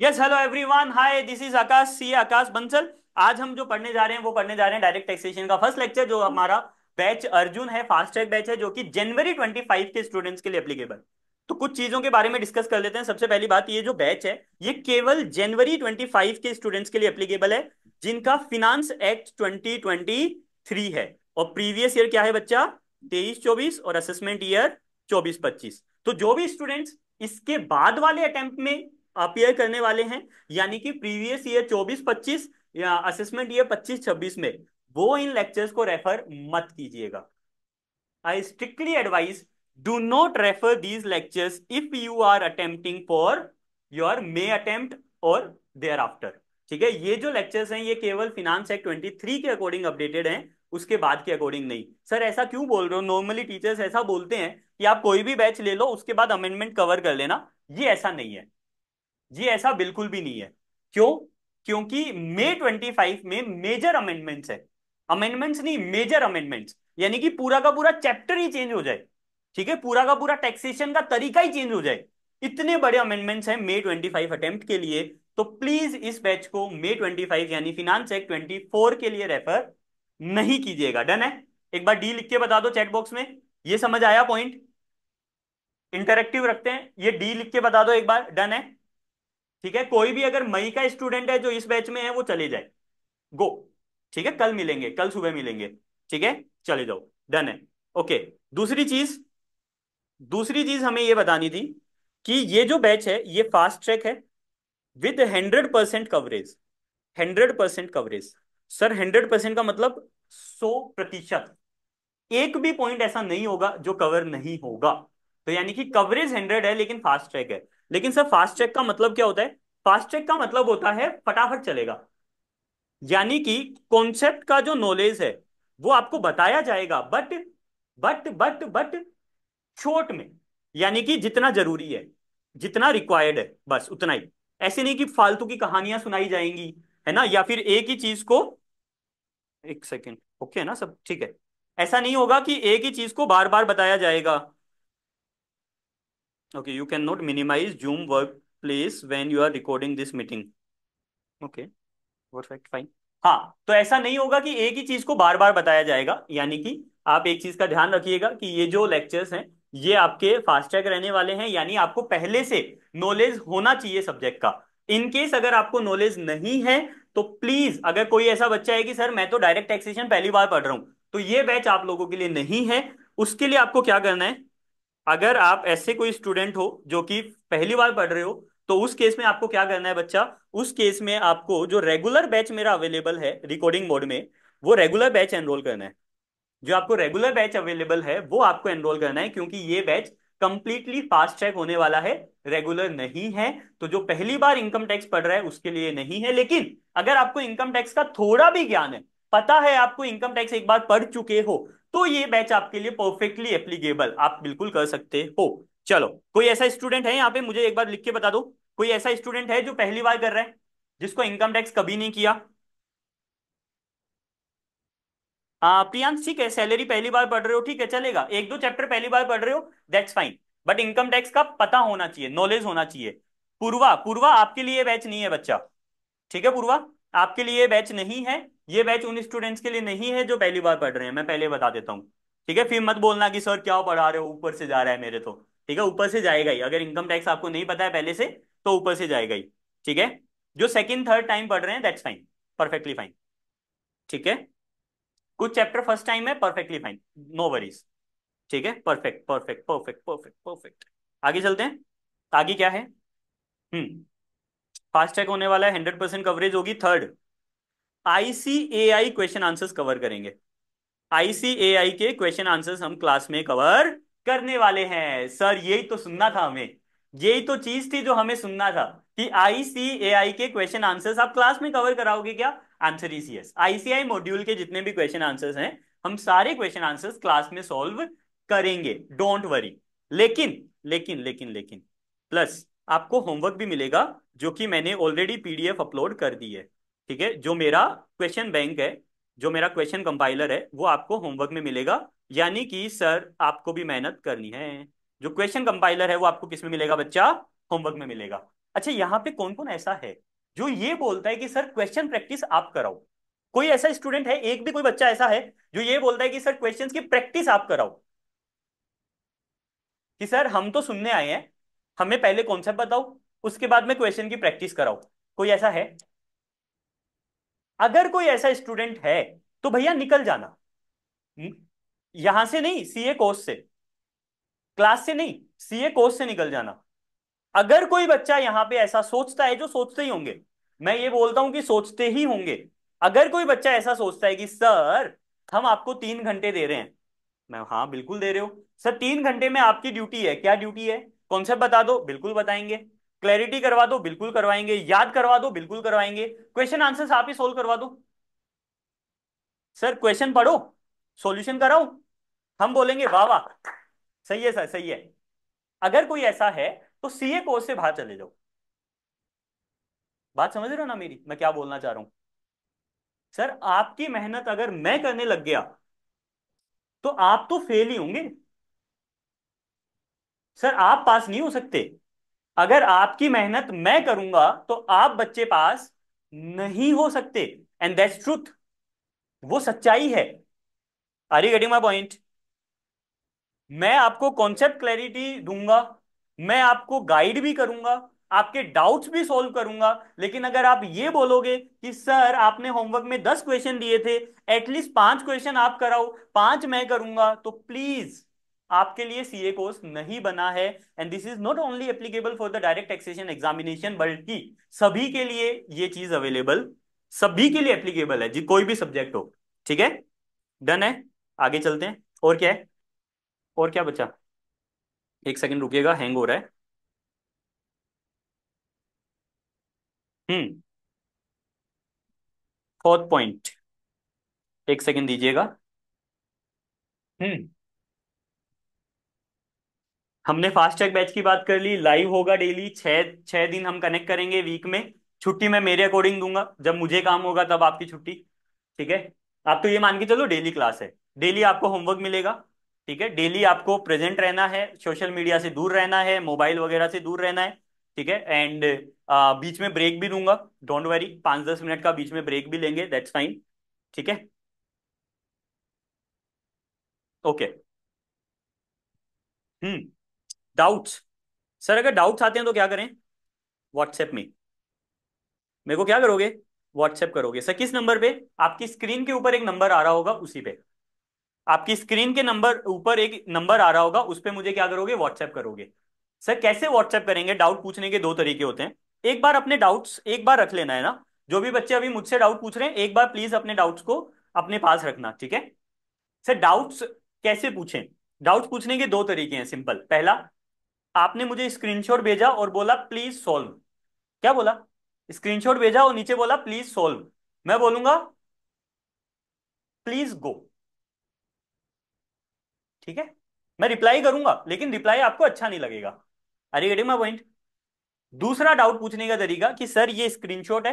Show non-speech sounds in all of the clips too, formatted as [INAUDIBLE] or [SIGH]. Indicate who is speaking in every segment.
Speaker 1: Yes hello everyone hi this is Akash C Akash Bansal आज हम जो पढ़ने जा रहे हैं वो पढ़ने जा रहे हैं डायरेक्ट टैक्सेशन का फर्स्ट लेक्चर जो हमारा बैच अर्जुन है फास्ट ट्रैक बैच है जो कि जनवरी 25 के स्टूडेंट्स के लिए एप्लीकेबल तो कुछ चीजों के बारे में डिस्कस कर लेते हैं सबसे पहली बात ये जो बैच है ये केवल जनवरी ट्वेंटी के स्टूडेंट्स के लिए एप्लीकेबल है जिनका फिनांस एक्ट ट्वेंटी है और प्रीवियस ईयर क्या है बच्चा तेईस चौबीस और असेसमेंट ईयर चौबीस पच्चीस तो जो भी स्टूडेंट्स इसके बाद वाले अटेम्प्ट में अपियर करने वाले हैं यानी कि प्रीवियस ईयर 24-25 या असेसमेंट ईयर 25-26 में वो इन लेक्चर्स को रेफर मत कीजिएगा I strictly advise do not refer these lectures if you are attempting for your May attempt और देयर आफ्टर ठीक है ये जो लेक्चर्स हैं ये केवल फिनांस एक्ट ट्वेंटी थ्री के अकॉर्डिंग अपडेटेड हैं उसके बाद के अकॉर्डिंग नहीं सर ऐसा क्यों बोल रहे हो नॉर्मली टीचर्स ऐसा बोलते हैं कि आप कोई भी बैच ले लो उसके बाद अमेंडमेंट कवर कर लेना ये ऐसा नहीं है जी ऐसा बिल्कुल भी नहीं है क्यों क्योंकि मे फाइव में मेजर अमेंडमेंट्स है अमेंडमेंट्स नहीं मेजर अमेंडमेंट्स यानी कि पूरा का पूरा चैप्टर ही चेंज हो जाए ठीक है पूरा का पूरा टैक्सेशन का तरीका ही चेंज हो जाए इतने बड़े अमेंडमेंट्स हैं मे फाइव अटेम्प्ट के लिए तो प्लीज इस बैच को मे फाइव यानी फिनांस एक्ट ट्वेंटी फोर के लिए रेफर नहीं कीजिएगा डन है एक बार डी लिख के बता दो चैट बॉक्स में ये समझ आया पॉइंट इंटरेक्टिव रखते हैं ये डी लिख के बता दो एक बार डन है ठीक है कोई भी अगर मई का स्टूडेंट है जो इस बैच में है वो चले जाए गो ठीक है कल मिलेंगे कल सुबह मिलेंगे ठीक है चले जाओ डन है ओके दूसरी चीज दूसरी चीज हमें ये बतानी थी कि ये जो बैच है ये फास्ट ट्रैक है with hundred percent coverage hundred percent coverage sir hundred percent का मतलब सौ प्रतिशत एक भी पॉइंट ऐसा नहीं होगा जो कवर नहीं होगा तो यानी कि कवरेज हंड्रेड है लेकिन फास्ट ट्रैक है लेकिन सर फास्ट ट्रैक का मतलब क्या होता है फास्ट ट्रैक का मतलब होता है फटाफट चलेगा यानी कि कॉन्सेप्ट का जो नॉलेज है वो आपको बताया जाएगा बट बट बट बट छोट में यानी कि जितना जरूरी है जितना रिक्वायर्ड है बस उतना ही ऐसे नहीं कि फालतू की कहानियां सुनाई जाएंगी है ना या फिर एक ही चीज को एक सेकेंड ओके है ना सब ठीक है ऐसा नहीं होगा कि एक ही चीज को बार बार बताया जाएगा okay you cannot minimize zoom workplace when you are recording this meeting okay perfect fine हाँ तो ऐसा नहीं होगा कि एक ही चीज को बार बार बताया जाएगा यानी कि आप एक चीज का ध्यान रखिएगा कि ये जो लेक्चर्स हैं ये आपके फास्ट ट्रैक रहने वाले हैं यानी आपको पहले से नॉलेज होना चाहिए सब्जेक्ट का इनकेस अगर आपको नॉलेज नहीं है तो प्लीज अगर कोई ऐसा बच्चा है कि सर मैं तो डायरेक्ट टैक्सेशन पहली बार पढ़ रहा हूं तो ये बैच आप लोगों के लिए नहीं है उसके लिए आपको क्या करना है अगर आप ऐसे कोई स्टूडेंट हो जो कि पहली बार पढ़ रहे हो तो उस केस में आपको क्या करना है बच्चा उस केस में आपको जो रेगुलर बैच मेरा अवेलेबल है रिकॉर्डिंग मोड में वो रेगुलर बैच एनरोल करना है जो आपको रेगुलर बैच अवेलेबल है वो आपको एनरोल करना है क्योंकि ये बैच कंप्लीटली फास्ट ट्रैक होने वाला है रेगुलर नहीं है तो जो पहली बार इनकम टैक्स पढ़ रहा है उसके लिए नहीं है लेकिन अगर आपको इनकम टैक्स का थोड़ा भी ज्ञान है पता है आपको इनकम टैक्स एक बार पढ़ चुके हो तो ये बैच आपके लिए परफेक्टली एप्लीकेबल आप बिल्कुल कर सकते हो चलो कोई ऐसा स्टूडेंट है यहाँ पे मुझे एक बार लिख के बता दो कोई ऐसा स्टूडेंट है जो पहली बार कर रहा है जिसको इनकम टैक्स कभी नहीं किया प्रियांश ठीक है सैलरी पहली बार पढ़ रहे हो ठीक है चलेगा एक दो चैप्टर पहली बार पढ़ रहे हो that's fine but income tax का पता होना चाहिए नॉलेज होना चाहिए पूर्वा पूर्वा आपके लिए बैच नहीं है बच्चा ठीक है पूर्वा आपके लिए बैच नहीं है ये बैच उन स्टूडेंट्स के लिए नहीं है जो पहली बार पढ़ रहे हैं मैं पहले बता देता हूँ ठीक है फिर मत बोलना कि सर क्या पढ़ा रहे हो ऊपर से जा रहा है मेरे तो ठीक है ऊपर से जाएगा ही अगर इनकम टैक्स आपको नहीं पता है पहले से तो ऊपर से जाएगा ही ठीक है जो सेकंड थर्ड टाइम पढ़ रहे हैं दैट्स फाइन परफेक्टली फाइन ठीक है कुछ चैप्टर फर्स्ट टाइम है परफेक्टली फाइन नो वरीज ठीक है perfect perfect perfect perfect perfect आगे चलते हैं आगे क्या है हम्म फास्ट ट्रैक होने वाला है हंड्रेड परसेंट कवरेज होगी third ICAI question answers cover करेंगे आईसीएआई के क्वेश्चन आंसर्स हम क्लास में कवर करने वाले हैं सर यही तो सुनना था हमें यही तो चीज थी जो हमें सुनना था कि आईसीएआई के क्वेश्चन आंसर्स आप क्लास में कवर कराओगे क्या answer is yes ICAI module के जितने भी क्वेश्चन आंसर्स हैं हम सारे क्वेश्चन आंसर्स क्लास में सॉल्व करेंगे डोंट वरी लेकिन लेकिन लेकिन लेकिन प्लस आपको होमवर्क भी मिलेगा जो कि मैंने ऑलरेडी पीडीएफ अपलोड कर दी है ठीक है जो मेरा क्वेश्चन बैंक है जो मेरा क्वेश्चन कंपाइलर है वो आपको होमवर्क में मिलेगा यानी कि सर आपको भी मेहनत करनी है जो क्वेश्चन कंपाइलर है वो आपको किसमें मिलेगा बच्चा होमवर्क में मिलेगा अच्छा यहाँ पे कौन कौन ऐसा है जो ये बोलता है कि सर क्वेश्चन प्रैक्टिस आप कराओ कोई ऐसा स्टूडेंट है एक भी कोई बच्चा ऐसा है जो ये बोलता है कि सर क्वेश्चंस की प्रैक्टिस आप कराओ कि सर हम तो सुनने आए हैं हमें पहले कॉन्सेप्ट बताओ उसके बाद में क्वेश्चन की प्रैक्टिस कराओ कोई ऐसा है अगर कोई ऐसा स्टूडेंट है तो भैया निकल जाना हम्म? यहां से नहीं सीए कोर्स से क्लास से नहीं सीए कोर्स से निकल जाना अगर कोई बच्चा यहां पे ऐसा सोचता है जो सोचते ही होंगे मैं ये बोलता हूं कि सोचते ही होंगे अगर कोई बच्चा ऐसा सोचता है कि सर हम आपको तीन घंटे दे रहे हैं मैं हाँ बिल्कुल दे रहे हो सर तीन घंटे में आपकी ड्यूटी है क्या ड्यूटी है कॉन्सेप्ट बता दो बिल्कुल बताएंगे क्लैरिटी करवा दो बिल्कुल करवाएंगे याद करवा दो बिल्कुल करवाएंगे क्वेश्चन आंसर आप ही सोल्व करवा दो सर क्वेश्चन पढ़ो सॉल्यूशन कराओ हम बोलेंगे वाह वाह सही है सर सही है अगर कोई ऐसा है तो सीए कोर्स से बाहर चले जाओ बात समझ रहे हो ना मेरी मैं क्या बोलना चाह रहा हूं सर आपकी मेहनत अगर मैं करने लग गया तो आप तो फेल ही होंगे सर आप पास नहीं हो सकते अगर आपकी मेहनत मैं करूंगा तो आप बच्चे पास नहीं हो सकते एंड दैट्स ट्रूथ वो सच्चाई है are you getting my point मैं आपको कॉन्सेप्ट क्लैरिटी दूंगा मैं आपको गाइड भी करूंगा आपके डाउट्स भी सॉल्व करूंगा लेकिन अगर आप ये बोलोगे कि सर आपने होमवर्क में दस क्वेश्चन दिए थे एटलीस्ट पांच क्वेश्चन आप कराओ पांच मैं करूंगा तो प्लीज आपके लिए सी ए कोर्स नहीं बना है and this is not only applicable for the direct taxation examination बल्कि सभी के लिए ये चीज अवेलेबल सभी के लिए एप्लीकेबल है जी कोई भी सब्जेक्ट हो ठीक है डन है आगे चलते हैं और क्या है और क्या बचा एक सेकंड रुकिएगा हैंग हो रहा है हम्म फोर्थ पॉइंट एक सेकंड दीजिएगा हम्म हमने फास्ट ट्रैक बैच की बात कर ली लाइव होगा डेली छह छह दिन हम कनेक्ट करेंगे वीक में छुट्टी मैं मेरे अकॉर्डिंग दूंगा जब मुझे काम होगा तब आपकी छुट्टी ठीक है आप तो ये मान के चलो डेली क्लास है डेली आपको होमवर्क मिलेगा ठीक है डेली आपको प्रेजेंट रहना है सोशल मीडिया से दूर रहना है मोबाइल वगैरह से दूर रहना है ठीक है एंड बीच में ब्रेक भी दूंगा डोंट वरी पांच दस मिनट का बीच में ब्रेक भी लेंगे दैट्स फाइन ठीक है ओके हम्म डाउट्स सर अगर डाउट्स आते हैं तो क्या करें व्हाट्सएप में मेरे को क्या करोगे व्हाट्सएप करोगे सर किस नंबर पे आपकी स्क्रीन के ऊपर एक नंबर आ रहा होगा उसी पे आपकी स्क्रीन के नंबर ऊपर एक नंबर आ रहा होगा उस पर मुझे क्या करोगे व्हाट्सएप करोगे सर कैसे व्हाट्सएप करेंगे डाउट पूछने के दो तरीके होते हैं एक बार अपने डाउट्स एक बार रख लेना है ना जो भी बच्चे अभी मुझसे डाउट पूछ रहे हैं एक बार प्लीज अपने डाउट्स को अपने पास रखना ठीक है सर डाउट्स कैसे पूछें डाउट्स पूछने के दो तरीके हैं सिंपल पहला आपने मुझे स्क्रीनशॉट भेजा और बोला प्लीज सॉल्व क्या बोला स्क्रीनशॉट भेजा और नीचे बोला प्लीज सॉल्व मैं बोलूंगा प्लीज गो ठीक है मैं रिप्लाई करूंगा लेकिन रिप्लाई आपको अच्छा नहीं लगेगा अरे गेटिंग माई पॉइंट दूसरा डाउट पूछने का तरीका कि सर ये स्क्रीनशॉट है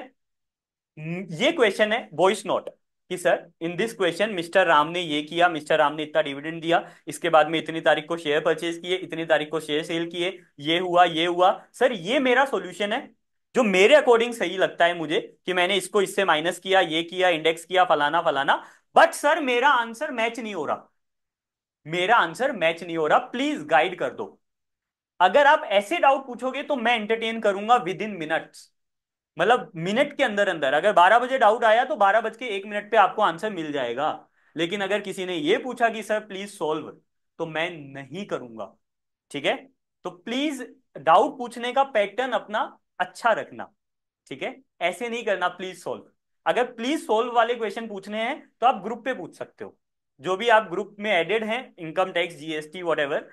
Speaker 1: ये क्वेश्चन है वॉइस नोट कि sir in this question mister Ram ने ये किया मिस्टर राम ने इतना डिविडेंड दिया इसके बाद में इतनी तारीख को शेयर परचेज किए इतनी तारीख को शेयर सेल किए ये हुआ ये हुआ सर ये मेरा सोल्यूशन है जो मेरे अकॉर्डिंग सही लगता है मुझे कि मैंने इसको इससे माइनस किया ये किया इंडेक्स किया फलाना फलाना बट सर मेरा आंसर मैच नहीं हो रहा मेरा आंसर मैच नहीं हो रहा प्लीज गाइड कर दो अगर आप ऐसे डाउट पूछोगे तो मैं एंटरटेन करूंगा विद इन मिनट्स मतलब मिनट के अंदर अंदर अगर बारह बजे डाउट आया तो बारह बज के एक मिनट पे आपको आंसर मिल जाएगा लेकिन अगर किसी ने ये पूछा कि सर प्लीज सोल्व तो मैं नहीं करूंगा ठीक है तो प्लीज डाउट पूछने का पैटर्न अपना अच्छा रखना ठीक है ऐसे नहीं करना प्लीज सोल्व अगर प्लीज सोल्व वाले क्वेश्चन पूछने हैं तो आप ग्रुप पे पूछ सकते हो जो भी आप ग्रुप में एडेड हैं income tax GST whatever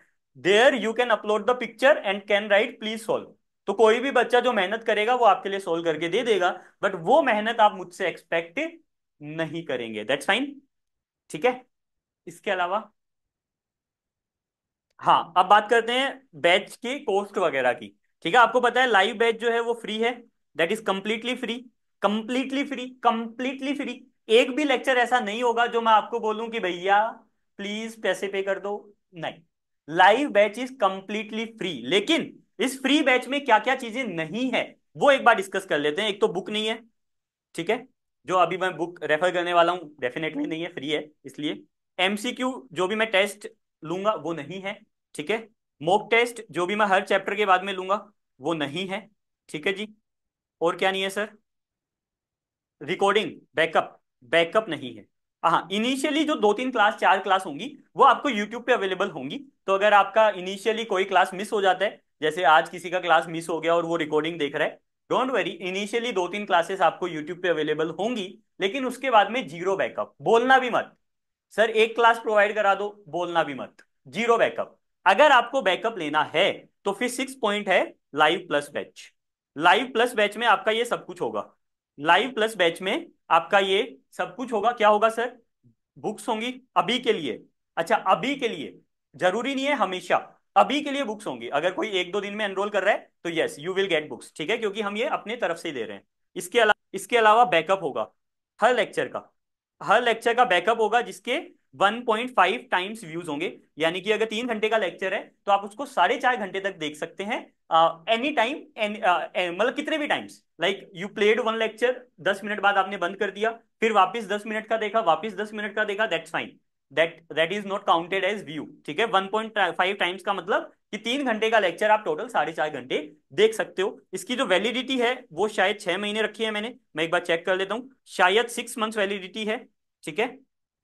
Speaker 1: there you can upload the picture and can write please solve तो कोई भी बच्चा जो मेहनत करेगा वो आपके लिए सोल्व करके दे देगा बट वो मेहनत आप मुझसे एक्सपेक्ट नहीं करेंगे दैट्स फाइन ठीक है इसके अलावा हाँ अब बात करते हैं बैच की कोस्ट वगैरह की ठीक है आपको पता है लाइव बैच जो है वो फ्री है that is completely free completely free completely free एक भी लेक्चर ऐसा नहीं होगा जो मैं आपको बोलूं कि भैया प्लीज पैसे पे कर दो नहीं live batch is completely free लेकिन इस फ्री बैच में क्या क्या चीजें नहीं है वो एक बार डिस्कस कर लेते हैं एक तो बुक नहीं है ठीक है जो अभी मैं बुक रेफर करने वाला हूँ डेफिनेटली नहीं है फ्री है इसलिए एमसीक्यू जो भी मैं टेस्ट लूंगा वो नहीं है ठीक है मोक टेस्ट जो भी मैं हर चैप्टर के बाद में लूंगा वो नहीं है ठीक है जी और क्या नहीं है सर रिकॉर्डिंग बैकअप बैकअप नहीं है हाँ इनिशियली जो दो तीन क्लास चार क्लास होंगी वो आपको यूट्यूब पे अवेलेबल होंगी तो अगर आपका इनिशियली कोई क्लास मिस हो जाता है जैसे आज किसी का क्लास मिस हो गया और वो रिकॉर्डिंग देख रहा है डोंट वरी इनिशियली दो तीन क्लासेस आपको यूट्यूब पे अवेलेबल होंगी लेकिन उसके बाद में जीरो बैकअप बोलना भी मत सर एक क्लास प्रोवाइड करा दो बोलना भी मत जीरो बैकअप अगर आपको बैकअप लेना है तो फिर सिक्स पॉइंट है live plus batch live plus batch में आपका ये सब कुछ होगा लाइव प्लस बैच में आपका ये सब कुछ होगा क्या होगा सर बुक्स होंगी अभी के लिए अच्छा अभी के लिए जरूरी नहीं है हमेशा अभी के लिए बुक्स होंगी अगर कोई एक दो दिन में एनरोल कर रहा है तो yes you will get books ठीक है क्योंकि हम ये अपने तरफ से ही दे रहे हैं इसके अलावा इसके अलावा बैकअप होगा हर लेक्चर का हर लेक्चर का बैकअप होगा जिसके 1.5 टाइम्स व्यूज होंगे यानी कि अगर तीन घंटे का लेक्चर है तो आप उसको साढ़े चार घंटे तक देख सकते हैं एनी टाइम मतलब कितने भी times like you played one lecture दस मिनट बाद आपने बंद कर दिया फिर वापस दस मिनट का देखा वापस दस मिनट का देखा that's fine that that is not counted as view ठीक है फाइव टाइम्स का मतलब कि तीन घंटे का लेक्चर आप टोटल साढ़े चार घंटे देख सकते हो इसकी जो वैलिडिटी है वो शायद छह महीने रखी है मैंने मैं एक बार चेक कर लेता हूँ शायद सिक्स मंथ वैलिडिटी है ठीक है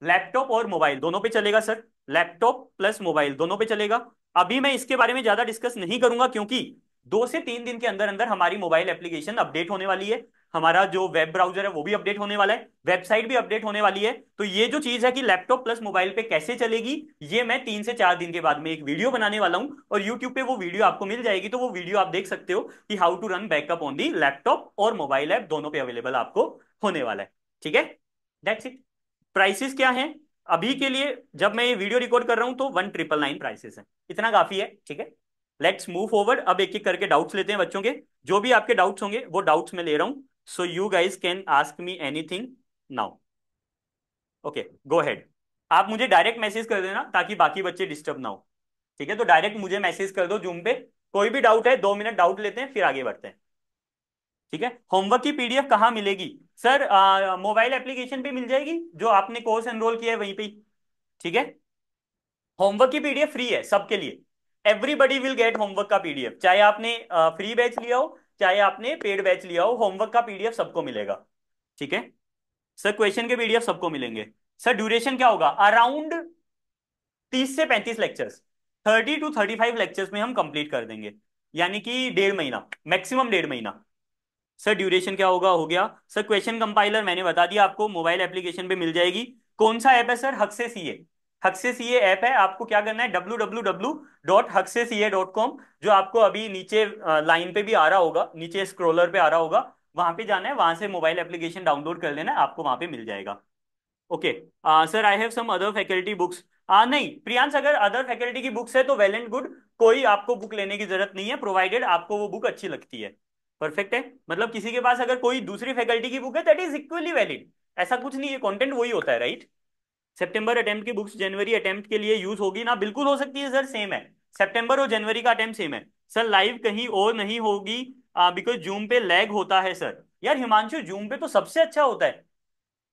Speaker 1: लैपटॉप और मोबाइल दोनों पे चलेगा सर लैपटॉप प्लस मोबाइल दोनों पे चलेगा अभी मैं इसके बारे में ज्यादा डिस्कस नहीं करूंगा क्योंकि दो से तीन दिन के अंदर अंदर हमारी मोबाइल एप्लीकेशन अपडेट होने वाली है हमारा जो वेब ब्राउजर है वो भी अपडेट होने वाला है वेबसाइट भी अपडेट होने वाली है तो ये जो चीज है कि लैपटॉप प्लस मोबाइल पे कैसे चलेगी ये मैं तीन से चार दिन के बाद में एक वीडियो बनाने वाला हूँ और यूट्यूब पे वो वीडियो आपको मिल जाएगी तो वो वीडियो आप देख सकते हो कि how to run backup on the laptop और मोबाइल ऐप दोनों पे अवेलेबल आपको होने वाला है ठीक है डेट्स इट प्राइसिस क्या है अभी के लिए जब मैं ये वीडियो रिकॉर्ड कर रहा हूं तो वन ट्रिपल नाइन प्राइसेस है इतना काफी है ठीक है लेट्स मूव फॉरवर्ड अब एक एक करके डाउट्स लेते हैं बच्चों के जो भी आपके डाउट्स होंगे वो डाउट्स में ले रहा हूं So you guys can ask me anything now. Okay, go ahead. आप मुझे डायरेक्ट मैसेज कर देना ताकि बाकी बच्चे डिस्टर्ब ना हो ठीक है तो डायरेक्ट मुझे मैसेज कर दो जूम पे कोई भी डाउट है दो मिनट डाउट लेते हैं फिर आगे बढ़ते हैं ठीक है होमवर्क की पीडीएफ कहाँ मिलेगी सर मोबाइल एप्लीकेशन पे मिल जाएगी जो आपने कोर्स एनरोल किया है वहीं पे ठीक है होमवर्क की पीडीएफ फ्री है सबके लिए एवरीबडी विल गेट होमवर्क का पीडीएफ चाहे आपने फ्री बैच लिया हो चाहे आपने पेड बैच लिया हो होमवर्क का पीडीएफ सबको मिलेगा ठीक है सर क्वेश्चन के पीडीएफ सबको मिलेंगे सर ड्यूरेशन क्या होगा अराउंड तीस से पैंतीस lectures thirty two thirty five lectures में हम कंप्लीट कर देंगे यानी कि डेढ़ महीना मैक्सिमम डेढ़ महीना सर ड्यूरेशन क्या होगा हो गया सर क्वेश्चन कंपाइलर मैंने बता दिया आपको मोबाइल एप्लीकेशन पे मिल जाएगी कौन सा ऐप है सर हक से सीए हक्सेस ये ऐप है आपको क्या करना है डब्ल्यू डब्ल्यू डब्ल्यू डॉट हक्सेस डॉट कॉम जो आपको अभी नीचे लाइन पे भी आ रहा होगा नीचे स्क्रोलर पे आ रहा होगा वहां पे जाना है वहां से मोबाइल एप्लीकेशन डाउनलोड कर लेना है आपको वहां पे मिल जाएगा okay sir I have some other faculty books हाँ नहीं प्रियांश अगर अदर फैकल्टी की बुक्स है तो वेल एंड गुड कोई आपको बुक लेने की जरूरत नहीं है प्रोवाइडेड आपको वो बुक अच्छी लगती है परफेक्ट है मतलब किसी के पास अगर कोई दूसरी फैकल्टी की बुक है दैट इज इक्वली वैलिड ऐसा कुछ नहीं है कंटेंट वही होता है राइट right? सेप्टेम्बर अटैम्प्ट की बुक्स जनवरी अटैम्प्ट के लिए यूज होगी ना बिल्कुल हो सकती है सर सेम है सेप्टेम्बर और जनवरी का अटैम्प्ट सेम है सर लाइव कहीं और नहीं होगी बिकॉज जूम पे लैग होता है सर यार हिमांशु जूम पे तो सबसे अच्छा होता है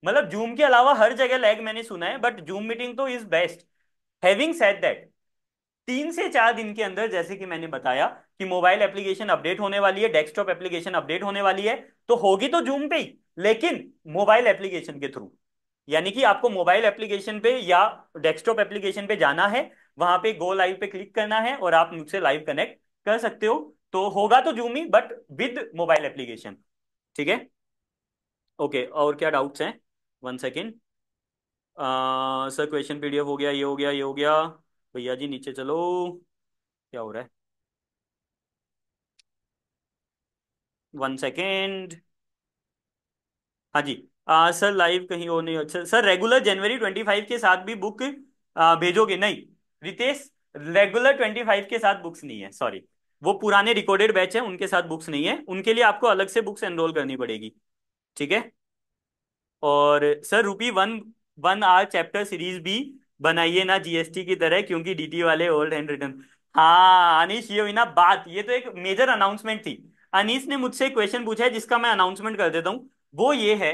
Speaker 1: मतलब जूम के अलावा हर जगह लैग मैंने सुना है बट जूम मीटिंग तो is best having said that तीन से चार दिन के अंदर जैसे कि मैंने बताया कि मोबाइल एप्लीकेशन अपडेट होने वाली है डेस्कटॉप एप्लीकेशन अपडेट होने वाली है तो होगी तो जूम पे ही लेकिन मोबाइल एप्लीकेशन के थ्रू यानी कि आपको मोबाइल एप्लीकेशन पे या डेस्कटॉप एप्लीकेशन पे जाना है वहां पे गो लाइव पे क्लिक करना है और आप मुझसे लाइव कनेक्ट कर सकते हो तो होगा तो जूम ही बट विद मोबाइल एप्लीकेशन ठीक है ओके और क्या डाउट्स हैं वन सेकेंड सर क्वेश्चन पी हो गया ये हो गया ये हो गया भैया जी नीचे चलो क्या हो रहा है वन सेकेंड हाँ जी आ, सर लाइव कहीं और नहीं अच्छा सर रेगुलर जनवरी ट्वेंटी फाइव के साथ भी बुक आ, भेजोगे नहीं रितेश रेगुलर ट्वेंटी फाइव के साथ बुक्स नहीं है सॉरी वो पुराने रिकॉर्डेड बैच है उनके साथ बुक्स नहीं है उनके लिए आपको अलग से बुक्स एनरोल करनी पड़ेगी ठीक है और सर रूपी one one hour chapter series भी बनाइए ना जीएसटी की तरह क्योंकि डीटी वाले ओल्ड हैंड रिटर्न हाँ अनिश ये हुई ना बात ये तो एक मेजर अनाउंसमेंट थी अनिश ने मुझसे क्वेश्चन पूछा है जिसका मैं अनाउंसमेंट कर देता हूँ वो ये है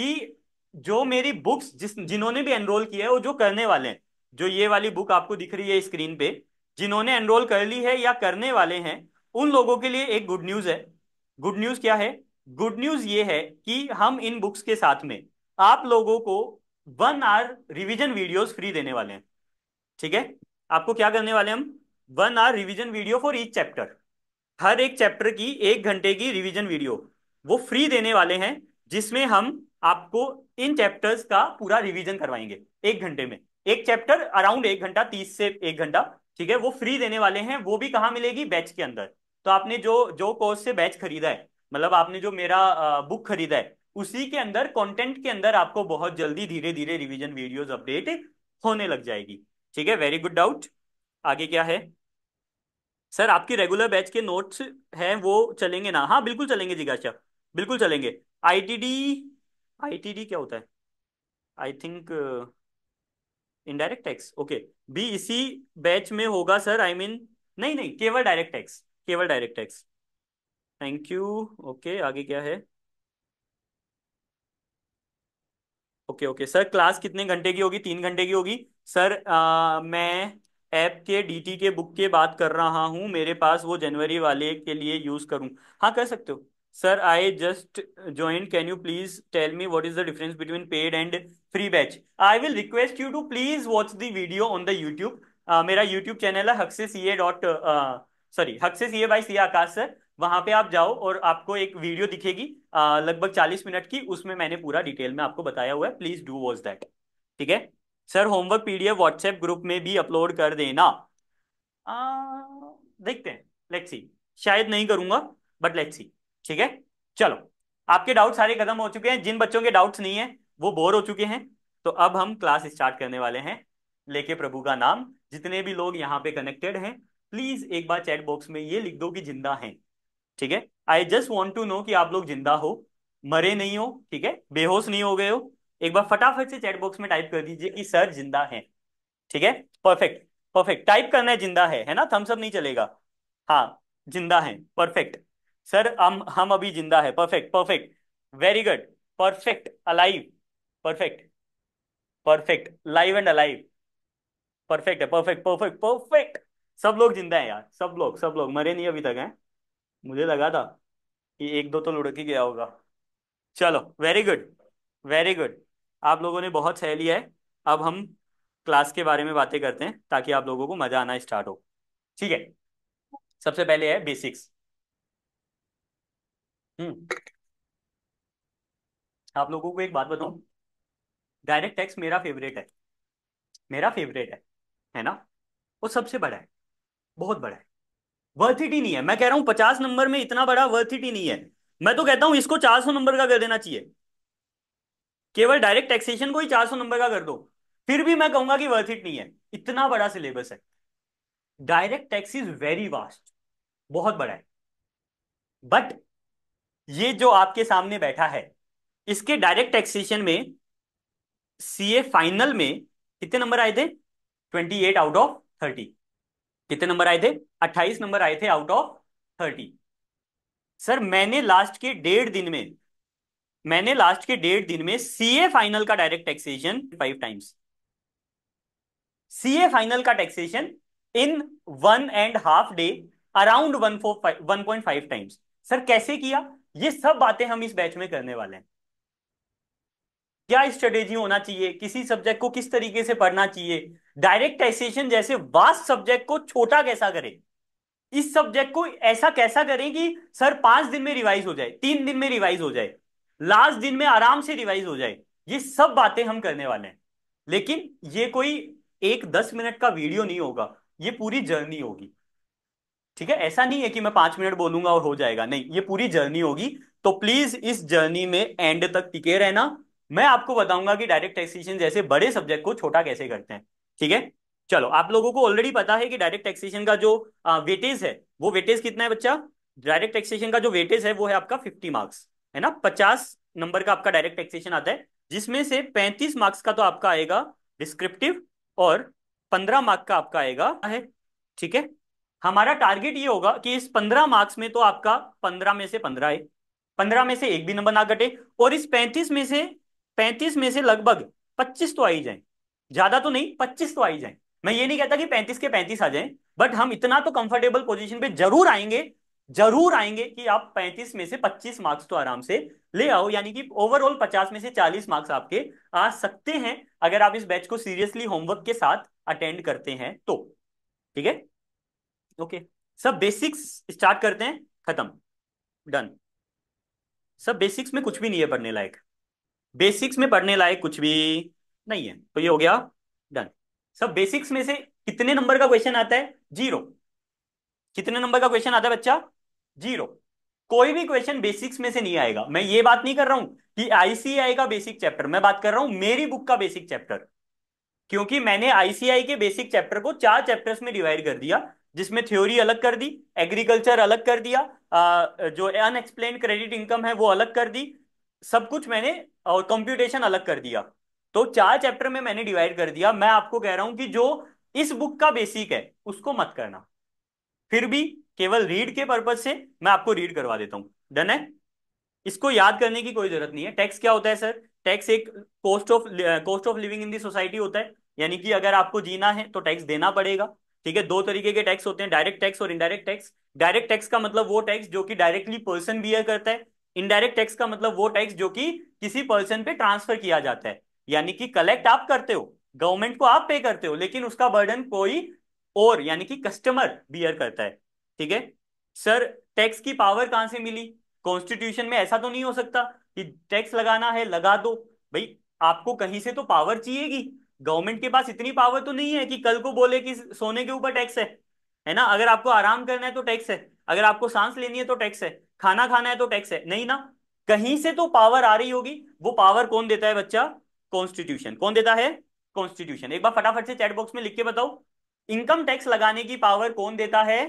Speaker 1: कि जो मेरी बुक्स जिस जिन्होंने भी एनरोल किया है वो जो करने वाले हैं जो ये वाली बुक आपको दिख रही है स्क्रीन पे जिन्होंने एनरोल कर ली है या करने वाले हैं उन लोगों के लिए एक गुड न्यूज है गुड न्यूज क्या है गुड न्यूज ये है कि हम इन बुक्स के साथ में आप लोगों को one hour revision videos free देने वाले हैं ठीक है आपको क्या करने वाले हम one hour revision video for each chapter हर एक चैप्टर की एक घंटे की रिविजन वीडियो वो फ्री देने वाले हैं जिसमें हम आपको इन चैप्टर्स का पूरा रिवीजन करवाएंगे एक घंटे में एक चैप्टर अराउंड एक घंटा तीस से एक घंटा ठीक है वो फ्री देने वाले हैं वो भी कहाँ मिलेगी बैच के अंदर तो आपने जो जो कोर्स से बैच खरीदा है मतलब आपने जो मेरा बुक खरीदा है उसी के अंदर कंटेंट के अंदर आपको बहुत जल्दी धीरे धीरे रिवीजन वीडियोस अपडेट होने लग जाएगी ठीक है वेरी गुड डाउट आगे क्या है सर आपकी रेगुलर बैच के नोट्स हैं वो चलेंगे ना हाँ बिल्कुल चलेंगे जिगाशा बिल्कुल चलेंगे आईटीडी आईटीडी क्या होता है I think indirect tax okay भी इसी बैच में होगा sir I I mean mean, नहीं नहीं केवल डायरेक्ट टैक्स केवल direct tax thank you okay आगे क्या है ओके ओके सर क्लास कितने घंटे की होगी तीन घंटे की होगी सर आ, uh, मैं ऐप के डीटी के बुक के बात कर रहा हूं मेरे पास वो जनवरी वाले के लिए यूज करूँ हाँ कर सकते हो sir I just join can you please tell me what is the difference between paid and free batch I will request you to please watch the video on the YouTube मेरा YouTube channel है हक्से C A dot sorry हक्से C A by C Akash sir वहां पे आप जाओ और आपको एक वीडियो दिखेगी uh, लगभग चालीस मिनट की उसमें मैंने पूरा डिटेल में आपको बताया हुआ है प्लीज डू वॉच दैट ठीक है sir homework PDF WhatsApp group में भी अपलोड कर देना आ, uh, देखते हैं लेट्स सी शायद नहीं करूंगा बट लेट्स सी ठीक है चलो आपके डाउट सारे खत्म हो चुके हैं जिन बच्चों के डाउट्स नहीं है वो बोर हो चुके हैं तो अब हम क्लास स्टार्ट करने वाले हैं लेके प्रभु का नाम जितने भी लोग यहाँ पे कनेक्टेड हैं प्लीज एक बार चैट बॉक्स में ये लिख दो कि जिंदा हैं ठीक है I just want to know कि आप लोग जिंदा हो मरे नहीं हो ठीक है बेहोश नहीं हो गए हो एक बार फटाफट से चैट बॉक्स में टाइप कर दीजिए कि सर जिंदा है ठीक है परफेक्ट परफेक्ट टाइप करना है जिंदा है है ना थम्सअप नहीं चलेगा हाँ जिंदा है परफेक्ट सर हम हम अभी जिंदा है perfect perfect very good perfect alive perfect perfect live and alive perfect है परफेक्ट परफेक्ट परफेक्ट सब लोग जिंदा है यार सब लोग सब लोग मरे नहीं अभी तक हैं मुझे लगा था कि एक दो तो लुढ़क ही गया होगा चलो वेरी गुड वेरी गुड आप लोगों ने बहुत सह लिया है अब हम क्लास के बारे में बातें करते हैं ताकि आप लोगों को मजा आना स्टार्ट हो ठीक है सबसे पहले है बेसिक्स हम्म। आप लोगों को एक बात बताऊं डायरेक्ट टैक्स मेरा फेवरेट है मेरा फेवरेट है है ना वो सबसे बड़ा है बहुत बड़ा है वर्थ ही नहीं है मैं कह रहा हूं पचास नंबर में इतना बड़ा वर्थ ही नहीं है मैं तो कहता हूं इसको चार सौ नंबर का कर देना चाहिए केवल डायरेक्ट टैक्सेशन को ही चार सौ नंबर का कर दो फिर भी मैं कहूंगा कि वर्थ इट नहीं है इतना बड़ा सिलेबस है direct tax is very vast बहुत बड़ा है बट ये जो आपके सामने बैठा है इसके डायरेक्ट टैक्सेशन में सीए फाइनल में कितने नंबर आए थे 28 आउट ऑफ 30 कितने नंबर आए थे 28 नंबर आए थे आउट ऑफ 30 सर मैंने लास्ट के डेढ़ दिन में मैंने लास्ट के डेढ़ दिन में सीए फाइनल का direct taxation five times CA final का taxation in one and half day around one four one point five times sir कैसे किया ये सब बातें हम इस बैच में करने वाले हैं क्या स्ट्रेटेजी होना चाहिए किसी सब्जेक्ट को किस तरीके से पढ़ना चाहिए डायरेक्टाइजेशन जैसे वास्ट सब्जेक्ट को छोटा कैसा करें इस सब्जेक्ट को ऐसा कैसा करें कि सर पांच दिन में रिवाइज हो जाए तीन दिन में रिवाइज हो जाए लास्ट दिन में आराम से रिवाइज हो जाए ये सब बातें हम करने वाले हैं लेकिन ये कोई एक दस मिनट का वीडियो नहीं होगा ये पूरी जर्नी होगी ठीक है ऐसा नहीं है कि मैं पांच मिनट बोलूंगा और हो जाएगा नहीं ये पूरी जर्नी होगी तो प्लीज इस जर्नी में एंड तक टिके रहना मैं आपको बताऊंगा कि डायरेक्ट टैक्सेशन जैसे बड़े सब्जेक्ट को छोटा कैसे करते हैं ठीक है चलो आप लोगों को ऑलरेडी पता है कि डायरेक्ट टैक्सेशन का जो वेटेज है वो वेटेज कितना है बच्चा डायरेक्ट टैक्सेशन का जो वेटेज है वो है आपका फिफ्टी मार्क्स है ना पचास नंबर का आपका डायरेक्ट टैक्सेशन आता है जिसमें से पैंतीस मार्क्स का तो आपका आएगा डिस्क्रिप्टिव और पंद्रह मार्क का आपका आएगा है ठीक है हमारा टारगेट ये होगा कि इस पंद्रह मार्क्स में तो आपका पंद्रह में से पंद्रह है पंद्रह में से एक भी नंबर ना कटे और इस पैंतीस में से पैंतीस में से लगभग पच्चीस तो आई जाए ज्यादा तो नहीं पच्चीस तो आई जाए मैं ये नहीं कहता कि पैंतीस के पैंतीस आ जाए बट हम इतना तो कंफर्टेबल पोजिशन पे जरूर आएंगे जरूर आएंगे कि आप 35 में से 25 मार्क्स तो आराम से ले आओ यानी कि ओवरऑल 50 में से 40 मार्क्स आपके आ सकते हैं अगर आप इस बैच को सीरियसली होमवर्क के साथ अटेंड करते हैं तो ठीक है ओके सब बेसिक्स स्टार्ट करते हैं खत्म डन सब बेसिक्स में कुछ भी नहीं है पढ़ने लायक बेसिक्स में पढ़ने लायक कुछ भी नहीं है तो ये हो गया डन सब बेसिक्स में से कितने नंबर का क्वेश्चन आता है जीरो कितने नंबर का क्वेश्चन आता है बच्चा जीरो कोई भी क्वेश्चन बेसिक्स में से नहीं आएगा मैं ये बात नहीं कर रहा हूं कि आईसीआई का बेसिक चैप्टर मैं बात कर रहा हूं मेरी बुक का बेसिक चैप्टर क्योंकि मैंने आईसीआई के बेसिक चैप्टर को चार चैप्टर्स में डिवाइड कर दिया जिसमें थ्योरी अलग कर दी एग्रीकल्चर अलग कर दिया आ, जो अनएक्सप्लेन क्रेडिट इनकम है वो अलग कर दी सब कुछ मैंने और कंप्यूटेशन अलग कर दिया तो चार चैप्टर में मैंने डिवाइड कर दिया मैं आपको कह रहा हूं कि जो इस बुक का बेसिक है उसको मत करना फिर भी केवल रीड के पर्पज से मैं आपको रीड करवा देता हूं डन है इसको याद करने की कोई जरूरत नहीं है टैक्स क्या होता है सर टैक्स एक cost of cost of living in the society होता है यानी कि अगर आपको जीना है तो टैक्स देना पड़ेगा ठीक है दो तरीके के टैक्स होते हैं डायरेक्ट टैक्स और इनडायरेक्ट टैक्स डायरेक्ट टैक्स का मतलब वो टैक्स जो कि डायरेक्टली पर्सन बियर करता है इनडायरेक्ट टैक्स का मतलब वो टैक्स जो कि किसी पर्सन पे ट्रांसफर किया जाता है यानी कि कलेक्ट आप करते हो गवर्नमेंट को आप पे करते हो लेकिन उसका बर्डन कोई और यानी कि कस्टमर बियर करता है ठीक है सर टैक्स की पावर कहां से मिली कॉन्स्टिट्यूशन में ऐसा तो नहीं हो सकता कि टैक्स लगाना है लगा दो भाई आपको कहीं से तो पावर चाहिएगी गवर्नमेंट के पास इतनी पावर तो नहीं है कि कल को बोले कि सोने के ऊपर टैक्स है है ना अगर आपको आराम करना है तो टैक्स है अगर आपको सांस लेनी है तो टैक्स है खाना खाना है तो टैक्स है नहीं ना कहीं से तो पावर आ रही होगी वो पावर कौन देता है बच्चा कॉन्स्टिट्यूशन कौन देता है कॉन्स्टिट्यूशन एक बार फटाफट से चैट बॉक्स में लिख के बताओ इनकम टैक्स लगाने की पावर कौन देता है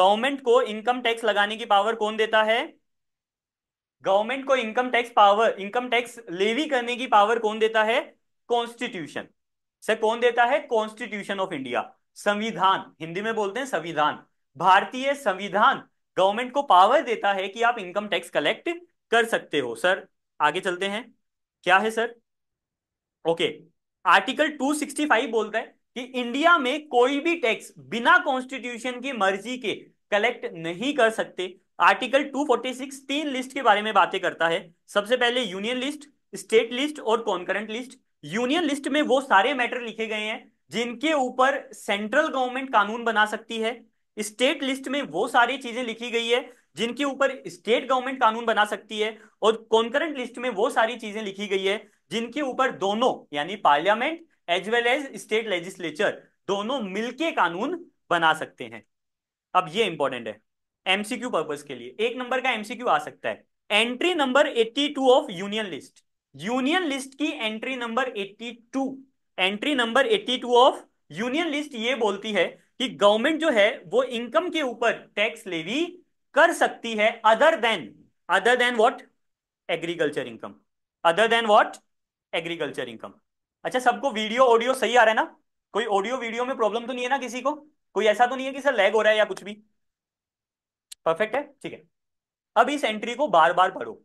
Speaker 1: गवर्नमेंट को इनकम टैक्स लगाने की पावर कौन देता है गवर्नमेंट को income tax power income tax levy करने की पावर कौन देता है कॉन्स्टिट्यूशन से कौन देता है कॉन्स्टिट्यूशन ऑफ इंडिया संविधान हिंदी में बोलते हैं संविधान भारतीय संविधान गवर्नमेंट को पावर देता है कि आप इनकम टैक्स कलेक्ट कर सकते हो सर आगे चलते हैं क्या है सर ओके आर्टिकल 265 बोलता है कि इंडिया में कोई भी टैक्स बिना कॉन्स्टिट्यूशन की मर्जी के कलेक्ट नहीं कर सकते आर्टिकल 246 तीन लिस्ट के बारे में बातें करता है सबसे पहले यूनियन लिस्ट स्टेट लिस्ट और कॉन्करेंट लिस्ट यूनियन लिस्ट में वो सारे मैटर लिखे गए हैं जिनके ऊपर सेंट्रल गवर्नमेंट कानून बना सकती है स्टेट लिस्ट में वो सारी चीजें लिखी गई है जिनके ऊपर स्टेट गवर्नमेंट कानून बना सकती है और कॉन्करेंट लिस्ट में वो सारी चीजें लिखी गई है जिनके ऊपर दोनों यानी parliament as well as state legislature दोनों मिलके कानून बना सकते हैं अब ये इंपॉर्टेंट है एमसीक्यू पर्पज के लिए एक नंबर का एमसीक्यू आ सकता है entry number eighty of union list union list की entry number 82 entry number 82 of union list ये बोलती है कि गवर्नमेंट जो है वो इनकम के ऊपर टैक्स लेवी कर सकती है other than other than what agriculture income other than what agriculture income अच्छा सबको वीडियो ऑडियो सही आ रहा है ना कोई ऑडियो वीडियो में प्रॉब्लम तो नहीं है ना किसी को कोई ऐसा तो नहीं है कि सर लैग हो रहा है या कुछ भी परफेक्ट है ठीक है अब इस एंट्री को बार बार पढ़ो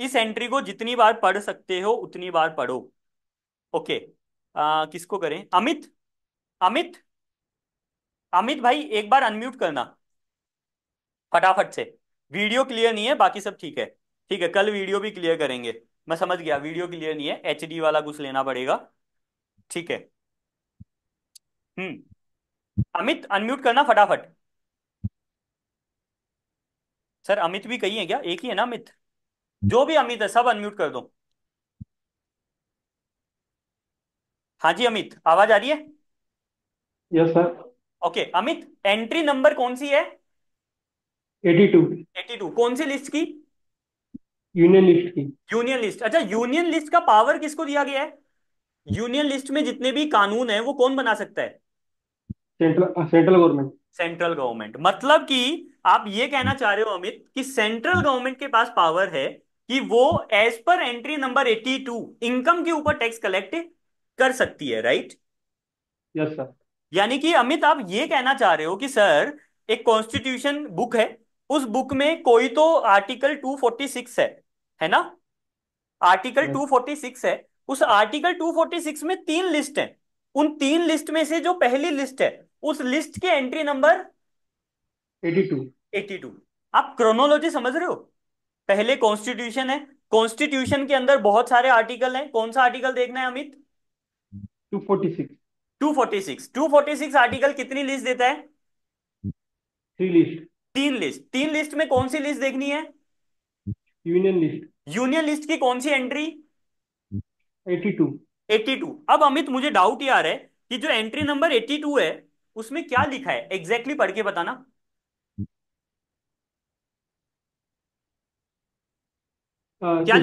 Speaker 1: इस एंट्री को जितनी बार पढ़ सकते हो उतनी बार पढ़ो ओके आ, किसको करें अमित अमित अमित भाई एक बार अनम्यूट करना फटाफट से वीडियो क्लियर नहीं है बाकी सब ठीक है ठीक है कल वीडियो भी क्लियर करेंगे मैं समझ गया वीडियो क्लियर नहीं है एच वाला कुछ लेना पड़ेगा ठीक है हम्म अमित अनम्यूट करना फटाफट सर अमित भी कही है क्या एक ही है ना अमित जो भी अमित है सब अनम्यूट कर दो हाँ जी अमित आवाज आ रही है yes sir okay Amit entry number कौन सी है 82 82 कौन सी लिस्ट की यूनियन लिस्ट की यूनियन लिस्ट अच्छा यूनियन लिस्ट का पावर किसको दिया गया है यूनियन लिस्ट में जितने भी कानून है वो कौन बना सकता है
Speaker 2: central central government
Speaker 1: central government मतलब कि आप ये कहना चाह रहे हो अमित कि सेंट्रल गवर्नमेंट के पास पावर है कि वो as per entry number 82 income के ऊपर टैक्स कलेक्ट कर सकती है राइट यस सर यानी कि अमित आप ये कहना चाह रहे हो कि सर एक कॉन्स्टिट्यूशन बुक है उस बुक में कोई तो आर्टिकल 246 है है ना आर्टिकल फोर्टी 246 है उस आर्टिकल 246 में तीन लिस्ट हैं उन तीन लिस्ट में से जो पहली लिस्ट है उस लिस्ट के एंट्री नंबर 82 82 आप क्रोनोलॉजी समझ रहे हो पहले कॉन्स्टिट्यूशन है कॉन्स्टिट्यूशन के अंदर बहुत सारे आर्टिकल हैं कौन सा आर्टिकल देखना है अमित 246 246 246 आर्टिकल कितनी लिस्ट देता है थ्री लिस्ट तीन लिस्ट तीन लिस्ट में कौन सी लिस्ट देखनी है यूनियन लिस्ट यूनियन लिस्ट की कौन सी एंट्री 82 82 अब अमित मुझे डाउट ये आ रहा है कि जो एंट्री नंबर 82 है उसमें क्या लिखा है एग्जैक्टली exactly पढ़ के बताना Uh, क्या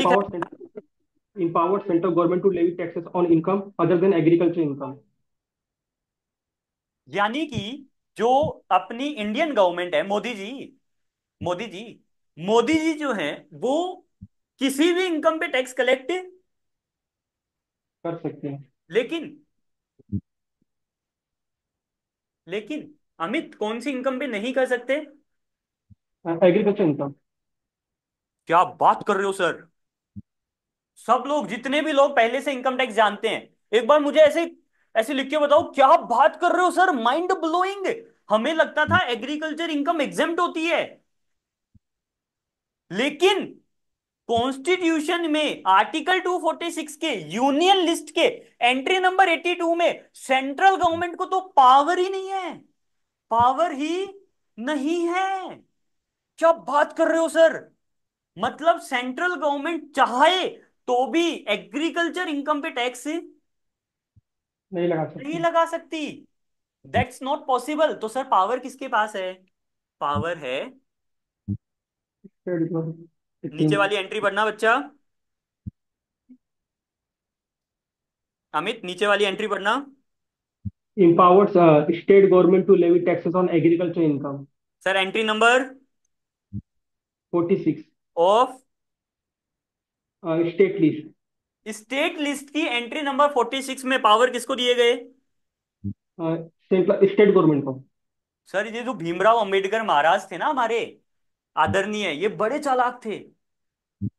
Speaker 1: यानी कि जो अपनी इंडियन गवर्नमेंट है मोदी जी मोदी जी मोदी जी जो है वो किसी भी इनकम पे टैक्स कलेक्ट कर सकते हैं लेकिन लेकिन अमित कौन सी इनकम पे नहीं कर सकते
Speaker 2: एग्रीकल्चर uh, इनकम
Speaker 1: क्या बात कर रहे हो सर सब लोग जितने भी लोग पहले से इनकम टैक्स जानते हैं एक बार मुझे ऐसे ऐसे लिख के बताओ क्या बात कर रहे हो सर माइंड ब्लोइंग हमें लगता था एग्रीकल्चर इनकम एग्जेम्प्ट होती है लेकिन कॉन्स्टिट्यूशन में आर्टिकल 246 के यूनियन लिस्ट के एंट्री नंबर 82 में सेंट्रल गवर्नमेंट को तो पावर ही नहीं है पावर ही नहीं है क्या बात कर रहे हो सर मतलब सेंट्रल गवर्नमेंट चाहे तो भी एग्रीकल्चर इनकम पे टैक्स नहीं लगा सकती नहीं लगा सकती दैट्स नॉट पॉसिबल तो सर पावर किसके पास है पावर है
Speaker 2: नीचे वाली
Speaker 1: एंट्री पढ़ना बच्चा अमित नीचे वाली एंट्री पढ़ना
Speaker 2: empowered state government to levy taxes on agriculture income
Speaker 1: sir entry number
Speaker 2: forty six of state list
Speaker 1: state list की एंट्री नंबर 46 में पावर किसको दिए गए
Speaker 2: स्टेट uh, गवर्नमेंट को
Speaker 1: सर ये जो भीमराव अंबेडकर महाराज थे ना हमारे आदरणीय ये बड़े चालाक थे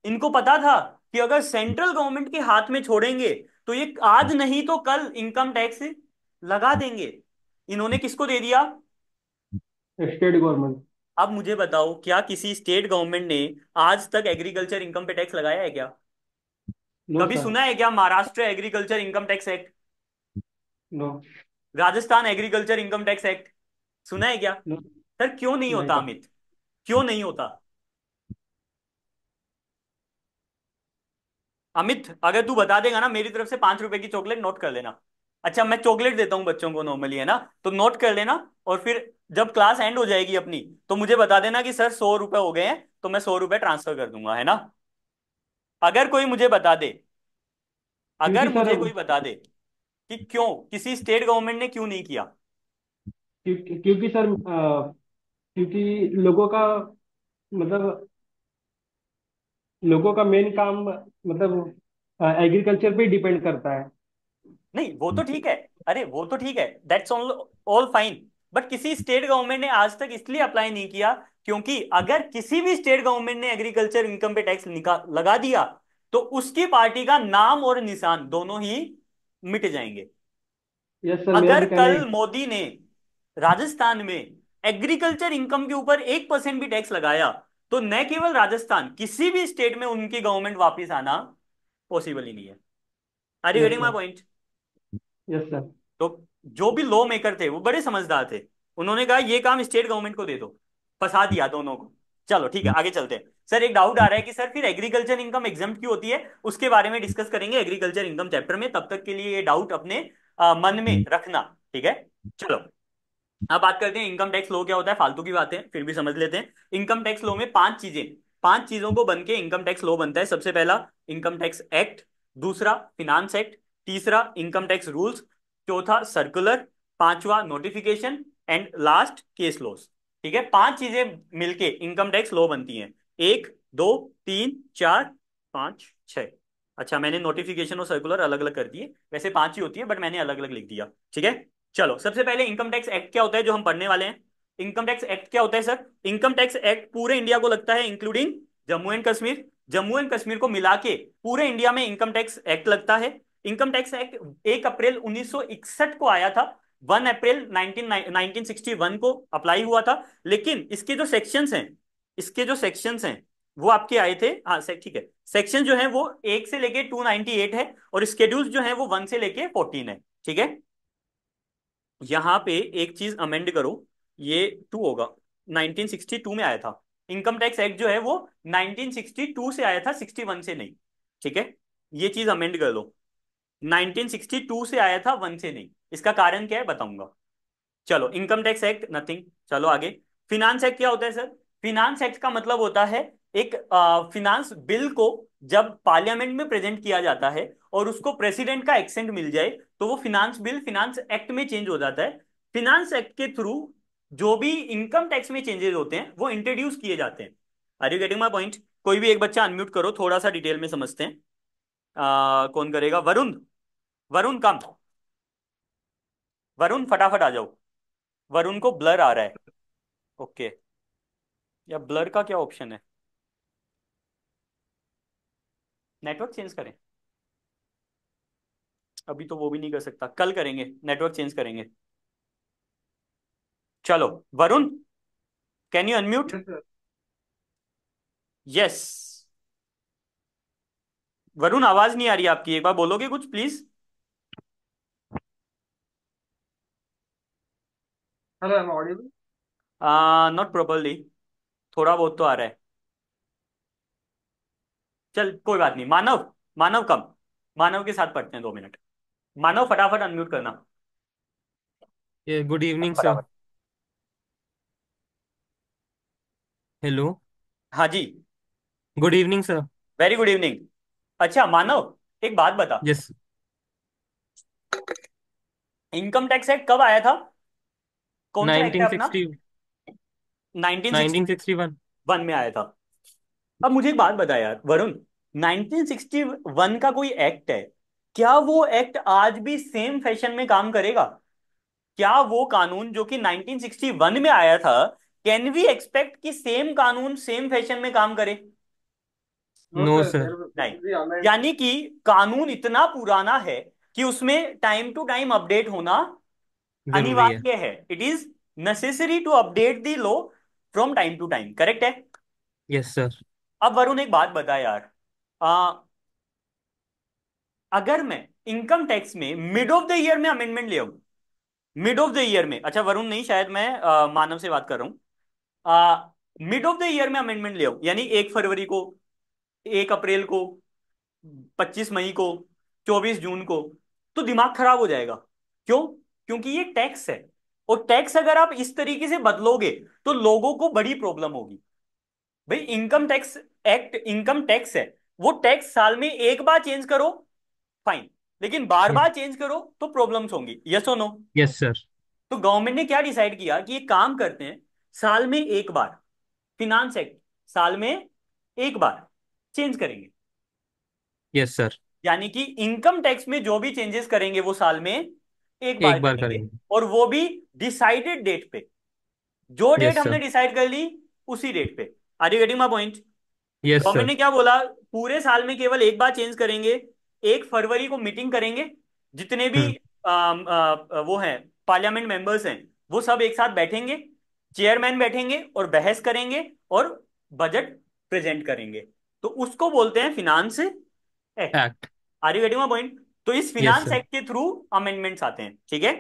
Speaker 1: इनको पता था कि अगर सेंट्रल गवर्नमेंट के हाथ में छोड़ेंगे तो ये आज नहीं तो कल इनकम टैक्स लगा देंगे इन्होंने किसको दे दिया
Speaker 2: स्टेट गवर्नमेंट
Speaker 1: अब मुझे बताओ क्या किसी स्टेट गवर्नमेंट ने आज तक एग्रीकल्चर इनकम पे टैक्स लगाया है क्या नो कभी सर सुना है क्या Maharashtra agriculture income tax act no Rajasthan agriculture income tax act सुना है क्या नो सर क्यों नहीं नहीं होता सर अमित क्यों नहीं होता अमित अगर तू बता देगा ना मेरी तरफ से पांच रुपए की चॉकलेट नोट कर लेना अच्छा मैं चॉकलेट देता हूँ बच्चों को नॉर्मली है ना तो नोट कर लेना और फिर जब क्लास एंड हो जाएगी अपनी तो मुझे बता देना कि सर सौ रुपए हो गए हैं तो मैं सौ रुपए ट्रांसफर कर दूंगा है ना अगर कोई मुझे बता दे अगर मुझे कोई बता दे कि क्यों किसी स्टेट गवर्नमेंट ने क्यों नहीं किया
Speaker 2: क्योंकि सर क्योंकि लोगों का मतलब लोगों का मेन काम मतलब एग्रीकल्चर पे डिपेंड करता
Speaker 1: है नहीं वो तो ठीक है अरे वो तो ठीक है that's all all fine but किसी स्टेट गवर्नमेंट ने आज तक इसलिए अप्लाई नहीं किया क्योंकि अगर किसी भी स्टेट गवर्नमेंट ने एग्रीकल्चर इनकम पे टैक्स लगा दिया तो उसकी पार्टी का नाम और निशान दोनों ही मिट जाएंगे
Speaker 2: yes, sir, अगर कल
Speaker 1: मोदी ने राजस्थान में एग्रीकल्चर इनकम के ऊपर एक परसेंट भी टैक्स लगाया तो न केवल राजस्थान किसी भी स्टेट में उनकी गवर्नमेंट वापस आना पॉसिबल ही नहीं है are you getting my point yes sir तो जो भी लॉ मेकर थे वो बड़े समझदार थे उन्होंने कहा ये काम स्टेट गवर्नमेंट को दे दो फंसा दिया दोनों को चलो ठीक है हम्म। आगे चलते हैं सर एक डाउट आ रहा है कि सर फिर एग्रीकल्चर इनकम एग्जाम क्यों होती है उसके बारे में डिस्कस करेंगे एग्रीकल्चर इनकम चैप्टर में तब तक के लिए ये डाउट अपने आ, मन में हम्म। रखना ठीक है चलो अब बात करते हैं इनकम टैक्स लो क्या होता है फालतू की बात है फिर भी समझ लेते हैं इनकम टैक्स लो में पांच चीजें पांच चीजों को बन के इनकम टैक्स लो बनता है सबसे पहला इनकम टैक्स एक्ट दूसरा फिनांस एक्ट तीसरा इनकम टैक्स रूल्स चौथा सर्कुलर पांचवा notification and last case laws ठीक है पांच चीजें मिलके इनकम टैक्स लॉ बनती हैं एक दो तीन चार पांच छह अच्छा मैंने नोटिफिकेशन और सर्कुलर अलग अलग कर दिए वैसे पांच ही होती है बट मैंने अलग अलग लिख दिया ठीक है चलो सबसे पहले इनकम टैक्स एक्ट क्या होता है जो हम पढ़ने वाले हैं इनकम टैक्स एक्ट क्या होता है सर इनकम टैक्स एक्ट पूरे इंडिया को लगता है including Jammu and Kashmir Jammu and Kashmir को मिला के पूरे इंडिया में इनकम टैक्स एक्ट लगता है इनकम टैक्स एक्ट एक अप्रैल 1961 को आया था 1 अप्रैल 19, 1961 को अप्लाई हुआ था लेकिन इसके जो सेक्शन हैं इसके जो सेक्शन हैं वो आपके आए थे हाँ ठीक है सेक्शन जो है वो एक से लेके 298 है और स्केड्यूल जो है वो वन से लेके 14 है ठीक है यहाँ पे एक चीज अमेंड करो ये टू होगा 1962 में आया था इनकम टैक्स एक्ट जो है वो 1962 से आया था 61 से नहीं ठीक है ये चीज अमेंड कर लो 1962 से आया था वन से नहीं इसका कारण क्या है बताऊंगा चलो इनकम टैक्स एक्ट नथिंग चलो आगे फिनांस एक्ट क्या होता है सर फिनांस एक्ट का मतलब होता है एक फिनांस बिल को जब पार्लियामेंट में प्रेजेंट किया जाता है और उसको प्रेसिडेंट का एक्सेंट मिल जाए तो वो फिनांस बिल फिनांस एक्ट में चेंज हो जाता है फिनांस एक्ट के थ्रू जो भी इनकम टैक्स में चेंजेस होते हैं वो इंट्रोड्यूस किए जाते हैं are you getting my point कोई भी एक बच्चा अनम्यूट करो थोड़ा सा डिटेल में समझते हैं आ, कौन करेगा वरुण वरुण कम वरुण फटाफट आ जाओ वरुण को ब्लर आ रहा है ओके okay. या ब्लर का क्या ऑप्शन है नेटवर्क चेंज करें अभी तो वो भी नहीं कर सकता कल करेंगे नेटवर्क चेंज करेंगे चलो Varun can you unmute yes Varun आवाज नहीं आ रही आपकी एक बार बोलोगे कुछ please hello am audible ah not properly थोड़ा बहुत तो आ रहा है चल कोई बात नहीं मानव मानव कम मानव के साथ पढ़ते हैं दो मिनट मानव फटाफट अनम्यूट करना ये गुड इवनिंग सर फटाफट हेलो हाँ जी good evening sir very good evening अच्छा मानव एक बात बता यस इनकम टैक्स एक्ट कब आया था कौन सा एक्ट है अपना 1961 1961 में आया था अब मुझे एक बात बता यार वरुण 1961 का कोई एक्ट है क्या वो एक्ट आज भी सेम फैशन में काम करेगा क्या वो कानून जो कि 1961 में आया था कैन वी एक्सपेक्ट कि सेम कानून सेम फैशन में काम करे नो सर नहीं यानी कि कानून इतना पुराना है कि उसमें टाइम टू टाइम अपडेट होना अनिवार्य है it is necessary to update the law from time to time correct है यस सर अब वरुण एक बात बता यार आ, अगर मैं इनकम टैक्स में मिड ऑफ द ईयर में अमेंडमेंट ले आऊं मिड ऑफ द ईयर में अच्छा वरुण नहीं शायद मैं आ, मानव से बात कर रहा हूं मिड ऑफ द ईयर में अमेंडमेंट ले आऊं यानी एक फरवरी को एक अप्रैल को पच्चीस मई को चौबीस जून को तो दिमाग खराब हो जाएगा क्यों क्योंकि ये टैक्स है और टैक्स अगर आप इस तरीके से बदलोगे तो लोगों को बड़ी प्रॉब्लम होगी भाई income tax act income tax है वो टैक्स साल में एक बार चेंज करो फाइन लेकिन बार बार चेंज हम्म। करो तो प्रॉब्लम्स होंगी यस और नो यस सर तो गवर्नमेंट ने क्या डिसाइड किया कि ये काम करते हैं साल में एक बार फिनांस एक्ट साल में एक बार चेंज करेंगे यस सर यानी कि इनकम टैक्स में जो भी चेंजेस करेंगे वो साल में एक बार, एक बार करेंगे करेंगे और वो भी डिसाइडेड डेट पे जो डेट हमने डिसाइड कर ली उसी डेट पे are you getting my point government ने क्या बोला पूरे साल में केवल एक बार चेंज करेंगे एक फरवरी को मीटिंग करेंगे जितने भी आ, हम्म। आ, um, uh, वो हैं पार्लियामेंट मेंबर्स हैं वो सब एक साथ बैठेंगे चेयरमैन बैठेंगे और बहस करेंगे और बजट प्रेजेंट करेंगे तो उसको बोलते हैं finance act are you getting my point तो इस फिनांस yes, एक्ट के थ्रू अमेंडमेंट्स आते हैं ठीक है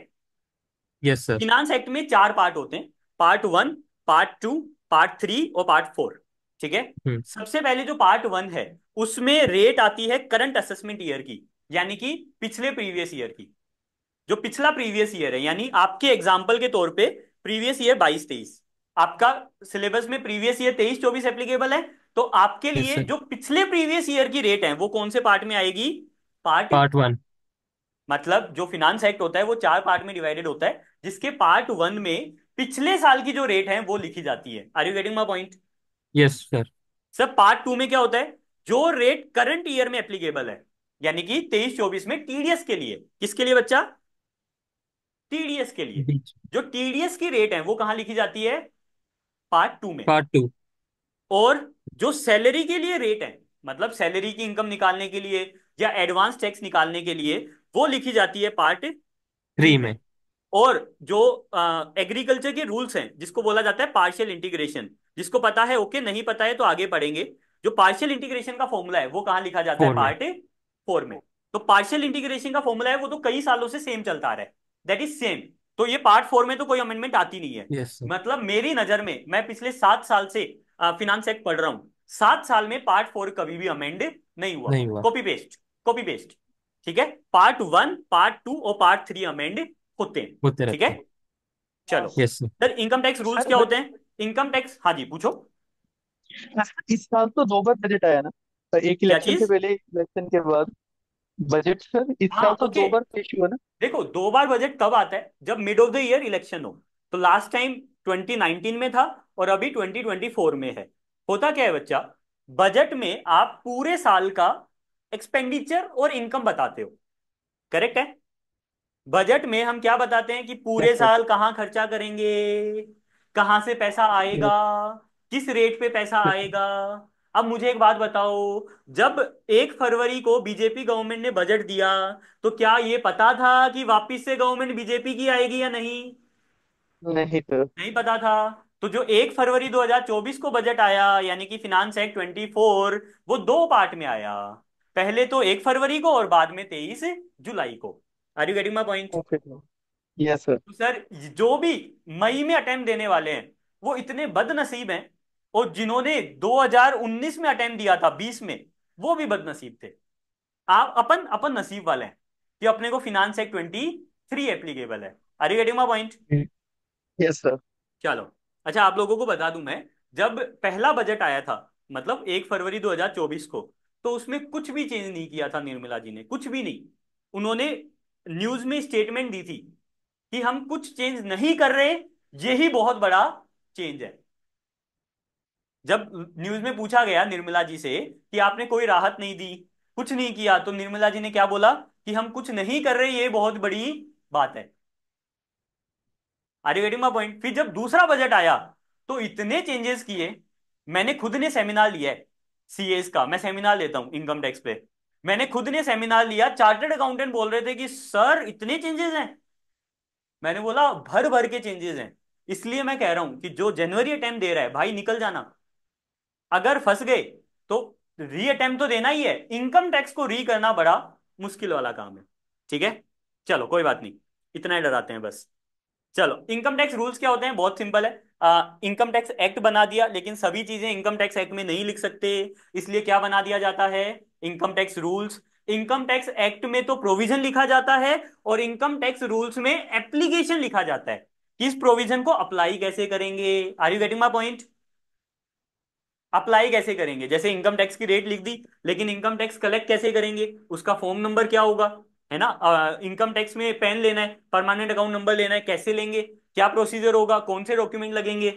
Speaker 3: यस सर फिनांस
Speaker 1: एक्ट में चार पार्ट होते हैं part one part two part three और पार्ट फोर ठीक है hmm. सबसे पहले जो पार्ट वन है उसमें रेट आती है करंट असेसमेंट ईयर की यानी कि पिछले प्रीवियस ईयर की जो पिछला प्रीवियस ईयर है यानी आपके एग्जाम्पल के तौर पे प्रीवियस ईयर बाईस तेईस आपका सिलेबस में प्रीवियस ईयर तेईस चौबीस एप्लीकेबल है तो आपके लिए जो पिछले प्रीवियस ईयर की रेट है वो कौन से पार्ट में आएगी पार्ट पार्ट वन मतलब जो फिनांस एक्ट होता है वो चार पार्ट में डिवाइडेड होता है जिसके पार्ट वन में पिछले साल की जो रेट है वो लिखी जाती है are you getting my point yes sir sir part two में क्या होता है जो रेट करंट ईयर में एप्लीकेबल है यानी कि तेईस चौबीस में टीडीएस के लिए किसके लिए बच्चा टीडीएस के लिए जो टीडीएस की रेट है वो कहां लिखी जाती है पार्ट टू में पार्ट टू और जो सैलरी के लिए रेट है मतलब सैलरी की इनकम निकालने के लिए या एडवांस टैक्स निकालने के लिए वो लिखी जाती है पार्ट थ्री में और जो एग्रीकल्चर के रूल्स हैं जिसको बोला जाता है पार्शियल इंटीग्रेशन जिसको पता है ओके नहीं पता है तो आगे पढ़ेंगे जो पार्शियल इंटीग्रेशन का फॉर्मूला है वो कहाँ लिखा जाता है पार्ट फोर में तो पार्शियल इंटीग्रेशन का फॉर्मूला है वो तो कई सालों से सेम चलता आ रहा है दैट इज सेम तो ये पार्ट फोर में तो कोई अमेंडमेंट आती नहीं है yes, मतलब मेरी नजर में मैं पिछले सात साल से फिनांस एक्ट पढ़ रहा हूं सात साल में पार्ट फोर कभी भी अमेंड नहीं हुआ, कॉपी पेस्ट कॉपी पेस्ट ठीक है पार्ट वन पार्ट टू और पार्ट थ्री अमेंड होते हैं ठीक है चलो सर इनकम टैक्स रूल्स क्या होते हैं इनकम टैक्स हाँ जी पूछो
Speaker 4: इस साल तो दो
Speaker 2: बार बजट आया ना तो एक इलेक्शन से पहले इलेक्शन के बाद बजट सर इस हाँ, साल तो दो बार
Speaker 1: पेश हुआ ना देखो दो बार बजट कब आता है जब mid of the year election हो तो लास्ट टाइम 2019 में था और अभी 2024 में है होता क्या है बच्चा बजट में आप पूरे साल का एक्सपेंडिचर और इनकम बताते हो करेक्ट है बजट में हम क्या बताते हैं कि पूरे साल कहाँ खर्चा करेंगे कहाँ से पैसा आएगा किस रेट पे पैसा आएगा अब मुझे एक बात बताओ जब एक फरवरी को बीजेपी गवर्नमेंट ने बजट दिया तो क्या ये पता था कि वापस से गवर्नमेंट बीजेपी की आएगी या नहीं नहीं तो नहीं पता था तो जो एक फरवरी 2024 को बजट आया यानी कि फिनांस एक्ट 24 वो दो पार्ट में आया पहले तो एक फरवरी को और बाद में तेईस जुलाई को are you getting my point yes sir तो सर जो भी मई में अटेम्प्ट देने वाले हैं वो इतने बदनसीब हैं और जिन्होंने 2019 में अटेम्प्ट दिया था 20 में वो भी बदनसीब थे आप अपन अपन नसीब वाले हैं कि अपने को finance act twenty three applicable है are you getting my point yes sir चलो अच्छा आप लोगों को बता दूं मैं जब पहला बजट आया था मतलब एक फरवरी 2024 को तो उसमें कुछ भी चेंज नहीं किया था निर्मला जी ने कुछ भी नहीं उन्होंने न्यूज में स्टेटमेंट दी थी कि हम कुछ चेंज नहीं कर रहे यही बहुत बड़ा चेंज है जब न्यूज में पूछा गया निर्मला जी से कि आपने कोई राहत नहीं दी कुछ नहीं किया तो निर्मला जी ने क्या बोला कि हम कुछ नहीं कर रहे ये बहुत बड़ी बात है are you getting my point फिर जब दूसरा बजट आया तो इतने चेंजेस किए मैंने खुद ने सेमिनार लिया है सी का मैं सेमिनार लेता हूँ इनकम टैक्स पे मैंने खुद ने सेमिनार लिया चार्टर्ड अकाउंटेंट बोल रहे थे कि सर इतने चेंजेस हैं मैंने बोला भर भर के चेंजेस हैं इसलिए मैं कह रहा हूं कि जो जनवरी अटैम्प दे रहा है भाई निकल जाना अगर फंस गए तो री अटैम्प तो देना ही है इनकम टैक्स को री करना बड़ा मुश्किल वाला काम है ठीक है चलो कोई बात नहीं इतना ही डराते हैं बस चलो इनकम टैक्स रूल्स क्या होते हैं बहुत सिंपल है इनकम टैक्स एक्ट बना दिया लेकिन सभी चीजें इनकम टैक्स एक्ट में नहीं लिख सकते इसलिए क्या बना दिया जाता है income tax rules income tax act में तो प्रोविजन लिखा जाता है और इनकम टैक्स रूल्स में एप्लीकेशन लिखा जाता है किस प्रोविजन को अप्लाई कैसे करेंगे are you getting my point apply कैसे करेंगे जैसे इनकम टैक्स की रेट लिख दी लेकिन इनकम टैक्स कलेक्ट कैसे करेंगे उसका फॉर्म नंबर क्या होगा है ना इनकम टैक्स में पेन लेना है परमानेंट अकाउंट नंबर लेना है कैसे लेंगे क्या प्रोसीजर होगा कौन से डॉक्यूमेंट लगेंगे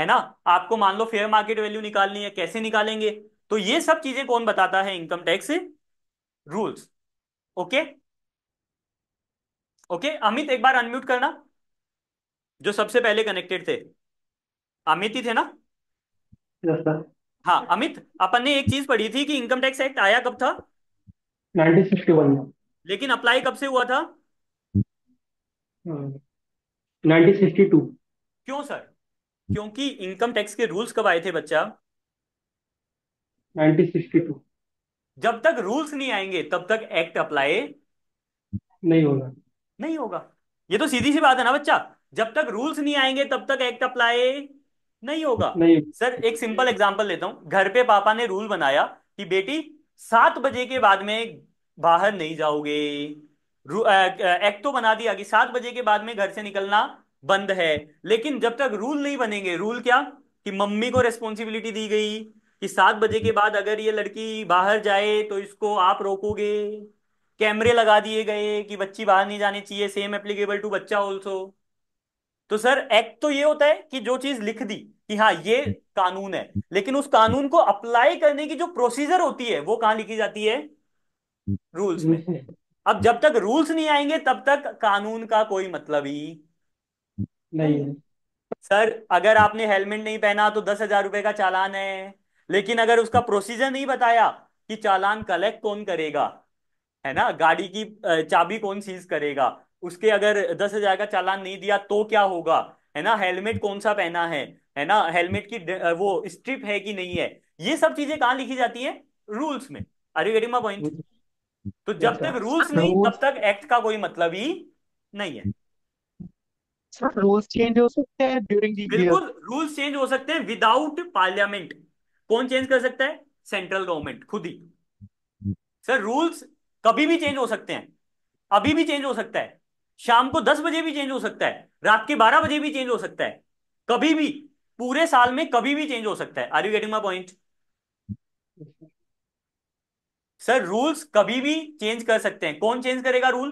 Speaker 1: है ना आपको मान लो फेयर मार्केट वैल्यू निकालनी है कैसे निकालेंगे तो ये सब चीजें कौन बताता है income tax rules okay okay Amit एक बार अनम्यूट करना जो सबसे पहले कनेक्टेड थे अमित ही थे ना हाँ अमित अपन ने एक चीज पढ़ी थी कि इनकम टैक्स एक्ट आया कब था
Speaker 2: 1961 में
Speaker 1: लेकिन अप्लाई कब से हुआ था
Speaker 2: 1962 हाँ।
Speaker 1: क्यों सर क्योंकि इनकम टैक्स के रूल्स कब आए थे बच्चा
Speaker 2: 1962
Speaker 1: जब तक रूल्स नहीं आएंगे तब तक एक्ट अप्लाई नहीं होगा नहीं होगा ये तो सीधी सी बात है ना बच्चा जब तक रूल्स नहीं आएंगे तब तक एक्ट अप्लाई नहीं होगा नहीं सर एक सिंपल एग्जांपल लेता हूं घर पे पापा ने रूल बनाया कि बेटी सात बजे के बाद में बाहर नहीं जाओगे एक तो बना दिया कि सात बजे के बाद में घर से निकलना बंद है लेकिन जब तक रूल नहीं बनेंगे रूल क्या कि मम्मी को रेस्पॉन्सिबिलिटी दी गई कि सात बजे के बाद अगर ये लड़की बाहर जाए तो इसको आप रोकोगे कैमरे लगा दिए गए कि बच्ची बाहर नहीं जानी चाहिए सेम एप्लीकेबल टू बच्चा ऑल्सो तो सर एक्ट तो ये होता है कि जो चीज लिख दी कि हाँ ये कानून है लेकिन उस कानून को अप्लाई करने की जो प्रोसीजर होती है वो कहां लिखी जाती है रूल्स में [LAUGHS] अब जब तक रूल्स नहीं आएंगे तब तक कानून का कोई मतलब ही नहीं सर अगर आपने हेलमेट नहीं पहना तो दस हजार रुपए का चालान है लेकिन अगर उसका प्रोसीजर नहीं बताया कि चालान कलेक्ट कौन करेगा है ना गाड़ी की चाबी कौन सीज करेगा उसके अगर दस हजार का चालान नहीं दिया तो क्या होगा है ना हेलमेट कौन सा पहना है है ना हेलमेट की वो स्ट्रिप है कि नहीं है ये सब चीजें कहाँ लिखी जाती है रूल्स में अरे यू गेटिंग माई पॉइंट तो जब तक रूल्स अच्छा। हाँ, नहीं तब तक एक्ट का कोई मतलब ही नहीं है
Speaker 4: रूल्स अच्छा, चेंज हो सकते हैं ड्यूरिंग दी बिल्कुल
Speaker 1: रूल्स चेंज हो सकते हैं विदाउट पार्लियामेंट कौन चेंज कर सकता है सेंट्रल गवर्नमेंट खुद ही सर रूल्स कभी भी चेंज हो सकते हैं अभी भी चेंज हो सकता है शाम को दस बजे भी चेंज हो सकता है रात के बारह बजे भी चेंज हो सकता है कभी भी पूरे साल में कभी भी चेंज हो सकता है are you getting my point sir rules कभी भी चेंज कर सकते हैं कौन चेंज करेगा रूल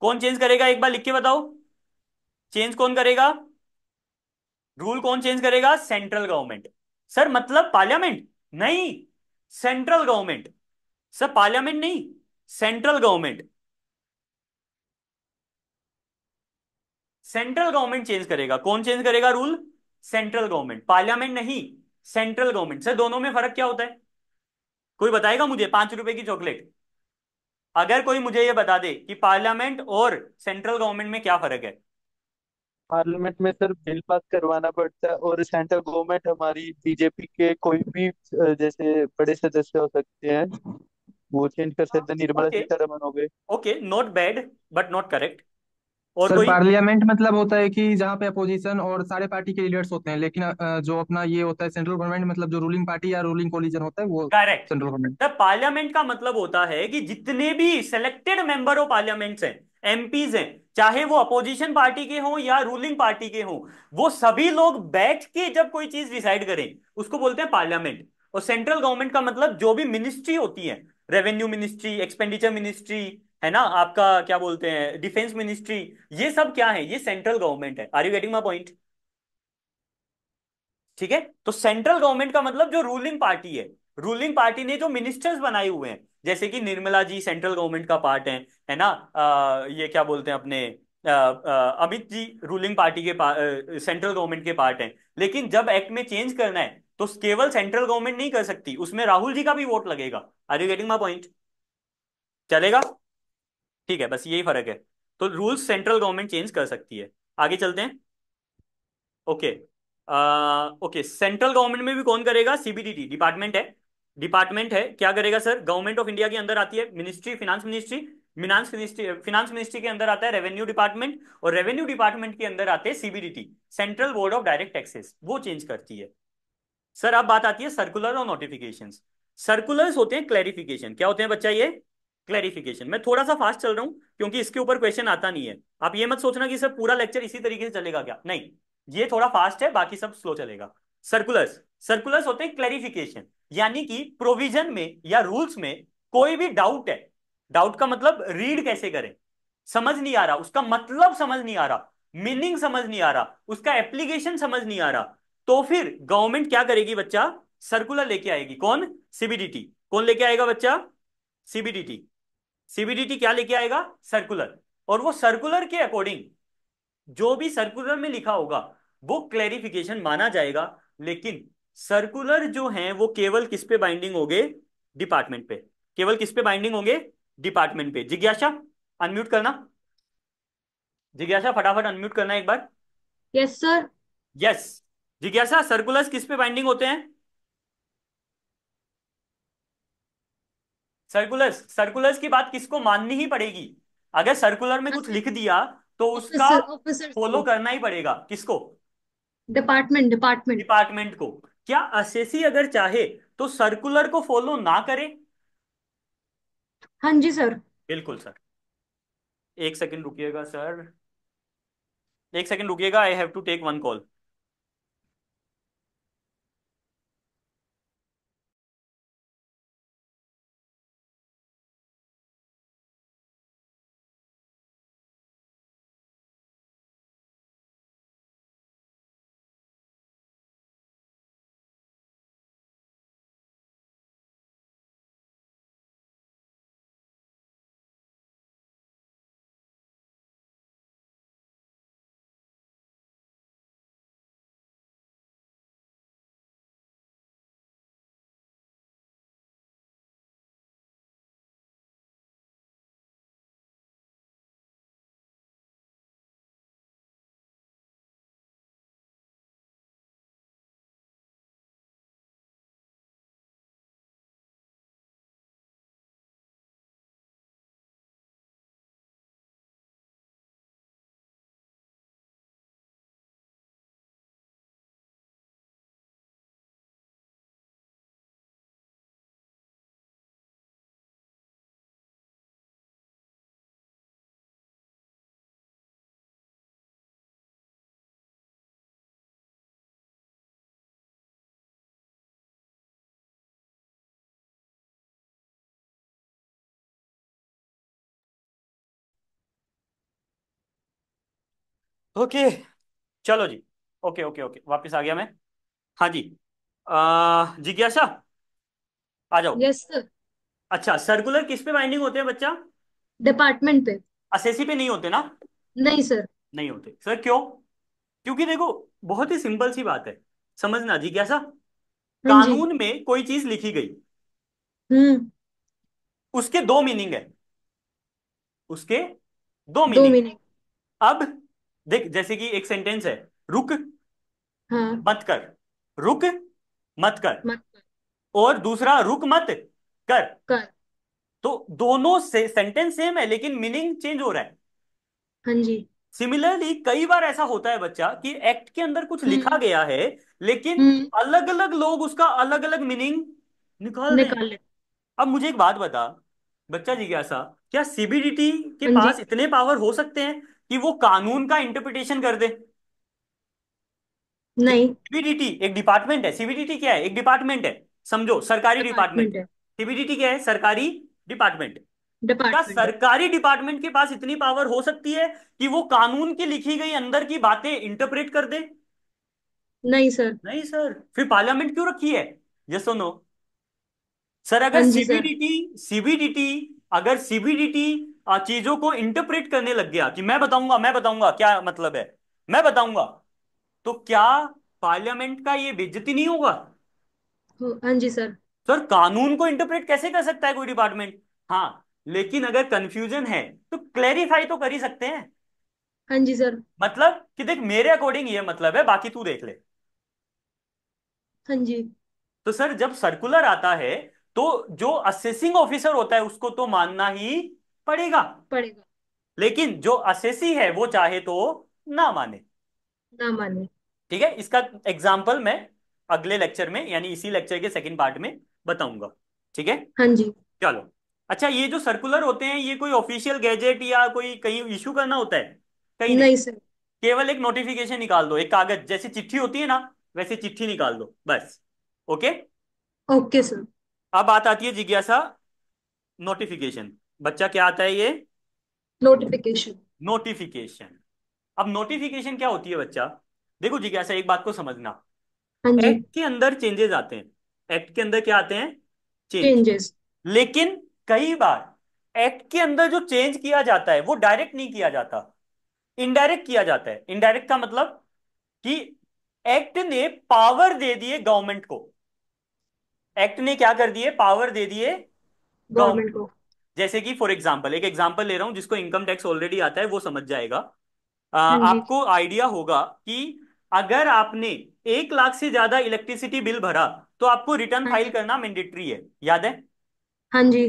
Speaker 1: कौन चेंज करेगा एक बार लिख के बताओ चेंज कौन करेगा रूल कौन चेंज करेगा सेंट्रल गवर्नमेंट सर मतलब पार्लियामेंट नहीं सेंट्रल गवर्नमेंट सर पार्लियामेंट नहीं central government central government change करेगा कौन चेंज करेगा रूल सेंट्रल गवर्नमेंट पार्लियामेंट नहीं सेंट्रल गवर्नमेंट सर दोनों में फर्क क्या होता है कोई बताएगा मुझे पांच रुपए की चॉकलेट अगर कोई मुझे ये बता दे कि पार्लियामेंट और सेंट्रल गवर्नमेंट में क्या फर्क है
Speaker 2: पार्लियामेंट में सर बिल पास करवाना पड़ता है और सेंट्रल गवर्नमेंट हमारी बीजेपी के कोई भी जैसे बड़े सदस्य हो सकते हैं वो चेंज कर सकते निर्मला सीतारमन
Speaker 1: हो गए okay not bad but not correct और सर कोई पार्लियामेंट
Speaker 3: मतलब होता है कि जहाँ पे अपोजिशन और सारे पार्टी
Speaker 1: के लीडर्स होते हैं लेकिन जो अपना ये होता है सेंट्रल गवर्नमेंट मतलब जो रूलिंग पार्टी या रूलिंग कोलिजन होता है वो करेक्ट सेंट्रल गवर्नमेंट तो पार्लियामेंट का मतलब होता है कि जितने भी सिलेक्टेड मेंबर ऑफ पार्लियामेंट हैं एमपीज हैं चाहे वो अपोजिशन पार्टी के हों या रूलिंग पार्टी के हों वो सभी लोग बैठ के जब कोई चीज डिसाइड करें उसको बोलते हैं पार्लियामेंट और सेंट्रल गवर्नमेंट का मतलब जो भी मिनिस्ट्री होती है रेवेन्यू मिनिस्ट्री एक्सपेंडिचर मिनिस्ट्री है ना आपका क्या बोलते हैं डिफेंस मिनिस्ट्री ये सब क्या है ये सेंट्रल गवर्नमेंट है are you getting my point ठीक है तो सेंट्रल गवर्नमेंट का मतलब जो रूलिंग पार्टी है रूलिंग पार्टी ने जो मिनिस्टर्स बनाए हुए हैं जैसे कि निर्मला जी सेंट्रल गवर्नमेंट का पार्ट है है ना आ, ये क्या बोलते हैं अपने अमित जी रूलिंग पार्टी के पा, सेंट्रल गवर्नमेंट के पार्ट हैं लेकिन जब एक्ट में चेंज करना है तो केवल सेंट्रल गवर्नमेंट नहीं कर सकती उसमें राहुल जी का भी वोट लगेगा are you getting my point चलेगा ठीक है बस यही फर्क है तो रूल्स सेंट्रल गवर्नमेंट चेंज कर सकती है आगे चलते हैं ओके ओके सेंट्रल गवर्नमेंट में भी कौन करेगा सीबीडीटी डिपार्टमेंट है डिपार्टमेंट है क्या करेगा सर गवर्नमेंट ऑफ इंडिया के अंदर आती है ministry finance ministry finance ministry finance ministry के अंदर आता है रेवेन्यू डिपार्टमेंट और रेवेन्यू डिपार्टमेंट के अंदर आते हैं CBDT central board of direct taxes वो चेंज करती है सर अब बात आती है सर्कुलर और नोटिफिकेशन सर्कुलर्स होते हैं क्लैरिफिकेशन क्या होते हैं बच्चा ये क्लैरिफिकेशन मैं थोड़ा सा फास्ट चल रहा हूं क्योंकि इसके ऊपर क्वेश्चन आता नहीं है आप ये मत सोचना कि सर पूरा लेक्चर इसी तरीके से चलेगा क्या नहीं ये थोड़ा फास्ट है बाकी सब स्लो चलेगा सर्कुलर्स सर्कुलर्स होते हैं क्लैरिफिकेशन यानी कि प्रोविजन में या रूल्स में कोई भी डाउट है डाउट का मतलब रीड कैसे करें समझ नहीं आ रहा उसका मतलब समझ नहीं आ रहा मीनिंग समझ नहीं आ रहा उसका एप्लीकेशन समझ नहीं आ रहा तो फिर गवर्नमेंट क्या करेगी बच्चा सर्कुलर लेके आएगी कौन सीबीडीटी कौन लेके आएगा बच्चा सीबीडीटी सीबीडीटी क्या लेके आएगा सर्कुलर और वो सर्कुलर के अकॉर्डिंग जो भी सर्कुलर में लिखा होगा वो क्लैरिफिकेशन माना जाएगा लेकिन सर्कुलर जो है वो केवल किस पे बाइंडिंग होगे डिपार्टमेंट पे केवल किस पे बाइंडिंग होंगे डिपार्टमेंट पे जिज्ञासा अनम्यूट करना जिज्ञासा फटाफट अनम्यूट करना एक बार यस सर यस जिज्ञासा सर्कुलर किस पे बाइंडिंग होते हैं सर्कुलर्स सर्कुलर्स की बात किसको माननी ही पड़ेगी अगर सर्कुलर में कुछ लिख दिया तो उसका फॉलो करना ही पड़ेगा किसको डिपार्टमेंट डिपार्टमेंट डिपार्टमेंट को क्या असेसी अगर चाहे तो सर्कुलर को फॉलो ना करे हाँ जी सर बिल्कुल सर एक सेकंड रुकिएगा सर एक सेकंड रुकिएगा I have to take one call
Speaker 4: okay चलो जी ओके ओके
Speaker 1: ओके वापस आ गया मैं हाँ जी जिज्ञासा आ जाओ यस सर अच्छा सर्कुलर किस पे बाइंडिंग होते हैं बच्चा
Speaker 5: डिपार्टमेंट पे
Speaker 1: असेसी पे नहीं होते ना नहीं सर नहीं होते सर क्यों क्योंकि देखो बहुत ही सिंपल सी बात है समझना जिज्ञासा हाँ कानून में कोई चीज लिखी गई हम्म उसके दो मीनिंग है उसके दो मीनिंग अब देख जैसे कि एक सेंटेंस है रुक हाँ मत कर रुक मत कर मत और दूसरा रुक मत कर कर तो दोनों से सेंटेंस सेम है लेकिन मीनिंग चेंज हो रहा है हाँ जी सिमिलरली कई बार ऐसा होता है बच्चा कि एक्ट के अंदर कुछ लिखा हम्म। गया है लेकिन हम्म। अलग अलग लोग उसका अलग अलग मीनिंग निकाल निकाल रहे अब मुझे एक बात बता बच्चा जी सा क्या सीबीडीटी के हाँ पास इतने पावर हो सकते हैं कि वो कानून का इंटरप्रिटेशन कर दे नहीं सीबीडीटी एक डिपार्टमेंट है सीबीडीटी क्या है एक डिपार्टमेंट है समझो सरकारी डिपार्टमेंट है सीबीडीटी क्या है सरकारी डिपार्टमेंट क्या सरकारी डिपार्टमेंट के पास इतनी पावर हो सकती है कि वो कानून की लिखी गई अंदर की बातें इंटरप्रेट कर दे
Speaker 5: नहीं सर नहीं सर
Speaker 1: फिर पार्लियामेंट क्यों रखी है यस और नो सर अगर सीबीडीटी हाँ सीबीडीटी अगर सीबीडीटी चीजों को इंटरप्रेट करने लग गया कि मैं बताऊंगा मैं बताऊंगा क्या मतलब है मैं बताऊंगा तो क्या पार्लियामेंट का ये बेजती नहीं होगा हाँ जी सर सर कानून को इंटरप्रेट कैसे कर सकता है कोई डिपार्टमेंट हाँ लेकिन अगर कंफ्यूजन है तो क्लैरिफाई तो कर ही सकते हैं हाँ जी सर मतलब कि देख मेरे अकॉर्डिंग ये मतलब है बाकी तू देख ले हाँ जी तो सर जब सर्कुलर आता है तो जो असेसिंग ऑफिसर होता है उसको तो मानना ही पड़ेगा पड़ेगा लेकिन जो असेसी है वो चाहे तो ना माने ना माने ठीक है इसका एग्जाम्पल मैं अगले लेक्चर में यानी इसी लेक्चर के सेकेंड पार्ट में बताऊंगा ठीक है हाँ जी चलो अच्छा ये जो सर्कुलर होते हैं ये कोई ऑफिशियल गैजेट या कोई कहीं इशू करना होता है कहीं नहीं, नहीं सर केवल एक नोटिफिकेशन निकाल दो एक कागज जैसे चिट्ठी होती है ना वैसे चिट्ठी निकाल दो बस ओके ओके सर अब बात आती है जिज्ञासा नोटिफिकेशन बच्चा क्या आता है ये
Speaker 6: नोटिफिकेशन
Speaker 1: नोटिफिकेशन अब नोटिफिकेशन क्या होती है बच्चा देखो जी कैसा एक बात को समझना एक्ट हाँ के अंदर चेंजेस आते हैं एक्ट के अंदर क्या आते हैं चेंजेस लेकिन कई बार एक्ट के अंदर जो चेंज किया जाता है वो डायरेक्ट नहीं किया जाता इनडायरेक्ट किया जाता है इनडायरेक्ट का मतलब कि एक्ट ने पावर दे दिए गवर्नमेंट को एक्ट ने क्या कर दिए पावर दे दिए गवर्नमेंट को जैसे कि फॉर एग्जाम्पल एक एग्जाम्पल ले रहा हूँ जिसको इनकम टैक्स ऑलरेडी आता है वो समझ जाएगा आ, हाँ आपको आइडिया होगा कि अगर आपने एक लाख से ज्यादा इलेक्ट्रिसिटी बिल भरा तो आपको रिटर्न फाइल हाँ करना मैंडेटरी है याद है हाँ जी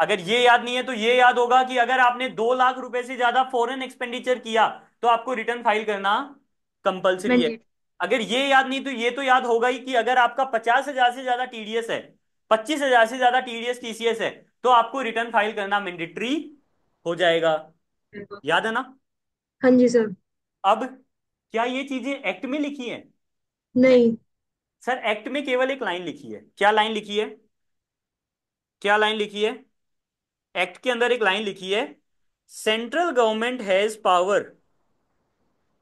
Speaker 1: अगर ये याद नहीं है तो ये याद होगा कि अगर आपने दो लाख रुपए से ज्यादा फॉरेन एक्सपेंडिचर किया तो आपको रिटर्न फाइल करना कंपलसरी हाँ है अगर ये याद नहीं तो ये तो याद होगा ही कि अगर आपका पचास हजार से ज्यादा टीडीएस है पच्चीस हजार से ज्यादा टीडीएस टीसीएस है तो आपको रिटर्न फाइल करना मैंडेटरी हो जाएगा याद है ना हाँ जी सर अब क्या ये चीजें एक्ट में लिखी है नहीं सर एक्ट में केवल एक लाइन लिखी है क्या लाइन लिखी है क्या लाइन लिखी है एक्ट के अंदर एक लाइन लिखी है central government has power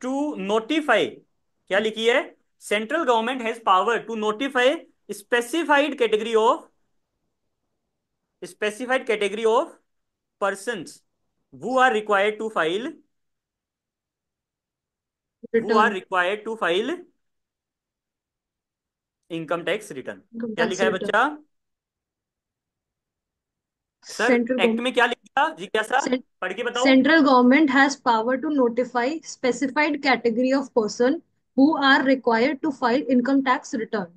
Speaker 1: to notify क्या लिखी है central government has power to notify specified category of specified category of person who are required to file who are required to file income tax return क्या लिखा है बच्चा sir act में क्या लिखा जी क्या सर पढ़ के बताओ central
Speaker 5: government has power to notify specified category of person who are required to file income tax return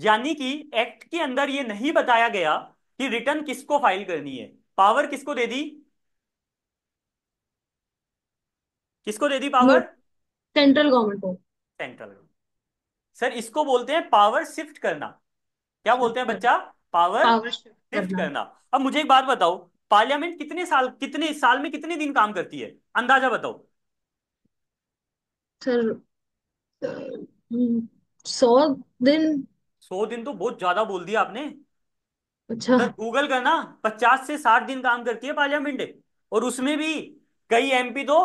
Speaker 1: यानी कि एक्ट के अंदर यह नहीं बताया गया कि रिटर्न किसको फाइल करनी है पावर किसको दे दी किसको दे दी पावर
Speaker 5: सेंट्रल गवर्नमेंट को
Speaker 1: सेंट्रल सर इसको बोलते हैं पावर शिफ्ट करना क्या बोलते हैं बच्चा पावर, पावर शिफ्ट, शिफ्ट करना अब मुझे एक बात बताओ पार्लियामेंट कितने साल कितने साल में कितने दिन काम करती है अंदाजा बताओ
Speaker 5: सर सौ दिन
Speaker 1: सौ दिन तो बहुत ज्यादा बोल दिया आपने अच्छा गूगल करना पचास से साठ दिन काम करती है पार्लियामेंट और उसमें भी कई एमपी तो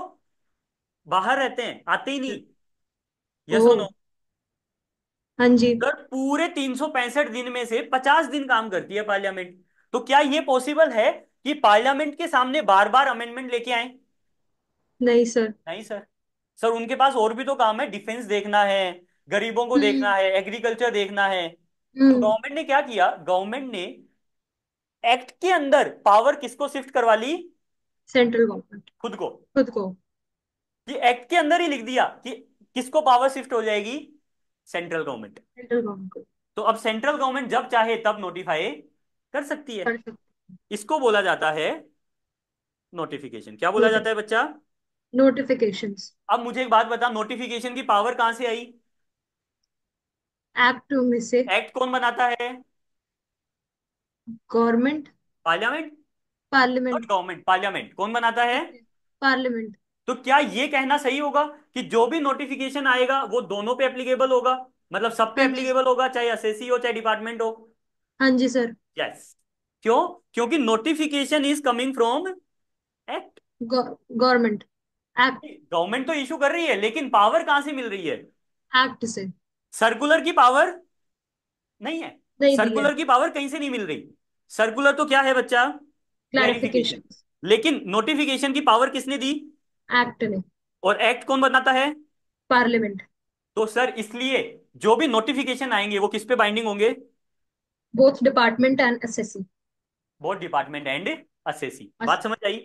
Speaker 1: बाहर रहते हैं आते ही नहीं यस नो हाँ जी अगर पूरे तीन सौ पैंसठ दिन में से पचास दिन काम करती है पार्लियामेंट तो क्या ये पॉसिबल है कि पार्लियामेंट के सामने बार बार अमेंडमेंट लेके आए नहीं सर नहीं सर सर उनके पास और भी तो काम है डिफेंस देखना है गरीबों को देखना हम्म। है एग्रीकल्चर देखना है
Speaker 5: तो गवर्नमेंट
Speaker 1: हम्म। ने क्या किया गवर्नमेंट ने एक्ट के अंदर पावर किसको शिफ्ट करवा ली सेंट्रल गवर्नमेंट खुद को खुद को ये एक्ट के अंदर ही लिख दिया कि किसको पावर शिफ्ट हो जाएगी सेंट्रल गवर्नमेंट
Speaker 4: सेंट्रल गवर्नमेंट
Speaker 1: तो अब सेंट्रल गवर्नमेंट जब चाहे तब नोटिफाई
Speaker 7: कर सकती है कर सकती।
Speaker 1: इसको बोला जाता है नोटिफिकेशन क्या बोला जाता है
Speaker 5: बच्चा नोटिफिकेशन
Speaker 1: अब मुझे एक बात बता नोटिफिकेशन की पावर कहां से आई
Speaker 5: एक्ट टू में से
Speaker 1: एक्ट कौन बनाता है government parliament parliament government parliament कौन बनाता है पार्लियामेंट तो क्या ये कहना सही होगा कि जो भी नोटिफिकेशन आएगा वो दोनों पे एप्लीकेबल होगा मतलब सब पे एप्लीकेबल हाँ होगा चाहे सी हो चाहे डिपार्टमेंट हो हाँ जी सर यस yes. क्यों क्योंकि notification is coming from act government act government तो इश्यू कर रही है लेकिन पावर कहां से मिल रही है एक्ट से सर्कुलर की पावर नहीं है नहीं सर्कुलर की पावर कहीं से नहीं मिल रही सर्कुलर तो क्या है बच्चा
Speaker 5: क्लैरिफिकेशन
Speaker 1: लेकिन नोटिफिकेशन की पावर किसने दी एक्ट ने और एक्ट कौन बनाता है पार्लियामेंट तो सर इसलिए जो भी नोटिफिकेशन आएंगे वो किस पे बाइंडिंग होंगे
Speaker 6: both department and
Speaker 5: SSC
Speaker 1: both department and SSC बात समझ आई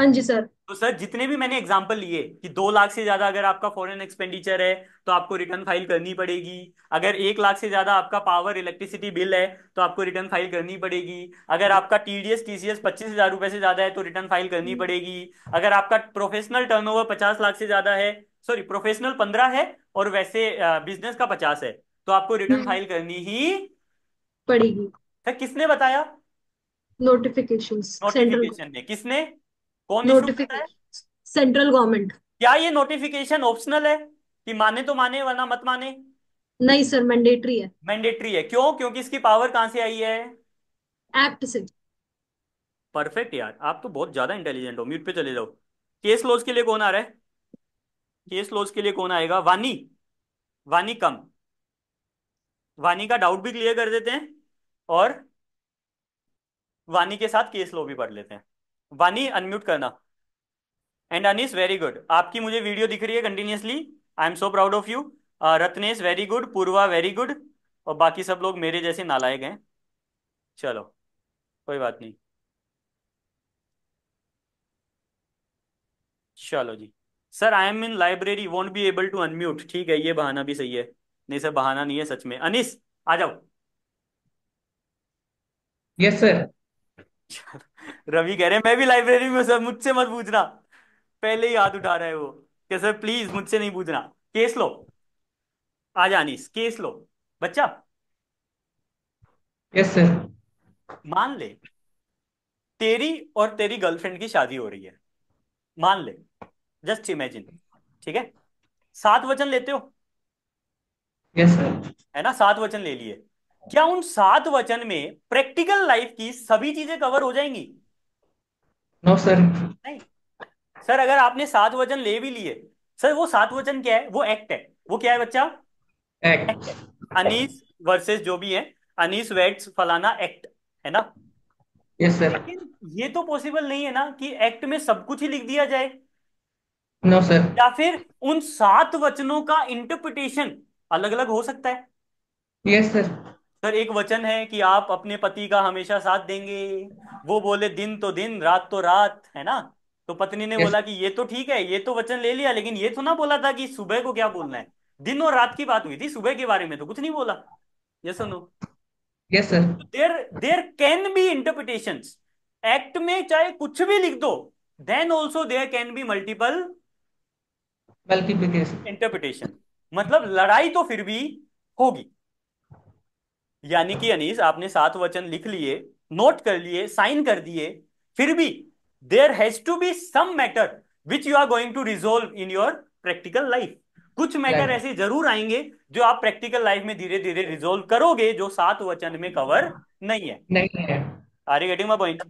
Speaker 1: हाँ जी सर तो सर जितने भी मैंने एग्जाम्पल लिए कि दो लाख से ज्यादा अगर आपका फॉरेन एक्सपेंडिचर है तो आपको रिटर्न फाइल करनी पड़ेगी अगर एक लाख से ज्यादा आपका पावर इलेक्ट्रिसिटी बिल है तो आपको रिटर्न फाइल करनी पड़ेगी अगर आपका टीडीएस टीसीएस पच्चीस हजार रुपए से ज्यादा है तो रिटर्न फाइल करनी हम्म। पड़ेगी अगर आपका प्रोफेशनल टर्नओवर पचास लाख से ज्यादा है सॉरी प्रोफेशनल पंद्रह है और वैसे बिजनेस का पचास है तो आपको रिटर्न हम्म। फाइल करनी ही पड़ेगी सर किसने
Speaker 5: बताया नोटिफिकेशन नोटिफिकेशन ने किसने कौन नोटिफिकेशन सेंट्रल गवर्नमेंट
Speaker 1: क्या ये नोटिफिकेशन ऑप्शनल है कि माने तो माने वरना मत माने
Speaker 5: नहीं सर मैंडेटरी है
Speaker 1: मैंडेटरी है क्यों क्योंकि इसकी पावर कहां से आई है एक्ट से परफेक्ट यार आप तो बहुत ज्यादा इंटेलिजेंट हो म्यूट पे चले जाओ केस लॉज के लिए कौन आ रहा है केस लॉज के लिए कौन आएगा वानी वानी कम वानी का डाउट भी क्लियर कर देते हैं और वानी के साथ केस लॉ भी पढ़ लेते हैं वानी अनम्यूट करना एंड अनिस वेरी गुड आपकी मुझे वीडियो दिख रही है continuously I am so proud of you Ratnesh very good Purva very good और बाकी सब लोग मेरे जैसे नालायक हैं चलो कोई बात नहीं चलो जी sir I am in library won't be able to unmute ठीक है ये बहाना भी सही है नहीं सर बहाना नहीं है सच में अनिस आ जाओ यस सर रवि कह रहे हैं मैं भी लाइब्रेरी में सर मुझसे मत पूछना पहले ही हाथ उठा रहा है वो कि सर प्लीज मुझसे नहीं पूछना केस लो आ जा केस लो बच्चा
Speaker 3: यस सर
Speaker 1: मान ले तेरी और तेरी गर्लफ्रेंड की शादी हो रही है मान ले जस्ट इमेजिन ठीक है सात वचन लेते हो यस सर है ना सात वचन ले लिए क्या उन सात वचन में प्रैक्टिकल लाइफ की सभी चीजें कवर हो जाएंगी
Speaker 3: नो no, सर नहीं
Speaker 1: सर अगर आपने सात वचन ले भी लिए सर वो सात वचन क्या है वो एक्ट है वो क्या है बच्चा अनीस वर्सेस जो भी है अनीस वेट्स फलाना एक्ट है ना यस सर लेकिन ये तो पॉसिबल नहीं है ना कि एक्ट में सब कुछ ही लिख दिया जाए नो no, सर या फिर उन सात वचनों का इंटरप्रिटेशन अलग अलग हो सकता है
Speaker 3: यस yes, सर
Speaker 1: सर एक वचन है कि आप अपने पति का हमेशा साथ देंगे वो बोले दिन तो दिन रात तो रात है ना तो पत्नी ने yes. बोला कि ये तो ठीक है ये तो वचन ले लिया लेकिन ये तो ना बोला था कि सुबह को क्या बोलना है दिन और रात की बात हुई थी सुबह के बारे में तो कुछ नहीं बोला ये सुनो yes sir there there can be interpretation act में चाहे कुछ भी लिख दो then also there can be multiple multiplication interpretation मतलब लड़ाई तो फिर भी होगी यानी कि अनीस आपने सात वचन लिख लिए नोट कर लिए साइन कर दिए फिर भी there has to be some matter which you are going to resolve in your practical life कुछ मैटर ऐसे जरूर आएंगे जो आप प्रैक्टिकल लाइफ में धीरे धीरे रिजोल्व करोगे जो सात वचन में कवर नहीं है are you getting my point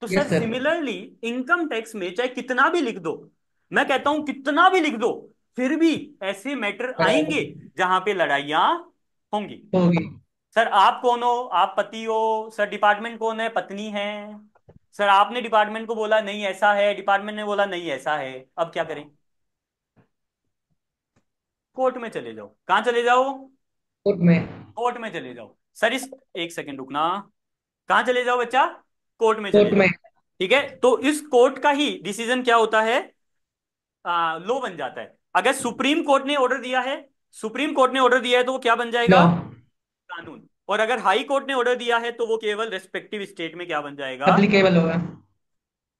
Speaker 1: तो सर सिमिलरली इनकम टैक्स में चाहे कितना भी लिख दो मैं कहता हूं कितना भी लिख दो फिर भी ऐसे मैटर आएंगे जहां पे लड़ाइयां होंगी होगी सर आप कौन हो आप पति हो सर डिपार्टमेंट कौन है पत्नी है सर आपने डिपार्टमेंट को बोला नहीं ऐसा है डिपार्टमेंट ने बोला नहीं ऐसा है अब क्या करें कोर्ट में चले जाओ कहां चले जाओ कोर्ट में कोर्ट में चले जाओ सर इस एक सेकंड रुकना कहा चले जाओ बच्चा कोर्ट में कोर्ट में ठीक है तो इस कोर्ट का ही डिसीजन क्या होता है लो बन जाता है अगर सुप्रीम कोर्ट ने ऑर्डर दिया है सुप्रीम कोर्ट ने ऑर्डर दिया है तो वो क्या बन जाएगा कानून और अगर हाई कोर्ट ने ऑर्डर दिया है तो वो केवल रेस्पेक्टिव स्टेट में क्या बन जाएगा एप्लीकेबल होगा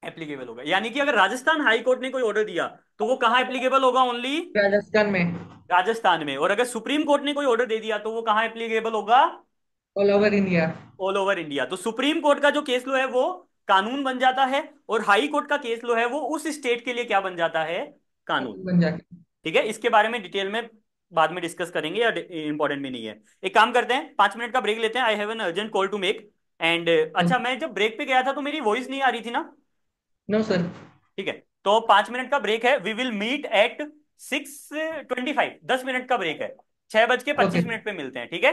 Speaker 1: एप्लीकेबल होगा यानी कि अगर राजस्थान हाई कोर्ट ने कोई ऑर्डर दिया तो वो कहाँ एप्लीकेबल होगा ओनली राजस्थान में राजस्थान में और अगर सुप्रीम कोर्ट ने कोई ऑर्डर दे दिया तो वो कहाँ एप्लीकेबल होगा
Speaker 4: all over India
Speaker 1: all over India तो सुप्रीम कोर्ट का जो केस लो है वो कानून बन जाता है और हाई कोर्ट का केस लो है वो उस स्टेट के लिए क्या बन जाता है कानून बन जाता ठीक है इसके बारे में डिटेल में बाद में डिस्कस करेंगे या इंपॉर्टेंट भी नहीं है एक काम करते हैं पांच मिनट का ब्रेक लेते हैं I have an urgent call to make and अच्छा मैं जब ब्रेक पे गया था तो मेरी वॉइस नहीं आ रही थी ना नो सर ठीक है तो पांच मिनट का ब्रेक है we will meet at six twenty five दस मिनट का ब्रेक है
Speaker 4: छह बज के पच्चीस मिनट पे मिलते हैं ठीक है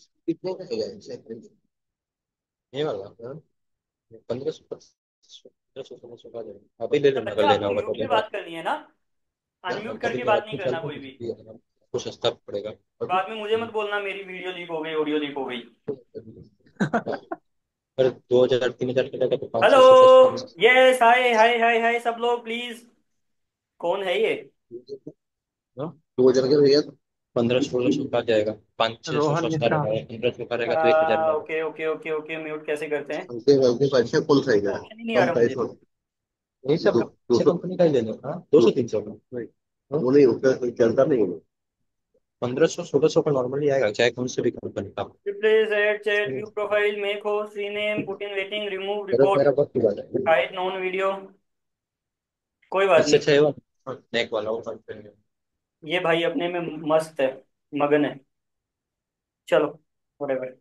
Speaker 4: कितने का हो
Speaker 2: ये वाला पंद्रह सौ पंद्रह
Speaker 1: सौ समझ का जाएगा
Speaker 2: अभी ले
Speaker 3: लेना
Speaker 1: अगर लेना बात करनी है ना अनम्यूट करके बात नहीं करना कोई भी
Speaker 2: कुछ सस्ता पड़ेगा
Speaker 1: बाद में मुझे मत बोलना मेरी वीडियो लीक हो गई ऑडियो लीक हो गई
Speaker 3: पर दो हजार तीन हजार के लगा तो हेलो
Speaker 1: यस हाय हाय हाय हाय सब लोग प्लीज कौन है ये हाँ?
Speaker 3: दो हजार के भैया पंद्रह सोलह सौ का जाएगा पाँच छह सौ रोहन सस्ता मिश्रा रहेगा पंद्रह सौ का रहेगा तो एक हजार में
Speaker 1: okay okay okay okay mute कैसे करते हैं
Speaker 2: उनके उनके पैसे कुल सही है ऑप्शन
Speaker 1: ही नहीं आ रहा मुझे पैसे तो
Speaker 2: यही सब दो अच्छे सौ कंपनी का ही ले लो हाँ दो सौ तीन सौ का वो नहीं उसका कोई चलता नहीं है
Speaker 3: पंद्रह
Speaker 1: सौ सोलह सौ का नॉर्मली आएगा चाहे कौन से भी कंपनी का replace add chat view profile make हो सी name put in waiting remove मेरा रिपोर्ट मेरा बस की बात है हाइड नॉन वीडियो कोई बात अच्छा नहीं अच्छा वो
Speaker 3: नेक
Speaker 7: हाँ, वाला वो कंपनी
Speaker 1: ये भाई अपने में मस्त है मगन है चलो बड़े बड़े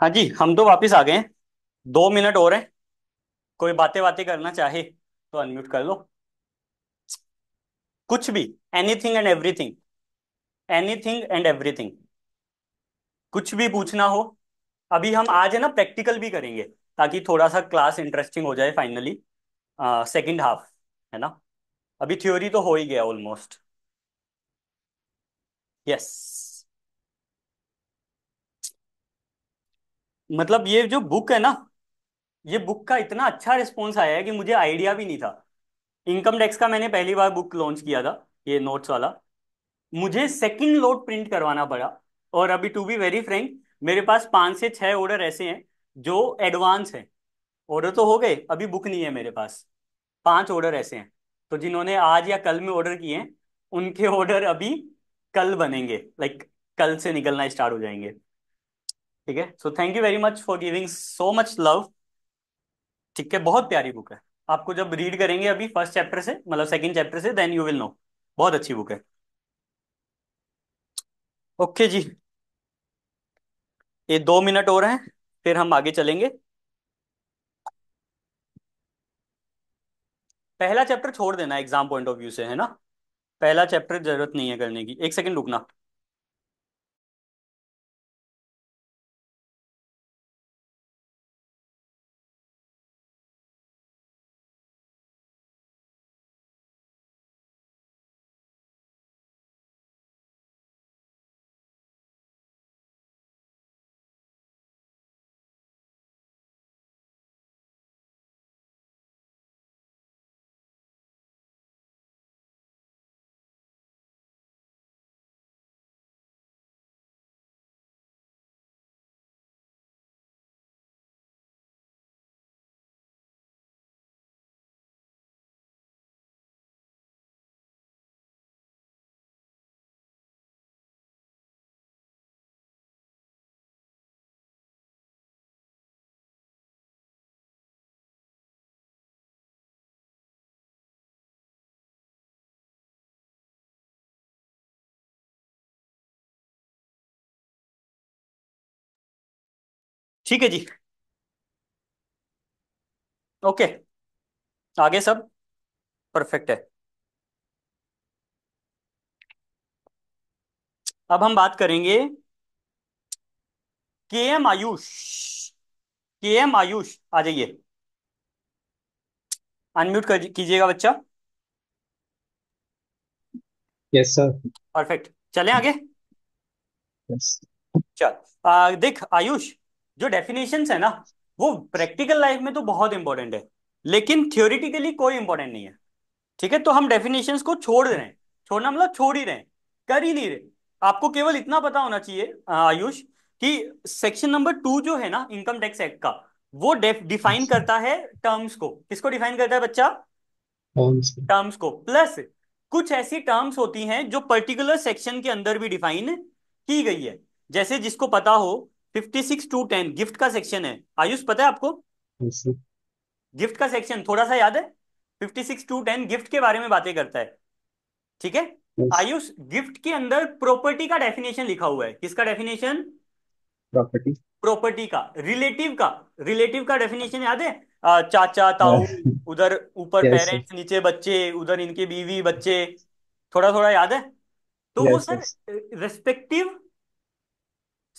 Speaker 4: हाँ जी हम तो वापस आ गए हैं दो मिनट
Speaker 1: और हैं कोई बातें बातें करना चाहे तो अनम्यूट कर लो कुछ भी anything and everything anything and everything कुछ भी पूछना हो अभी हम आज है ना प्रैक्टिकल भी करेंगे ताकि थोड़ा सा क्लास इंटरेस्टिंग हो जाए फाइनली सेकंड हाफ है ना अभी थ्योरी तो हो ही गया ऑलमोस्ट यस yes. मतलब ये जो बुक है ना ये बुक का इतना अच्छा रिस्पॉन्स आया है कि मुझे आइडिया भी नहीं था इनकम टैक्स का मैंने पहली बार बुक लॉन्च किया था ये नोट्स वाला मुझे सेकंड लोड प्रिंट करवाना पड़ा और अभी टू बी वेरी फ्रेंक मेरे पास पांच से छः ऑर्डर ऐसे हैं जो एडवांस हैं ऑर्डर तो हो गए अभी बुक नहीं है मेरे पास पांच ऑर्डर ऐसे हैं तो जिन्होंने आज या कल में ऑर्डर किए हैं उनके ऑर्डर अभी कल बनेंगे लाइक कल से निकलना स्टार्ट हो जाएंगे ठीक है so thank you very much for giving so much love ठीक है बहुत प्यारी बुक है आपको जब रीड करेंगे अभी फर्स्ट चैप्टर से मतलब सेकंड चैप्टर से देन यू विल नो बहुत अच्छी बुक है ओके okay जी ये दो मिनट और हैं फिर हम आगे चलेंगे पहला चैप्टर छोड़ देना एग्जाम पॉइंट ऑफ व्यू से है ना पहला चैप्टर जरूरत नहीं है करने की एक सेकंड रुकना ठीक है जी ओके आगे सब परफेक्ट है अब हम बात करेंगे के एम आयुष के एम आयुष आ जाइए अनम्यूट कीजिएगा बच्चा यस सर परफेक्ट चले आगे yes. चल आ, देख आयुष जो डेफिनेशन है ना वो प्रैक्टिकल लाइफ में तो बहुत इंपॉर्टेंट है लेकिन थियोरिटिकली कोई इंपॉर्टेंट नहीं है ठीक है तो हम डेफिनेशन को छोड़ रहे हैं छोड़ना मतलब छोड़ ही रहे हैं कर ही नहीं रहे आपको केवल इतना पता होना चाहिए आयुष कि सेक्शन नंबर टू जो है ना इनकम टैक्स एक्ट का वो डिफाइन अच्छा। करता है टर्म्स को किसको डिफाइन करता है बच्चा
Speaker 4: टर्म्स
Speaker 1: को प्लस कुछ ऐसी टर्म्स होती हैं जो पर्टिकुलर सेक्शन के अंदर भी डिफाइन की गई है जैसे जिसको पता हो fifty six two ten gift का सेक्शन है आयुष पता है आपको गिफ्ट का सेक्शन थोड़ा सा याद है fifty six two ten gift के बारे में बातें करता है ठीक है आयुष गिफ्ट के अंदर प्रॉपर्टी का डेफिनेशन लिखा हुआ है किसका डेफिनेशन प्रॉपर्टी प्रॉपर्टी का रिलेटिव का रिलेटिव का डेफिनेशन याद है आ, चाचा ताऊ उधर ऊपर पेरेंट्स नीचे बच्चे उधर इनके बीवी बच्चे थोड़ा थोड़ा याद है तो वो सर रेस्पेक्टिव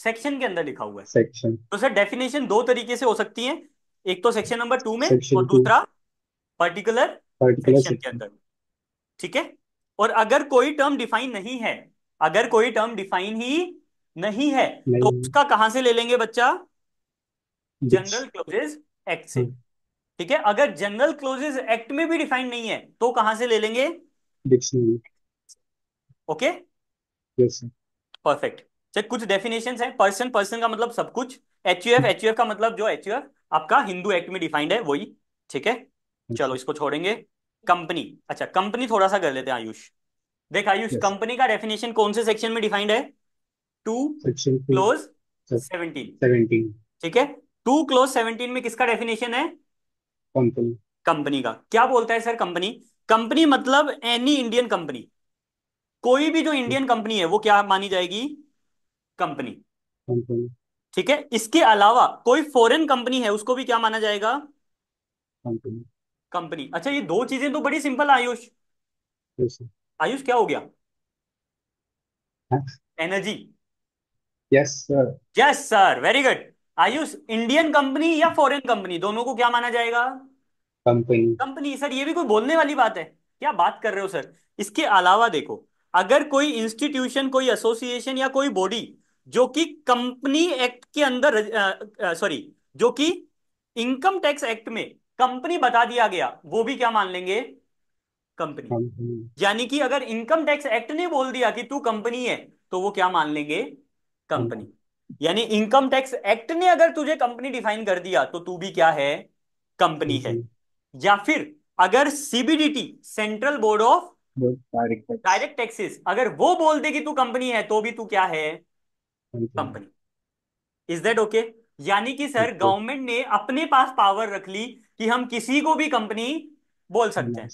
Speaker 1: सेक्शन के अंदर लिखा हुआ है सेक्शन तो सर डेफिनेशन दो तरीके से हो सकती है एक तो सेक्शन नंबर टू में और दूसरा पर्टिकुलर
Speaker 4: सेक्शन के
Speaker 1: अंदर ठीक है और अगर कोई टर्म डिफाइन नहीं है अगर कोई टर्म डिफाइन ही नहीं है नहीं। तो उसका कहां से ले लेंगे बच्चा जनरल क्लोजेज एक्ट से हाँ। ठीक है अगर जनरल क्लोजेज एक्ट में भी डिफाइन नहीं है तो कहां से ले लेंगे dictionary okay yes perfect check कुछ डेफिनेशन है पर्सन पर्सन का मतलब सब कुछ H U F H U F का मतलब जो एच यू एफ आपका हिंदू एक्ट में डिफाइंड है वही ठीक है चलो इसको छोड़ेंगे कंपनी अच्छा कंपनी थोड़ा सा कर लेते हैं आयुष देख आयुष कंपनी का डेफिनेशन कौन से सेक्शन में डिफाइंड है टू क्लोज सेवनटीन ठीक है टू क्लोज सेवनटीन में किसका डेफिनेशन है कंपनी कंपनी का क्या बोलता है सर कंपनी कंपनी मतलब एनी इंडियन कंपनी कोई भी जो इंडियन कंपनी है वो क्या मानी जाएगी कंपनी ठीक है इसके अलावा कोई फॉरेन कंपनी है उसको भी क्या माना जाएगा कंपनी अच्छा ये दो चीजें तो बड़ी सिंपल आयुष आयुष क्या हो गया energy
Speaker 2: yes sir
Speaker 1: yes sir very good Ayush Indian company या फॉरेन कंपनी दोनों को क्या माना जाएगा कंपनी कंपनी सर ये भी कोई बोलने वाली बात है क्या बात कर रहे हो सर इसके अलावा देखो अगर कोई इंस्टीट्यूशन कोई एसोसिएशन या कोई बॉडी जो कि कंपनी एक्ट के अंदर सॉरी जो कि इनकम टैक्स एक्ट में कंपनी बता दिया गया वो भी क्या मान लेंगे कंपनी हाँ यानी कि अगर इनकम टैक्स एक्ट ने बोल दिया कि तू कंपनी है तो वो क्या मान लेंगे कंपनी हाँ। यानी इनकम टैक्स एक्ट ने अगर तुझे कंपनी डिफाइन कर दिया तो तू भी क्या है कंपनी है या फिर अगर CBDT central board of
Speaker 2: direct
Speaker 1: taxes अगर वो बोल दे कि तू कंपनी है तो भी तू क्या है कंपनी इज दैट ओके यानी कि सर गवर्नमेंट ने अपने पास पावर रख ली कि हम किसी को भी कंपनी बोल सकते हैं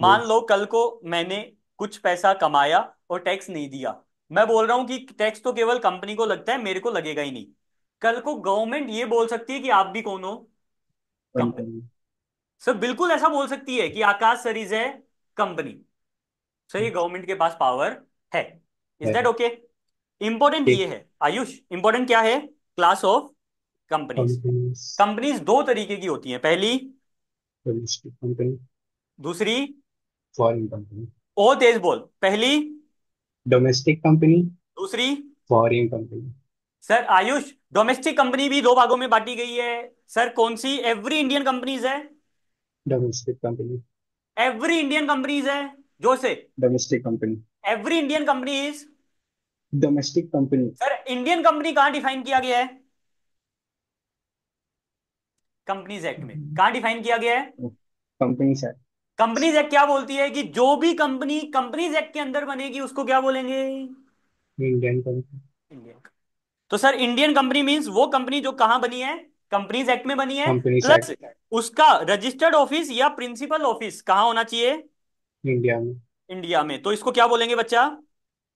Speaker 1: मान लो कल को मैंने कुछ पैसा कमाया और टैक्स नहीं दिया मैं बोल रहा हूं कि टैक्स तो केवल कंपनी को लगता है मेरे को लगेगा ही नहीं कल को गवर्नमेंट ये बोल सकती है कि आप भी कौन हो कंपनी सर बिल्कुल ऐसा बोल सकती है कि Akash sir is a company sir ये गवर्नमेंट के पास पावर है इज दैट ओके इंपॉर्टेंट ये है आयुष इंपॉर्टेंट क्या है क्लास ऑफ कंपनीज कंपनीज दो तरीके की होती हैं पहली
Speaker 2: डोमेस्टिक कंपनी दूसरी फॉरेन कंपनी
Speaker 1: ओ तेज बोल पहली
Speaker 2: डोमेस्टिक कंपनी दूसरी foreign company
Speaker 1: sir Ayush domestic company भी दो भागों में बांटी गई है सर कौन सी एवरी इंडियन कंपनीज है
Speaker 2: domestic company
Speaker 1: every Indian companies है जो से
Speaker 2: domestic company
Speaker 1: every Indian company is
Speaker 2: domestic company sir
Speaker 1: Indian company कहां डिफाइन किया गया है कंपनीज एक्ट में कहाँ डिफाइन किया गया है
Speaker 2: कंपनी सर
Speaker 1: कंपनीज एक्ट क्या बोलती है कि जो भी कंपनी कंपनीज एक्ट के अंदर बनेगी उसको क्या बोलेंगे
Speaker 2: इंडियन कंपनी इंडियन
Speaker 1: तो सर इंडियन कंपनी मींस वो कंपनी जो कहाँ बनी है कंपनीज एक्ट में बनी है प्लस उसका रजिस्टर्ड ऑफिस या प्रिंसिपल ऑफिस कहाँ होना चाहिए इंडिया में इंडिया में तो इसको क्या बोलेंगे बच्चा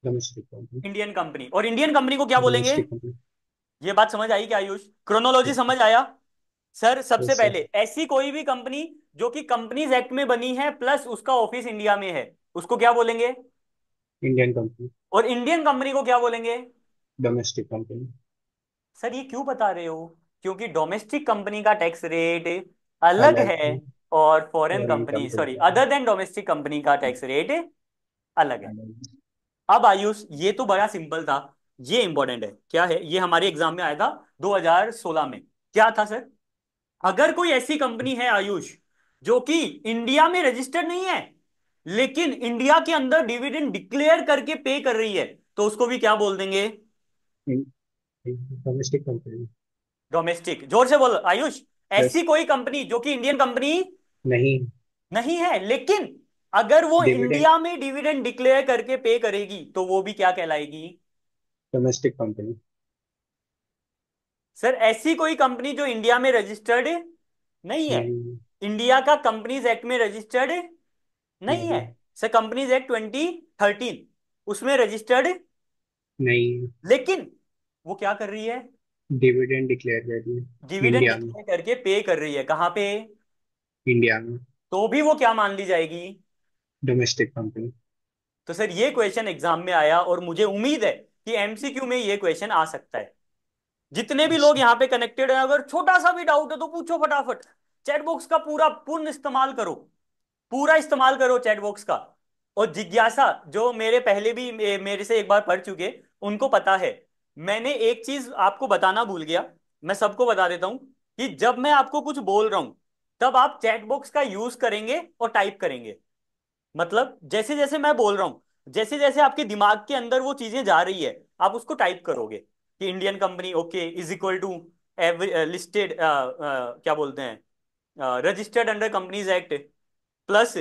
Speaker 1: डोमेस्टिक कंपनी इंडियन कंपनी और इंडियन कंपनी को क्या बोलेंगे ये बात समझ आई क्या आयुष क्रोनोलॉजी समझ आया सर सबसे पहले ऐसी कोई भी कंपनी जो कि कंपनीज एक्ट में बनी है प्लस उसका ऑफिस इंडिया में है उसको क्या बोलेंगे
Speaker 2: इंडियन कंपनी
Speaker 1: और इंडियन कंपनी को क्या बोलेंगे
Speaker 2: डोमेस्टिक कंपनी
Speaker 1: सर ये क्यों बता रहे हो क्योंकि डोमेस्टिक कंपनी का टैक्स रेट अलग, अलग है और foreign company sorry other than domestic company का टैक्स रेट अलग है अब आयुष ये तो बड़ा सिंपल था ये इंपॉर्टेंट है क्या है ये हमारे एग्जाम में आया था 2016 में क्या था सर अगर कोई ऐसी कंपनी है आयुष जो कि इंडिया में रजिस्टर्ड नहीं है लेकिन इंडिया के अंदर डिविडेंड डिक्लेयर करके पे कर रही है तो उसको भी क्या बोल देंगे
Speaker 2: डोमेस्टिक कंपनी
Speaker 1: डोमेस्टिक जोर से बोलो आयुष ऐसी कोई कंपनी जो कि इंडियन कंपनी नहीं नहीं है लेकिन अगर वो इंडिया में डिविडेंड डिक्लेयर करके पे करेगी तो वो भी क्या कहलाएगी
Speaker 2: डोमेस्टिक कंपनी
Speaker 1: सर ऐसी कोई कंपनी जो इंडिया में रजिस्टर्ड नहीं है नहीं। इंडिया का कंपनीज एक्ट में रजिस्टर्ड नहीं, नहीं है sir companies act twenty thirteen उसमें रजिस्टर्ड नहीं लेकिन वो क्या कर रही है
Speaker 2: डिविडेंड डिक्लेयर कर रही है डिविडेंड डिक्लेयर
Speaker 1: करके पे कर रही है कहां पे
Speaker 2: इंडिया में
Speaker 1: तो भी वो क्या मान ली जाएगी
Speaker 2: डोमेस्टिक कंपनी
Speaker 1: तो सर ये क्वेश्चन एग्जाम में आया और मुझे उम्मीद है कि एमसीक्यू में ये क्वेश्चन आ सकता है जितने भी लोग यहाँ पे कनेक्टेड हैं अगर छोटा सा भी डाउट है तो पूछो फटाफट चैटबॉक्स का पूरा पूर्ण इस्तेमाल करो पूरा इस्तेमाल करो चैटबॉक्स का और जिज्ञासा जो मेरे पहले भी मेरे से एक बार पढ़ चुके उनको पता है मैंने एक चीज आपको बताना भूल गया मैं सबको बता देता हूं कि जब मैं आपको कुछ बोल रहा हूं तब आप चैटबॉक्स का यूज करेंगे और टाइप करेंगे मतलब जैसे जैसे मैं बोल रहा हूँ जैसे जैसे आपके दिमाग के अंदर वो चीजें जा रही है आप उसको टाइप करोगे कि Indian company okay is equal to every listed क्या बोलते हैं registered under companies act plus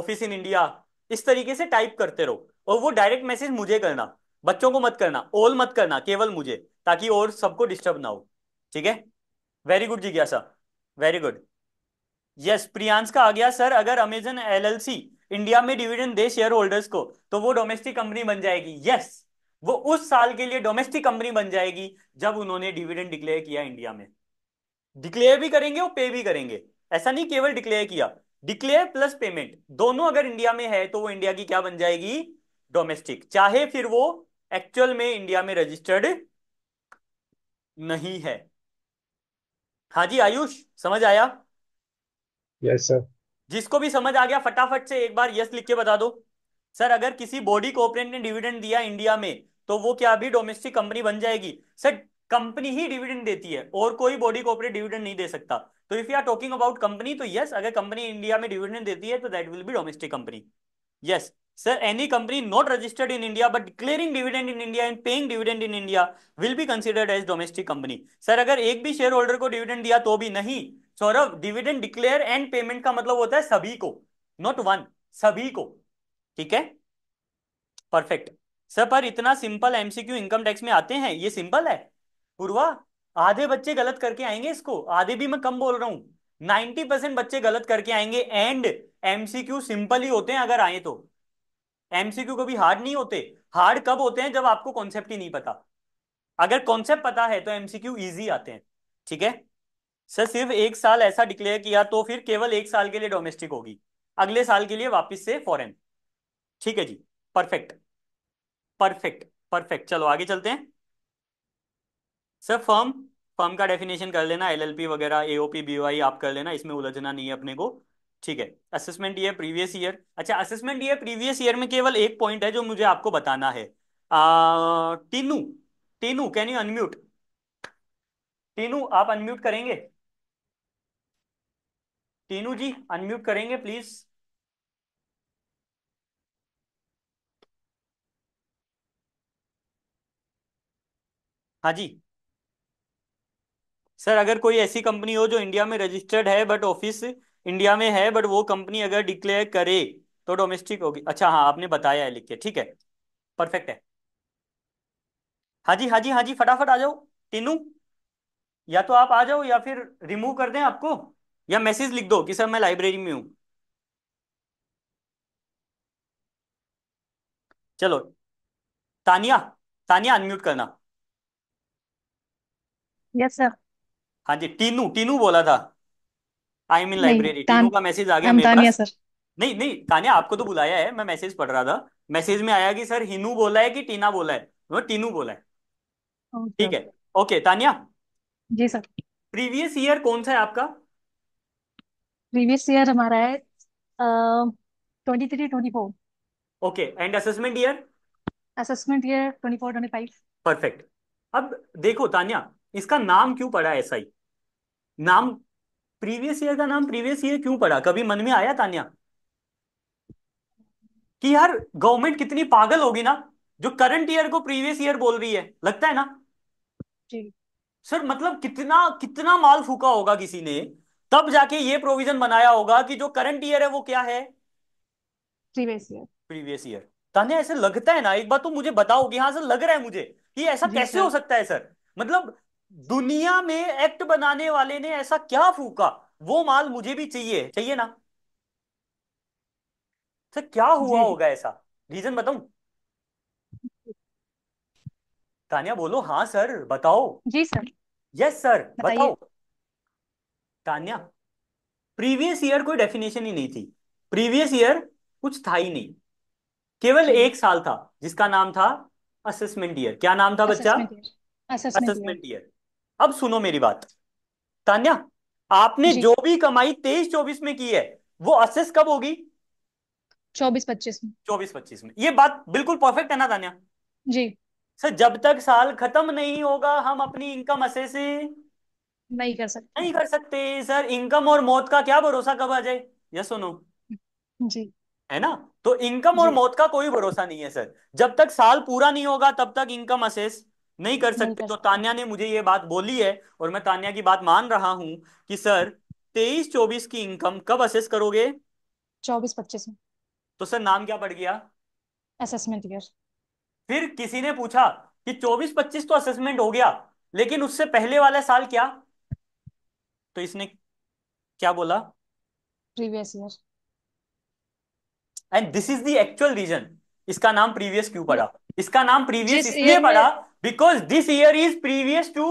Speaker 1: office in India इस तरीके से टाइप करते रहो और वो डायरेक्ट मैसेज मुझे करना बच्चों को मत करना ऑल मत करना केवल मुझे ताकि और सबको डिस्टर्ब ना हो ठीक है वेरी गुड जिज्ञासा वेरी गुड यस प्रियांश का आ गया सर अगर अमेजन एलएलसी इंडिया में डिविडेंड दे शेयर होल्डर्स को तो वो डोमेस्टिक कंपनी बन जाएगी यस वो उस साल के लिए डोमेस्टिक कंपनी बन जाएगी जब उन्होंने डिविडेंड डिक्लेयर किया इंडिया में डिक्लेयर भी करेंगे और पे भी करेंगे ऐसा नहीं केवल डिक्लेयर किया डिक्लेयर प्लस पेमेंट दोनों अगर इंडिया में है तो वो इंडिया की क्या बन जाएगी डोमेस्टिक चाहे फिर वो एक्चुअल में इंडिया में रजिस्टर्ड नहीं है हाँ जी आयुष समझ आया यस yes, सर जिसको भी समझ आ गया फटाफट से एक बार यस लिख के बता दो सर अगर किसी बॉडी कॉपरेट ने डिविडेंड दिया इंडिया में तो वो क्या अभी डोमेस्टिक कंपनी बन जाएगी सर कंपनी ही डिविडेंड देती है और कोई बॉडी कॉपरेट डिविडेंड नहीं दे सकता तो if you are talking about company तो यस अगर कंपनी इंडिया में डिविडेंड देती है तो that will be domestic company yes sir any company not registered in India but declaring dividend in India and paying dividend in India will be considered as domestic company sir अगर एक भी share holder को dividend दिया तो भी नहीं Saurabh dividend declare and payment का मतलब होता है सभी को नॉट वन सभी को ठीक है परफेक्ट सर पर इतना सिंपल एमसीक्यू इनकम टैक्स में आते हैं ये सिंपल है पूर्वा आधे बच्चे गलत करके आएंगे इसको आधे भी मैं कम बोल रहा हूं नाइनटी परसेंट बच्चे गलत करके आएंगे एंड एमसीक्यू सिंपल ही होते हैं अगर आए तो एमसीक्यू कभी हार्ड नहीं होते हार्ड कब होते हैं जब आपको कॉन्सेप्ट ही नहीं पता अगर कॉन्सेप्ट पता है तो एमसीक्यू इजी आते हैं ठीक है सर सिर्फ एक साल ऐसा डिक्लेयर किया तो फिर केवल एक साल के लिए डोमेस्टिक होगी अगले साल के लिए वापस से फॉरेन ठीक है जी परफेक्ट परफेक्ट परफेक्ट चलो आगे चलते हैं सर फर्म फर्म का डेफिनेशन कर लेना एलएलपी वगैरह एओपी बीओआई आप कर लेना इसमें उलझना नहीं है अपने को ठीक है असेसमेंट ईयर प्रीवियस ईयर अच्छा असेसमेंट ईयर प्रीवियस ईयर में केवल एक पॉइंट है जो मुझे आपको बताना है Tinu Tinu can you unmute Tinu आप अनम्यूट करेंगे तीनू जी अनम्यूट करेंगे प्लीज हाँ जी सर अगर कोई ऐसी कंपनी हो जो इंडिया में रजिस्टर्ड है बट ऑफिस इंडिया में है बट वो कंपनी अगर डिक्लेयर करे तो डोमेस्टिक होगी अच्छा हाँ आपने बताया है लिख के ठीक है परफेक्ट है हाँ जी हाँ जी हाँ जी फटाफट आ जाओ तीनू या तो आप आ जाओ या फिर रिमूव कर दें आपको या मैसेज लिख दो कि सर मैं लाइब्रेरी में हूं चलो तानिया तानिया अनम्यूट करना यस सर हाँ जी टीनू टीनू बोला था आई मीन लाइब्रेरी टीनू का मैसेज आ गया मेरे पास सर नहीं नहीं तानिया आपको तो बुलाया है मैं मैसेज पढ़ रहा था मैसेज में आया कि सर हिनू बोला है कि टीना बोला है वो टीनू बोला है ठीक है okay Tania ji sir previous year कौन सा है आपका
Speaker 5: प्रीवियस ईयर हमारा है twenty three twenty four
Speaker 1: okay and assessment year
Speaker 5: assessment year twenty four twenty five
Speaker 1: perfect अब देखो तानिया इसका नाम क्यों पड़ा ऐसा ही नाम प्रीवियस ईयर का नाम प्रीवियस ईयर क्यों पड़ा कभी मन में आया तानिया कि यार गवर्नमेंट कितनी पागल होगी ना जो करंट ईयर को प्रीवियस ईयर बोल रही है लगता है ना जी सर मतलब कितना कितना माल फूका होगा किसी ने तब जाके ये प्रोविजन बनाया होगा कि जो करंट ईयर है वो क्या है प्रीवियस ईयर प्रीवियस ईयर ताने ऐसे लगता है ना एक बार तो मुझे बताओ कि हाँ सर लग रहा है मुझे कि ऐसा कैसे हो सकता है सर मतलब दुनिया में एक्ट बनाने वाले ने ऐसा क्या फूका वो माल मुझे भी चाहिए चाहिए ना सर क्या हुआ होगा ऐसा रीजन बताऊं तानिया बोलो हाँ सर बताओ जी सर यस सर बताओ तान्या प्रीवियस ईयर कोई डेफिनेशन ही नहीं थी प्रीवियस ईयर कुछ था ही नहीं केवल एक साल था जिसका नाम था असेसमेंट ईयर क्या नाम था बच्चा असेसमेंट ईयर अब सुनो मेरी बात तान्या आपने जो भी कमाई तेईस चौबीस में की है वो असेस कब होगी
Speaker 5: चौबीस पच्चीस में
Speaker 1: चौबीस पच्चीस में ये बात बिल्कुल परफेक्ट है ना तान्या जी सर जब तक साल खत्म नहीं होगा हम अपनी इनकम असेस नहीं कर सकते नहीं कर सकते सर इनकम और मौत का क्या भरोसा कब आ जाए यस नो जी है ना तो इनकम और मौत का कोई भरोसा नहीं है सर जब तक साल पूरा नहीं होगा तब तक इनकम असेस नहीं कर सकते नहीं कर तो तान्या ने मुझे ये बात बोली है और मैं तान्या की बात मान रहा हूं कि सर तेईस चौबीस की इनकम कब असेस करोगे
Speaker 5: चौबीस पच्चीस
Speaker 1: में तो सर नाम क्या पड़ गया असेसमेंट ईयर फिर किसी ने पूछा कि चौबीस पच्चीस तो असेसमेंट हो गया लेकिन उससे पहले वाला साल क्या तो इसने क्या बोला
Speaker 5: previous year
Speaker 1: and this is the actual reason इसका नाम प्रीवियस क्यों पड़ा इसका नाम प्रीवियस इसलिए पड़ा because this
Speaker 7: year is previous to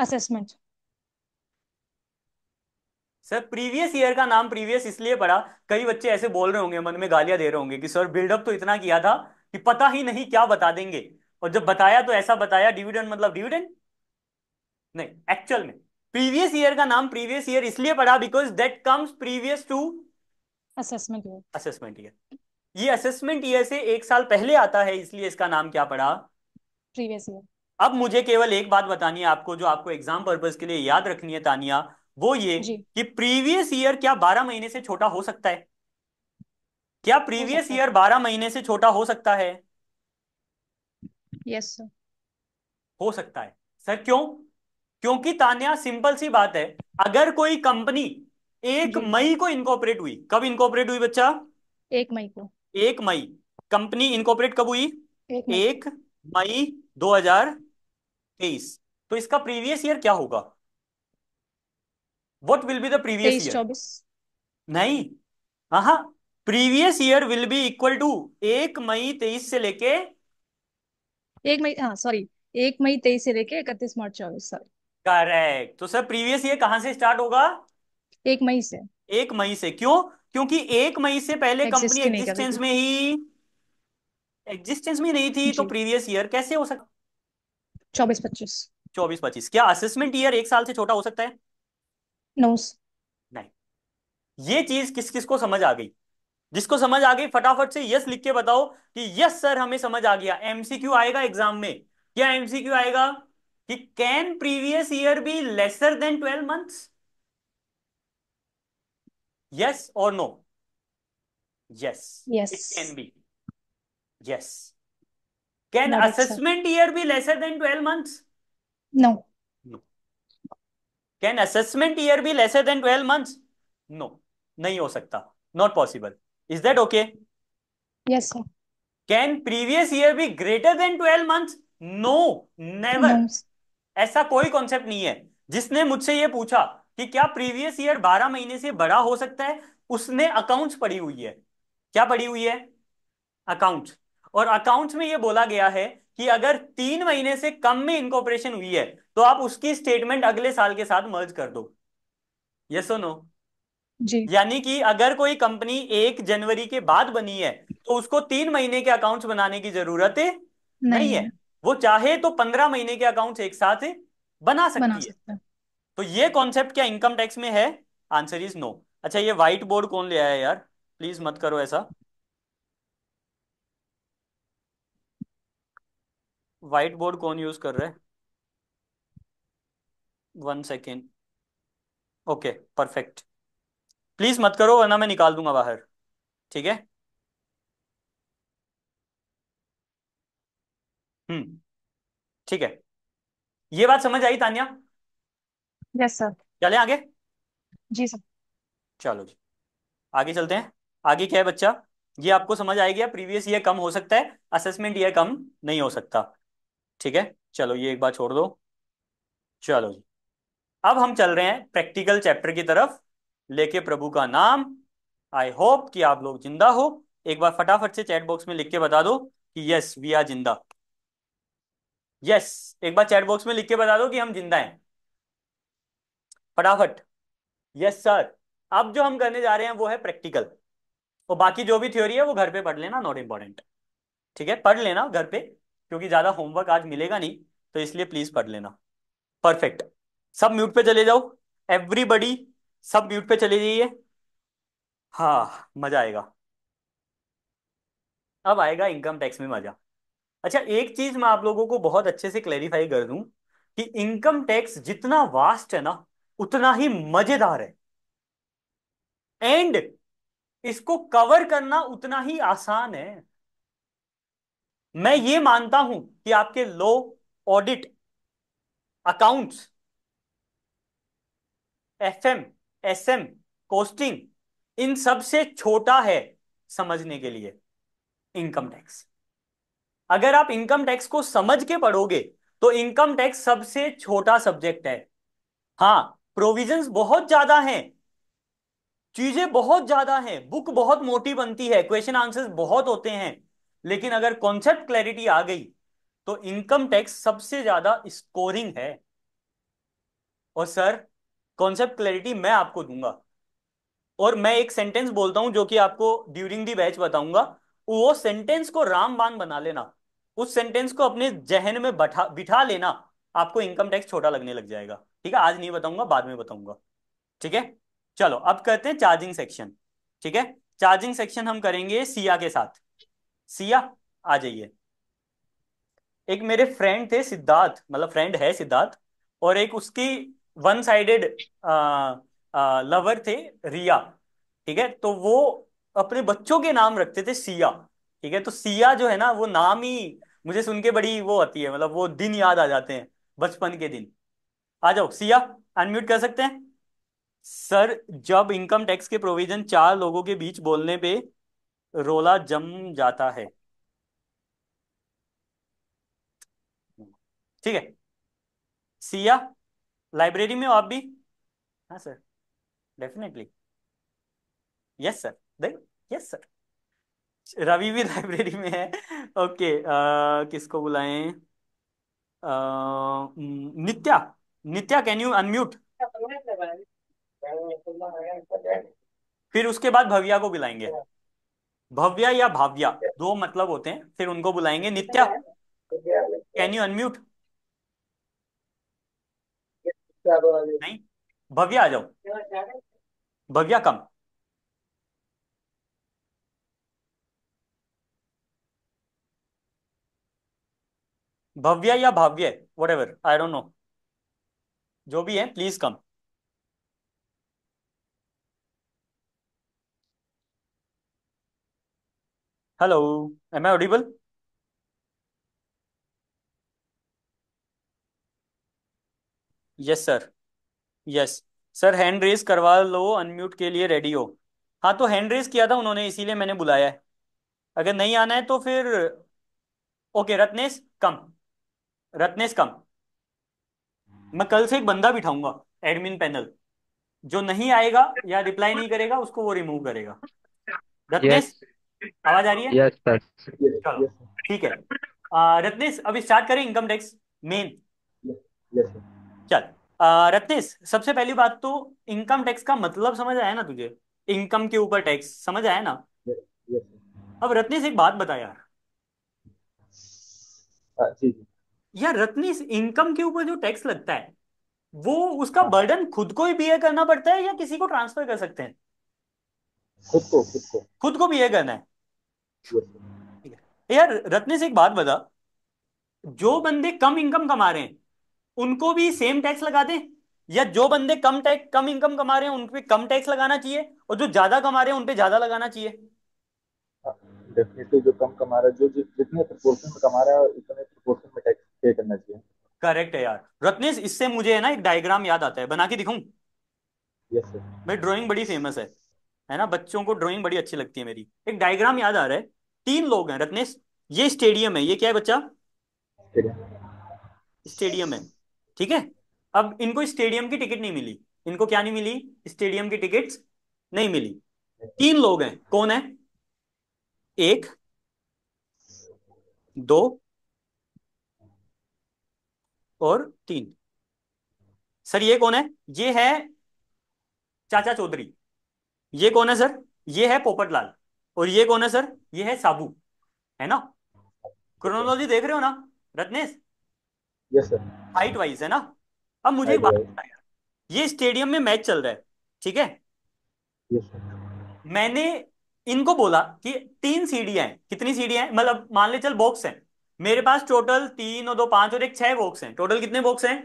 Speaker 7: assessment
Speaker 1: sir previous year का नाम प्रीवियस इसलिए पड़ा कई बच्चे ऐसे बोल रहे होंगे मन में गालियां दे रहे होंगे कि सर बिल्डअप तो इतना किया था कि पता ही नहीं क्या बता देंगे और जब बताया तो ऐसा बताया डिविडेंड मतलब डिविडेंड नहीं एक्चुअल में प्रीवियस ईयर का नाम प्रीवियस ईयर इसलिए पढ़ा because that comes previous to
Speaker 5: assessment year
Speaker 1: assessment year ये असेसमेंट ईयर से एक साल पहले आता है इसलिए इसका नाम क्या पढ़ा
Speaker 5: प्रीवियस ईयर
Speaker 1: अब मुझे केवल एक बात बतानी है आपको जो आपको एग्जाम पर्पज के लिए याद रखनी है तानिया वो ये कि प्रीवियस ईयर क्या बारह महीने से छोटा हो सकता है क्या प्रीवियस ईयर बारह महीने से छोटा हो सकता है यस yes, सर हो सकता है सर क्यों क्योंकि तान्या सिंपल सी बात है अगर कोई कंपनी एक मई को इनकॉपरेट हुई कब इनकॉपरेट हुई बच्चा एक मई को एक मई कंपनी इनकॉपरेट कब हुई एक मई, दो हजार तेईस तो इसका प्रीवियस ईयर क्या होगा what will be the previous year नहीं हाँ previous year will be equal to एक मई तेईस से लेके
Speaker 5: एक मई हाँ सॉरी एक मई तेईस से लेके इकतीस मार्च चौबीस सॉरी
Speaker 1: करेक्ट तो सर प्रीवियस ईयर कहां से स्टार्ट होगा एक मई से एक मई से क्यों क्योंकि एक मई से पहले कंपनी एग्जिस्टेंस में ही एग्जिस्टेंस में नहीं थी तो प्रीवियस ईयर कैसे हो सकता
Speaker 4: चौबीस पच्चीस
Speaker 1: चौबीस पच्चीस क्या असेसमेंट ईयर एक साल से छोटा हो सकता है नो नहीं ये चीज किस किस को समझ आ गई जिसको समझ आ गई फटाफट से यस लिख के बताओ कि यस सर हमें समझ आ गया एमसीक्यू आएगा एग्जाम में क्या एमसीक्यू आएगा Can previous year be lesser than twelve months? yes or no yes yes it can be yes can assessment year be lesser than
Speaker 4: 12 months no no
Speaker 1: can assessment year be lesser than 12 months no nahi ho sakta not possible is that okay yes sir can previous year be greater than 12 months no never ऐसा कोई concept नहीं है जिसने मुझसे ये पूछा कि क्या प्रीवियस ईयर बारह महीने से बड़ा हो सकता है उसने अकाउंट्स पढ़ी हुई है क्या पढ़ी हुई है अकाउंट्स और अकाउंट्स में ये बोला गया है कि अगर तीन महीने से कम में इनकॉपरेशन हुई है तो आप उसकी स्टेटमेंट अगले साल के साथ मर्ज कर दो ये सुनो जी यानी कि अगर कोई कंपनी एक जनवरी के बाद बनी है तो उसको तीन महीने के अकाउंट्स बनाने की जरूरत नहीं, नहीं है वो चाहे तो पंद्रह महीने के अकाउंट एक साथ बना सकती बना है तो ये कॉन्सेप्ट क्या इनकम टैक्स में है आंसर इज नो अच्छा ये व्हाइट बोर्ड कौन ले आया यार प्लीज मत करो ऐसा व्हाइट बोर्ड कौन यूज कर रहे one second okay perfect please मत करो वरना मैं निकाल दूंगा बाहर ठीक है हम्म ठीक है ये बात समझ आई तानिया यस सर चले आगे जी सर चलो जी आगे चलते हैं आगे क्या है बच्चा ये आपको समझ आएगी प्रीवियस ईयर कम हो सकता है असेसमेंट ईयर कम नहीं हो सकता ठीक है चलो ये एक बार छोड़ दो चलो जी अब हम चल रहे हैं प्रैक्टिकल चैप्टर की तरफ लेके प्रभु का नाम आई होप कि आप लोग जिंदा हो एक बार फटाफट से चैट बॉक्स में लिख के बता दो कि यस वी आर जिंदा यस एक बार चैट बॉक्स में लिख के बता दो कि हम जिंदा हैं फटाफट यस सर अब जो हम करने जा रहे हैं वो है प्रैक्टिकल और बाकी जो भी थ्योरी है वो घर पे पढ़ लेना नॉट इम्पॉर्टेंट ठीक है पढ़ लेना घर पे क्योंकि ज्यादा होमवर्क आज मिलेगा नहीं तो इसलिए प्लीज पढ़ लेना परफेक्ट सब म्यूट पे चले जाओ एवरीबडी सब म्यूट पे चले जाइए हाँ मजा आएगा अब आएगा इनकम टैक्स में मजा अच्छा एक चीज मैं आप लोगों को बहुत अच्छे से क्लैरिफाई कर दूं कि इनकम टैक्स जितना वास्ट है ना उतना ही मजेदार है एंड इसको कवर करना उतना ही आसान है मैं ये मानता हूं कि आपके law audit accounts FM SM costing इन सब से छोटा है समझने के लिए इनकम टैक्स अगर आप इनकम टैक्स को समझ के पढ़ोगे तो इनकम टैक्स सबसे छोटा सब्जेक्ट है हाँ प्रोविजंस बहुत ज्यादा हैं चीजें बहुत ज्यादा हैं बुक बहुत मोटी बनती है क्वेश्चन आंसर्स बहुत होते हैं लेकिन अगर कॉन्सेप्ट क्लैरिटी आ गई तो इनकम टैक्स सबसे ज्यादा स्कोरिंग है और सर कॉन्सेप्ट क्लैरिटी मैं आपको दूंगा और मैं एक सेंटेंस बोलता हूं जो कि आपको ड्यूरिंग दी बैच बताऊंगा वो सेंटेंस को रामबाण बना लेना उस सेंटेंस को अपने जहन में बठा बिठा लेना आपको इनकम टैक्स छोटा लगने लग जाएगा ठीक है आज नहीं बताऊंगा बाद में बताऊंगा ठीक है चलो अब करते हैं चार्जिंग सेक्शन ठीक है चार्जिंग सेक्शन हम करेंगे सिया के साथ सिया आ जाइए एक मेरे फ्रेंड थे सिद्धार्थ मतलब फ्रेंड है सिद्धार्थ और एक उसकी वन साइडेड लवर थे रिया ठीक है तो वो अपने बच्चों के नाम रखते थे सिया ठीक है तो सिया जो है ना वो नाम ही मुझे सुन के बड़ी वो आती है मतलब वो दिन याद आ जाते हैं बचपन के दिन आ जाओ सिया अनम्यूट कर सकते हैं सर जब इनकम टैक्स के प्रोविजन चार लोगों के बीच बोलने पे रोला जम जाता है ठीक है सिया लाइब्रेरी में हो आप भी हाँ sir definitely yes sir right yes sir Ravi भी लाइब्रेरी [LAUGHS] में है ओके uh, किसको बुलाएं uh, mm, Nitya Nitya can you unmute फिर उसके बाद भव्या को बुलाएंगे भव्या या भाव्या दो मतलब होते हैं फिर उनको बुलाएंगे नित्या
Speaker 4: कैन यू अनम्यूट नहीं
Speaker 1: भव्या आ जाओ भव्या कम भव्य या Bhavya whatever I don't know जो भी है please come hello am I audible yes sir yes sir hand raise करवा लो अनम्यूट के लिए रेडी हो हाँ तो हैंड रेस किया था उन्होंने इसीलिए मैंने बुलाया है अगर नहीं आना है तो फिर okay Ratnesh come Ratnesh come मैं कल से एक बंदा बिठाऊंगा एडमिन पैनल जो नहीं आएगा या रिप्लाई नहीं करेगा उसको वो रिमूव करेगा रत्नेश
Speaker 4: yes.
Speaker 1: आवाज आ रही है yes,
Speaker 4: चलो
Speaker 1: ठीक है रत्नेश अभी स्टार्ट करें इनकम टैक्स मेन चल रत्नेश सबसे पहली बात तो इनकम टैक्स का मतलब समझ आया ना तुझे इनकम के ऊपर टैक्स समझ आया ना yes, yes. अब रत्नेश एक बात बताया यार हाँ, यार रत्नी इनकम के ऊपर जो टैक्स लगता है वो उसका बर्डन हाँ। खुद को ही बियर करना पड़ता है या किसी को ट्रांसफर कर सकते हैं खुद को खुद को खुद को बियर करना है यार रत्नी से एक बात बता जो बंदे कम इनकम कमा रहे हैं उनको भी सेम टैक्स लगा दें या जो बंदे कम टैक्स कम इनकम कमा रहे हैं उन पे कम टैक्स लगाना चाहिए और जो ज्यादा कमा रहे हैं उन पे ज्यादा लगाना चाहिए
Speaker 2: डेफिनेटली हाँ, जो कम कमा रहा है जो जितने प्रोपोर्शन में कमा रहा है उतने प्रोपोर्शन में टैक्स स्टे करना चाहिए
Speaker 1: करेक्ट है यार रत्नेश इससे मुझे है ना एक डायग्राम याद आता है बना के दिखाऊं यस सर भाई ड्राइंग बड़ी फेमस है है ना बच्चों को ड्राइंग बड़ी अच्छी लगती है मेरी एक डायग्राम याद आ रहा है तीन लोग हैं रत्नेश ये स्टेडियम है ये क्या है बच्चा स्टेडियम है ठीक है अब इनको स्टेडियम की टिकट नहीं मिली इनको क्या नहीं मिली स्टेडियम की टिकट नहीं मिली तीन लोग हैं कौन है एक दो और तीन सर ये कौन है ये है चाचा चौधरी ये कौन है सर ये है पोपटलाल और ये कौन है सर ये है साबू है ना क्रोनोलॉजी देख रहे हो ना Ratnesh yes sir height wise है ना अब मुझे एक बात ये स्टेडियम में मैच चल रहा है ठीक है
Speaker 4: सर
Speaker 1: मैंने इनको बोला कि तीन सीढ़ियां हैं कितनी सीढ़ियां हैं मतलब मान ले चल बॉक्स है मेरे पास टोटल तीन और दो पांच और एक छह बॉक्स हैं टोटल कितने बॉक्स हैं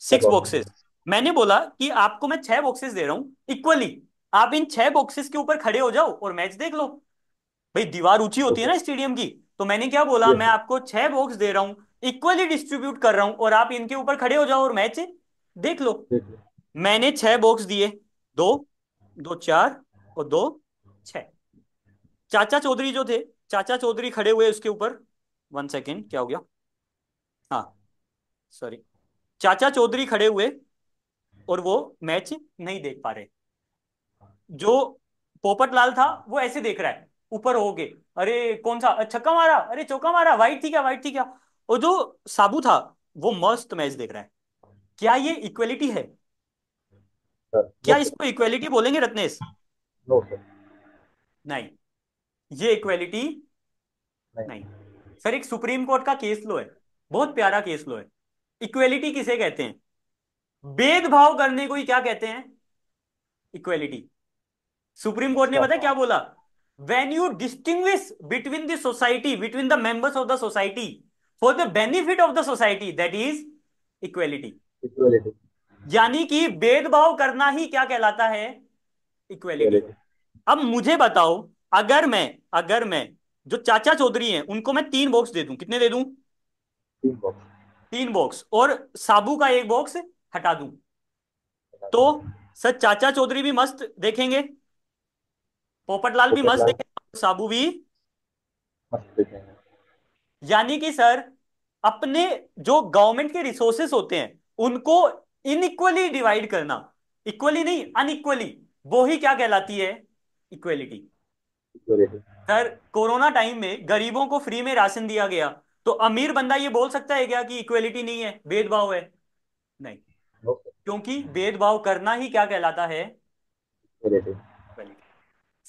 Speaker 1: सिक्स बॉक्सेस मैंने बोला कि आपको मैं छह बॉक्सेस दे रहा हूं इक्वली आप इन छह बॉक्सेस के ऊपर खड़े हो जाओ और मैच देख लो भाई दीवार ऊंची होती है ना स्टेडियम की तो मैंने क्या बोला मैं आपको छह बॉक्स दे रहा हूं इक्वली डिस्ट्रीब्यूट कर रहा हूं और आप इनके ऊपर खड़े हो जाओ और मैच देख लो मैंने छह बॉक्स दिए दो दो चार और दो छ चाचा चौधरी जो थे चाचा चौधरी खड़े हुए उसके ऊपर वन सेकेंड क्या हो गया हाँ सॉरी चाचा चौधरी खड़े हुए और वो मैच नहीं देख पा रहे जो पोपट लाल था वो ऐसे देख रहा है ऊपर हो गए अरे कौन सा छक्का मारा अरे चौका मारा वाइट थी क्या वाइट थी क्या और जो साबू था वो मस्त मैच देख रहा है क्या ये इक्वेलिटी है क्या इसको इक्वेलिटी बोलेंगे रत्नेश नो नहीं ये इक्वेलिटी नहीं, नहीं। सर एक सुप्रीम कोर्ट का केस लो है बहुत प्यारा केस लो है इक्वेलिटी किसे कहते हैं भेदभाव करने को ही क्या कहते हैं इक्वेलिटी सुप्रीम कोर्ट ने पता क्या बोला when you distinguish between the society between the members of the society for the benefit of the society that is equality यानी कि भेदभाव करना ही क्या कहलाता है इक्वेलिटी अब मुझे बताओ अगर मैं अगर मैं जो चाचा चौधरी हैं उनको मैं तीन बॉक्स दे दूं कितने दे दूं तीन बॉक्स तीन बॉक्स और साबू का एक बॉक्स हटा दूं तो सर चाचा चौधरी भी मस्त देखेंगे पोपटलाल भी मस्त देखेंगे साबू भी यानी कि सर अपने जो गवर्नमेंट के रिसोर्सेस होते हैं उनको इनइक्वली डिवाइड करना इक्वली नहीं अनइक्वली वो ही क्या कहलाती है इक्वेलिटी सर कोरोना टाइम में गरीबों को फ्री में राशन दिया गया तो अमीर बंदा ये बोल सकता है क्या कि इक्वेलिटी नहीं है भेदभाव है नहीं क्योंकि भेदभाव करना ही क्या कहलाता है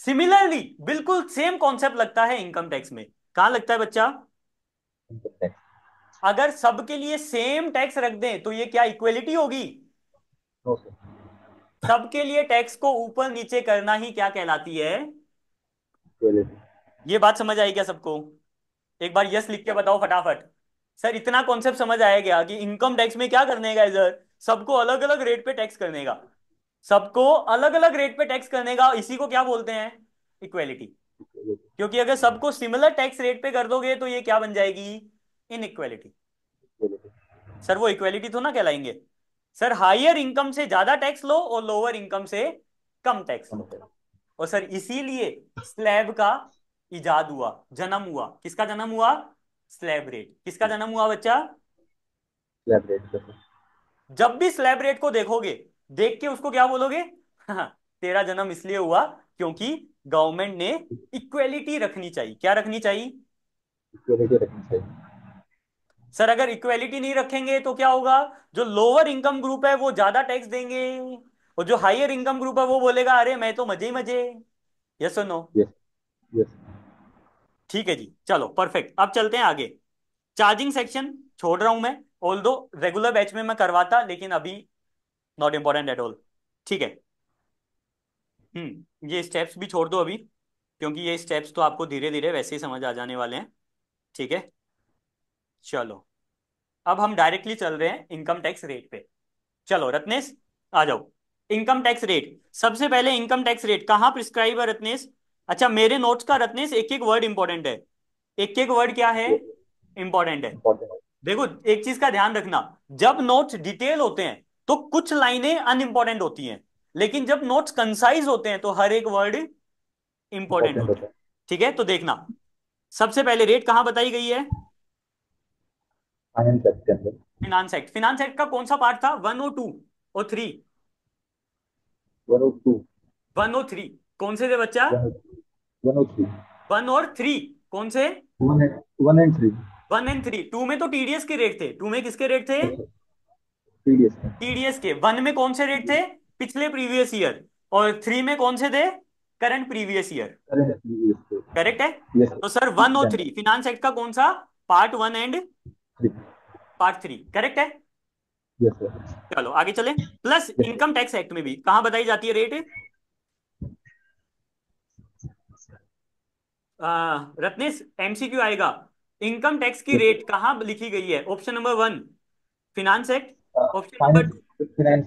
Speaker 1: सिमिलरली बिल्कुल सेम कॉन्सेप्ट लगता है इनकम टैक्स में कहा लगता है बच्चा अगर सबके लिए सेम टैक्स रख दें तो ये क्या इक्वेलिटी होगी सबके लिए टैक्स को ऊपर नीचे करना ही क्या कहलाती है
Speaker 2: इक्वेलिटी
Speaker 1: ये बात समझ आई क्या सबको एक बार यस लिख के बताओ फटाफट सर इतना कॉन्सेप्ट समझ आया गया कि इनकम टैक्स में क्या करने का इधर सबको अलग अलग रेट पे टैक्स करने का सबको अलग अलग रेट पे टैक्स करने का इसी को क्या बोलते हैं इक्वेलिटी
Speaker 4: क्योंकि
Speaker 1: अगर सबको सिमिलर टैक्स रेट पे कर दोगे तो ये क्या बन जाएगी इनइक्वेलिटी सर वो इक्वेलिटी तो ना कहलाएंगे सर हायर इनकम से ज्यादा टैक्स लो और लोअर इनकम से कम टैक्स लो और सर इसीलिए स्लैब का इजाद हुआ जन्म हुआ किसका जन्म हुआ स्लेबरेट किसका जन्म हुआ बच्चा
Speaker 2: स्लेब
Speaker 1: जब भी स्लेबरेट को देखोगे देख के उसको क्या बोलोगे [LAUGHS] तेरा जन्म इसलिए हुआ क्योंकि गवर्नमेंट ने इक्वेलिटी रखनी चाहिए क्या रखनी चाहिए
Speaker 2: इक्वेलिटी रखनी चाहिए
Speaker 1: सर अगर इक्वेलिटी नहीं रखेंगे तो क्या होगा जो लोअर इनकम ग्रुप है वो ज्यादा टैक्स देंगे और जो हायर इनकम ग्रुप है वो बोलेगा अरे मैं तो मजे ही मजे यस और नो
Speaker 2: यस यस
Speaker 1: ठीक है जी चलो परफेक्ट अब चलते हैं आगे चार्जिंग सेक्शन छोड़ रहा हूं मैं ऑल दो रेगुलर बैच में मैं करवाता लेकिन अभी नॉट इम्पोर्टेंट एट ऑल ठीक है हम्म ये स्टेप्स भी छोड़ दो अभी क्योंकि ये स्टेप्स तो आपको धीरे धीरे वैसे ही समझ आ जाने वाले हैं ठीक है चलो अब हम डायरेक्टली चल रहे हैं इनकम टैक्स रेट पे चलो रत्नेश आ जाओ इनकम टैक्स रेट सबसे पहले इनकम टैक्स रेट कहाँ प्रिस्क्राइब है रत्नेश अच्छा मेरे नोट्स का रत्नेश एक एक वर्ड इंपॉर्टेंट है एक एक वर्ड क्या है इंपॉर्टेंट है देखो एक चीज का ध्यान रखना जब नोट्स डिटेल होते हैं तो कुछ लाइनें अनइम्पोर्टेंट होती हैं लेकिन जब नोट्स कंसाइज होते हैं तो हर एक वर्ड इंपॉर्टेंट होता है ठीक है तो देखना सबसे पहले रेट कहां बताई गई है
Speaker 2: फिनांस
Speaker 1: एक्ट फिनांस एक्ट का कौन सा पार्ट था वन ओ टू और three one O two one O three कौन से थे बच्चा 102. वन और थ्री वन और थ्री कौन से
Speaker 2: one and three
Speaker 1: one and three two में तो टीडीएस के रेट थे टू में किसके रेट थे
Speaker 2: टीडीएस
Speaker 1: टीडीएस के वन में कौन से रेट थे पिछले प्रीवियस ईयर और थ्री में कौन से थे करंट प्रीवियस ईयर करेक्ट है yes. तो सर वन और थ्री फिनांस एक्ट का कौन सा part one and part three correct है
Speaker 2: yes,
Speaker 1: चलो आगे चले प्लस इनकम टैक्स एक्ट में भी कहा बताई जाती है रेट रत्नेश एमसीक्यू आएगा इनकम टैक्स की रेट कहाँ लिखी गई है option number one finance act option number
Speaker 2: two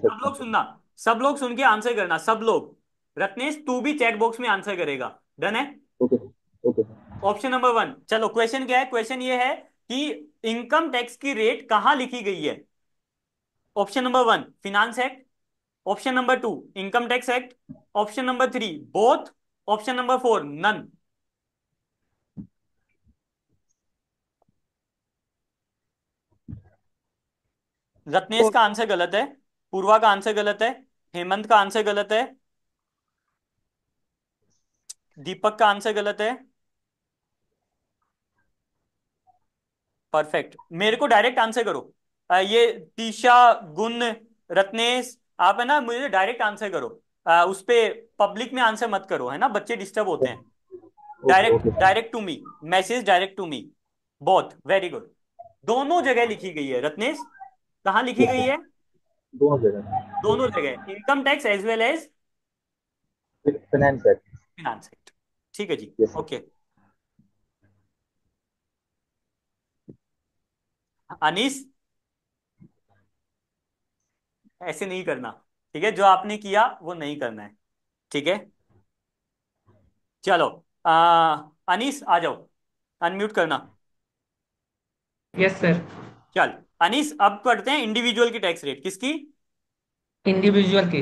Speaker 2: सब लोग
Speaker 1: सुनना सब लोग सुन के आंसर करना सब लोग रत्नेश तू भी चैट बॉक्स में आंसर करेगा डन है
Speaker 4: ऑप्शन
Speaker 1: नंबर वन चलो क्वेश्चन क्या है क्वेश्चन ये है कि इनकम टैक्स की रेट कहाँ लिखी गई है option number one finance act option number two income tax act option number three both option number four none Ratnesh तो- का आंसर गलत है पूर्वा का आंसर गलत है हेमंत का आंसर गलत है दीपक का आंसर गलत है परफेक्ट मेरे को डायरेक्ट आंसर करो आ, ये तीशा गुण रत्नेश आप है ना मुझे डायरेक्ट आंसर करो आ, उस पर पब्लिक में आंसर मत करो है ना बच्चे डिस्टर्ब होते हैं direct direct to me message direct to me both very good दोनों जगह लिखी गई है रत्नेश कहा लिखी गई है दोनों जगह दोनों जगह income tax as well as finance act finance ठीक है जी ओके अनिस ऐसे नहीं करना ठीक है जो आपने किया वो नहीं करना है ठीक है चलो अनिस आ जाओ अनम्यूट करना यस yes, सर चल अनिस अब पढ़ते हैं इंडिविजुअल की टैक्स रेट किसकी
Speaker 5: इंडिविजुअल की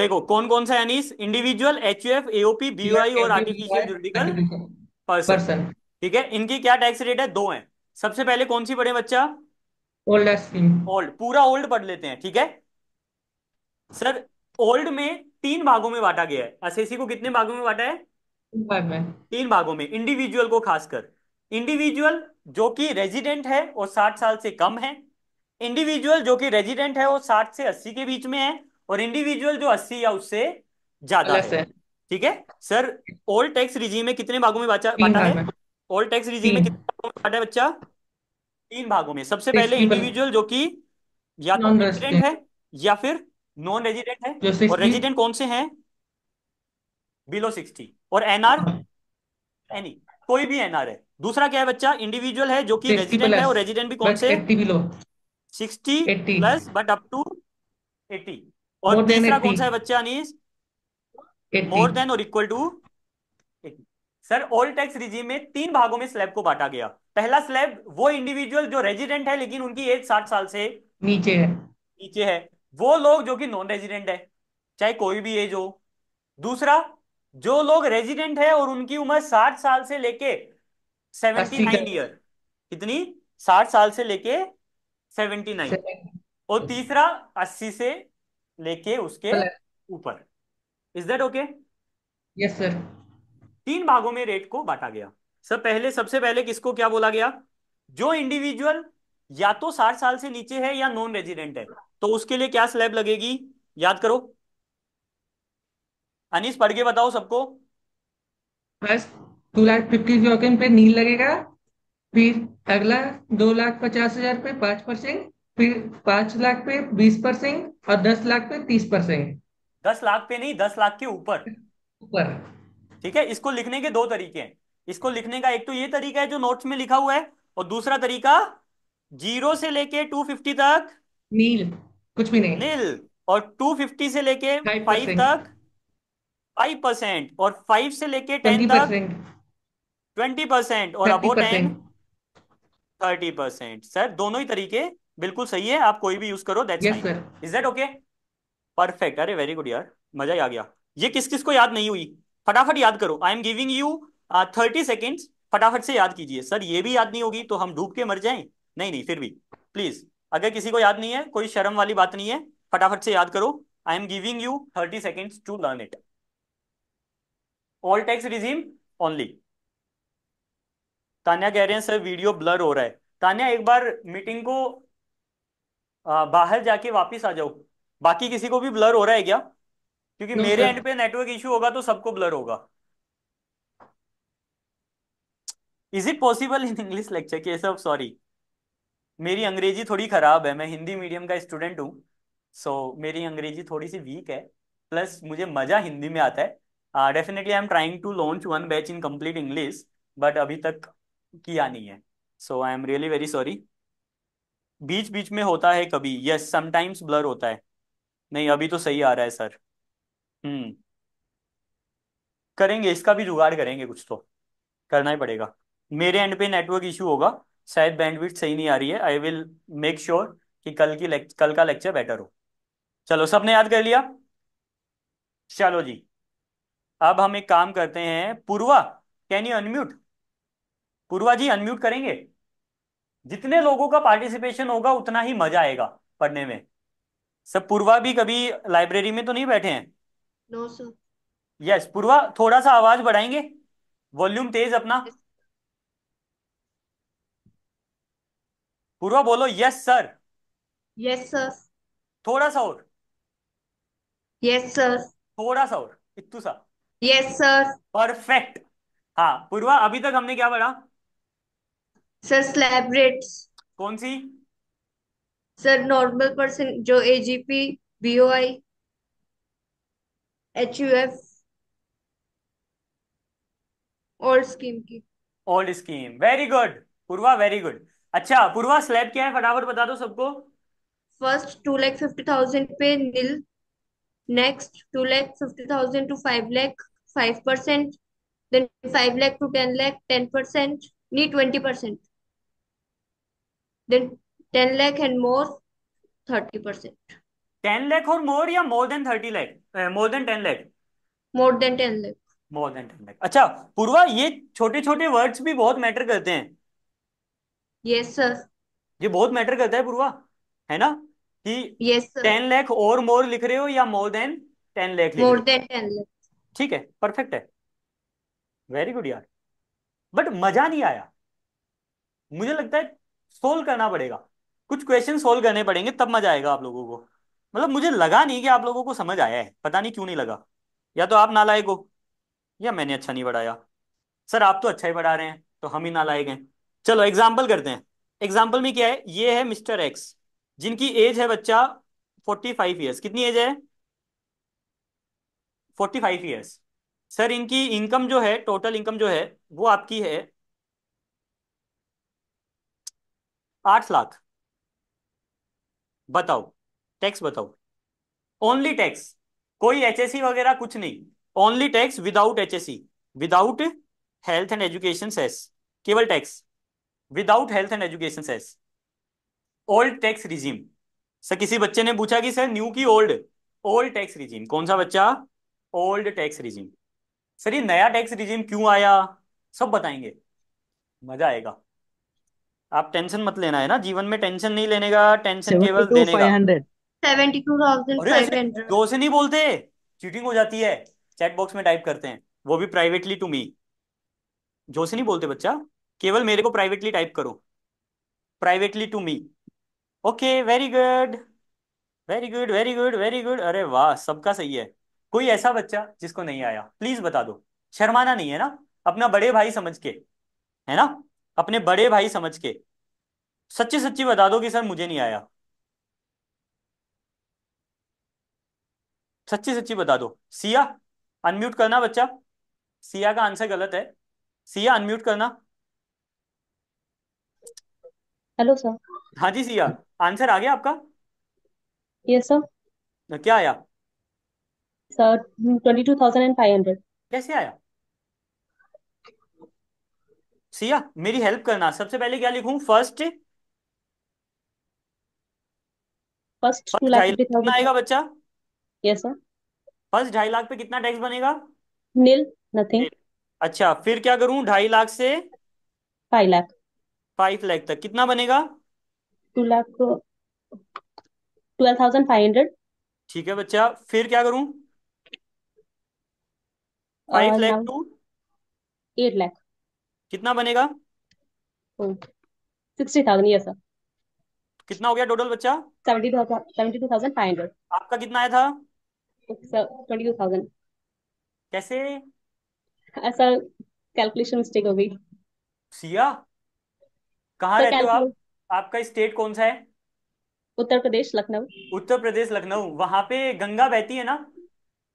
Speaker 1: देखो कौन कौन सा अनिस individual H F AOP BOI और आर्टिफिशियल जुडिकल पर्सन ठीक है इनकी क्या टैक्स रेट है दो है सबसे पहले कौन सी पढ़े बच्चा ओल्ड ओल्ड पूरा ओल्ड पढ़ लेते हैं ठीक है सर ओल्ड में तीन भागों में बांटा गया है असेसी अच्छा, को कितने भागों में बांटा
Speaker 4: है में
Speaker 1: तीन भागों में इंडिविजुअल को खासकर इंडिविजुअल जो कि रेजिडेंट है और साठ साल से कम है इंडिविजुअल जो कि रेजिडेंट है वो साठ से अस्सी के बीच में है और इंडिविजुअल जो अस्सी या उससे ज्यादा है ठीक है सर ओल्ड टैक्स रिजीम में कितने भागों में बांटा है ओल्ड टैक्स रिजीम में कितने भागों में बांटा है बच्चा तीन भागों में सबसे पहले इंडिविजुअल जो कि या तो रेजिडेंट है या फिर नॉन रेजिडेंट है और रेजिडेंट कौन से हैं बिलो सिक्सटी और एनआर एनी हाँ। कोई भी एनआर है दूसरा क्या है बच्चा इंडिविजुअल है जो कि रेजिडेंट है और रेजिडेंट भी कौन से below sixty plus but up to eighty
Speaker 3: और तीसरा कौन सा है
Speaker 1: बच्चा मोर देन और equal to sir old tax regime में तीन भागों में स्लैब को बांटा गया पहला स्लैब वो इंडिविजुअल जो रेजिडेंट है लेकिन उनकी एज साठ साल से नीचे है नीचे है वो लोग जो कि नॉन रेजिडेंट है चाहे कोई भी एज हो दूसरा जो लोग रेजिडेंट है और उनकी उम्र साठ साल से लेके सेवेंटी नाइन ईयर कितनी साठ साल से लेके सेवेंटी नाइन और तीसरा अस्सी से लेके उसके ऊपर is that okay yes sir तीन भागों में रेट को बांटा गया सर पहले सबसे पहले किसको क्या बोला गया जो इंडिविजुअल या तो साठ साल से नीचे है या नॉन रेजिडेंट है तो उसके लिए क्या स्लैब लगेगी याद करो अनिस पढ़ के बताओ सबको बस टू लाख फिफ्टी पे नील लगेगा फिर अगला दो लाख पचास हजार पे पांच परसेंट फिर पांच लाख पे बीस परसेंट और दस लाख पे तीस परसेंट दस लाख पे नहीं दस लाख के ऊपर ऊपर ठीक है इसको लिखने के दो तरीके हैं इसको लिखने का एक तो ये तरीका है जो नोट्स में लिखा हुआ है और दूसरा तरीका जीरो से लेके टू फिफ्टी तक
Speaker 5: नील कुछ भी नहीं
Speaker 1: नील और टू फिफ्टी से लेके फाइव तक फाइव परसेंट और फाइव से लेके टेन तक ट्वेंटी परसेंट और above ten thirty percent sir दोनों ही तरीके बिल्कुल सही है आप कोई भी यूज करो that's is that okay perfect अरे वेरी गुड यार मजा ही आ गया ये किस किस को याद नहीं हुई फटाफट याद करो I am giving you thirty second फटाफट से याद कीजिए सर ये भी याद नहीं होगी तो हम डूब के मर जाएं नहीं नहीं फिर भी प्लीज अगर किसी को याद नहीं है कोई शर्म वाली बात नहीं है फटाफट से याद करो I am giving you thirty seconds to learn it all tax regime only Tanya कह रहे हैं सर वीडियो ब्लर हो रहा है तान्या एक बार मीटिंग को आ, बाहर जाके वापस आ जाओ बाकी किसी को भी ब्लर हो रहा है क्या क्योंकि मेरे एंड पे नेटवर्क इश्यू होगा तो सबको ब्लर होगा is it possible in English lecture के सब सॉरी मेरी अंग्रेजी थोड़ी खराब है मैं हिंदी मीडियम का स्टूडेंट हूँ सो so, मेरी अंग्रेजी थोड़ी सी वीक है प्लस मुझे मजा हिंदी में आता है definitely I am trying to launch one batch in complete English but अभी तक किया नहीं है so I am really very sorry बीच बीच में होता है कभी यस समटाइम्स ब्लर होता है नहीं अभी तो सही आ रहा है सर हम्म करेंगे इसका भी जुगाड़ करेंगे कुछ तो करना ही पड़ेगा मेरे एंड पे नेटवर्क इशू होगा शायद बैंडविड्थ सही नहीं आ रही है आई विल मेक श्योर कि कल की कल का लेक्चर बेटर हो चलो सबने याद कर लिया चलो जी अब हम एक काम करते हैं Purva can you unmute Purva ji unmute करेंगे जितने लोगों का पार्टिसिपेशन होगा उतना ही मजा आएगा पढ़ने में सब पूर्वा भी कभी लाइब्रेरी में तो नहीं बैठे हैं नो सर यस पूर्वा थोड़ा सा आवाज बढ़ाएंगे वॉल्यूम तेज अपना पूर्वा बोलो यस सर यस सर थोड़ा सा और यस सर थोड़ा सा और इतू सा यस सर परफेक्ट हाँ पूर्वा अभी तक हमने क्या पढ़ा
Speaker 6: सर स्लैब रेट्स कौन सी सर नॉर्मल पर्सन जो AGP BOI HUF old scheme की old
Speaker 1: scheme very good Purva very good अच्छा पूर्वा स्लैब क्या है फटाफट बता दो सबको
Speaker 6: first two lakh fifty thousand पे nil next two lakh fifty thousand to five lakh five percent then five lakh to ten lakh ten percent नी twenty percent then ten lakh and more
Speaker 1: thirty percent ten lakh और मोर या more than thirty lakh more than ten lakh
Speaker 6: more than ten lakh
Speaker 1: more than ten lakh अच्छा पूर्वा ये छोटे छोटे words भी बहुत matter करते हैं यस सर ये बहुत मैटर करता है पूर्वा है ना कि यस सर टेन लैख और मोर लिख रहे हो या more than ten lakh more than ten lakh ठीक है परफेक्ट है वेरी गुड यार बट मजा नहीं आया मुझे लगता है सोल्व करना पड़ेगा कुछ क्वेश्चन सोल्व करने पड़ेंगे तब मजा आएगा आप लोगों को मतलब मुझे लगा नहीं कि आप लोगों को समझ आया है पता नहीं क्यों नहीं लगा या तो आप लाए गो या मैंने अच्छा नहीं पढ़ाया सर आप तो अच्छा ही पढ़ा रहे हैं तो हम ही ना लाए गए चलो एग्जाम्पल करते हैं एग्जाम्पल में क्या है ये है मिस्टर एक्स जिनकी एज है बच्चा फोर्टी फाइव ईयर्स कितनी एज है फोर्टी फाइव ईयर्स सर इनकी इनकम जो है टोटल इनकम जो है वो आपकी है आठ लाख बताओ टैक्स बताओ ओनली टैक्स कोई एचएससी e वगैरह कुछ नहीं only tax without HSC without health and education cess केवल tax without health and education cess old tax regime sir किसी बच्चे ने पूछा कि सर न्यू की ओल्ड ओल्ड टैक्स रिजीम कौन सा बच्चा ओल्ड टैक्स रिजीम सर ये नया टैक्स रिजीम क्यों आया सब बताएंगे मजा आएगा आप टेंशन मत लेना है ना जीवन में टेंशन नहीं लेने का टेंशन केवल
Speaker 5: देने का
Speaker 6: 72,500
Speaker 1: दो से नहीं बोलते चीटिंग हो जाती है चैट बॉक्स में टाइप करते हैं वो भी प्राइवेटली टू मी जो से नहीं बोलते बच्चा केवल मेरे को प्राइवेटली टाइप करो privately to me okay very good very good very good very good अरे वाह सबका सही है कोई ऐसा बच्चा जिसको नहीं आया प्लीज बता दो शर्माना नहीं है ना अपना बड़े भाई समझ के है ना अपने बड़े भाई समझ के सच्ची सच्ची बता दो कि सर मुझे नहीं आया सच्ची सच्ची बता दो सिया अनम्यूट करना बच्चा सिया का आंसर गलत है सिया अनम्यूट करना हेलो सर हाँ जी सिया आंसर आ गया आपका यस सर तो क्या आया
Speaker 5: sir twenty two thousand and five hundred
Speaker 1: कैसे आया सिया मेरी हेल्प करना सबसे पहले क्या लिखूं फर्स्ट
Speaker 5: फर्स्ट लाख कितना आएगा बच्चा यस सर
Speaker 1: फर्स्ट ढाई लाख पे कितना टैक्स बनेगा
Speaker 5: नील नथिंग
Speaker 1: अच्छा फिर क्या करूं ढाई लाख से फाइव लाख फाइव लाख तक कितना बनेगा
Speaker 5: two lakh twelve thousand five hundred
Speaker 1: ठीक है बच्चा फिर क्या करूं
Speaker 5: five lakh to eight lakh कितना बनेगा सिक्सटी थाउजेंड यस सर
Speaker 1: कितना हो गया टोटल बच्चा
Speaker 5: seventy seventy two thousand five hundred आपका कितना आया था ट्वेंटी टू थाउजेंड कैसे ऐसा कैलकुलेशन मिस्टेक हो गई
Speaker 1: सिया कहाँ रहते हो आप आपका स्टेट कौन सा है
Speaker 5: उत्तर प्रदेश लखनऊ
Speaker 1: उत्तर प्रदेश लखनऊ वहां पे गंगा बहती है ना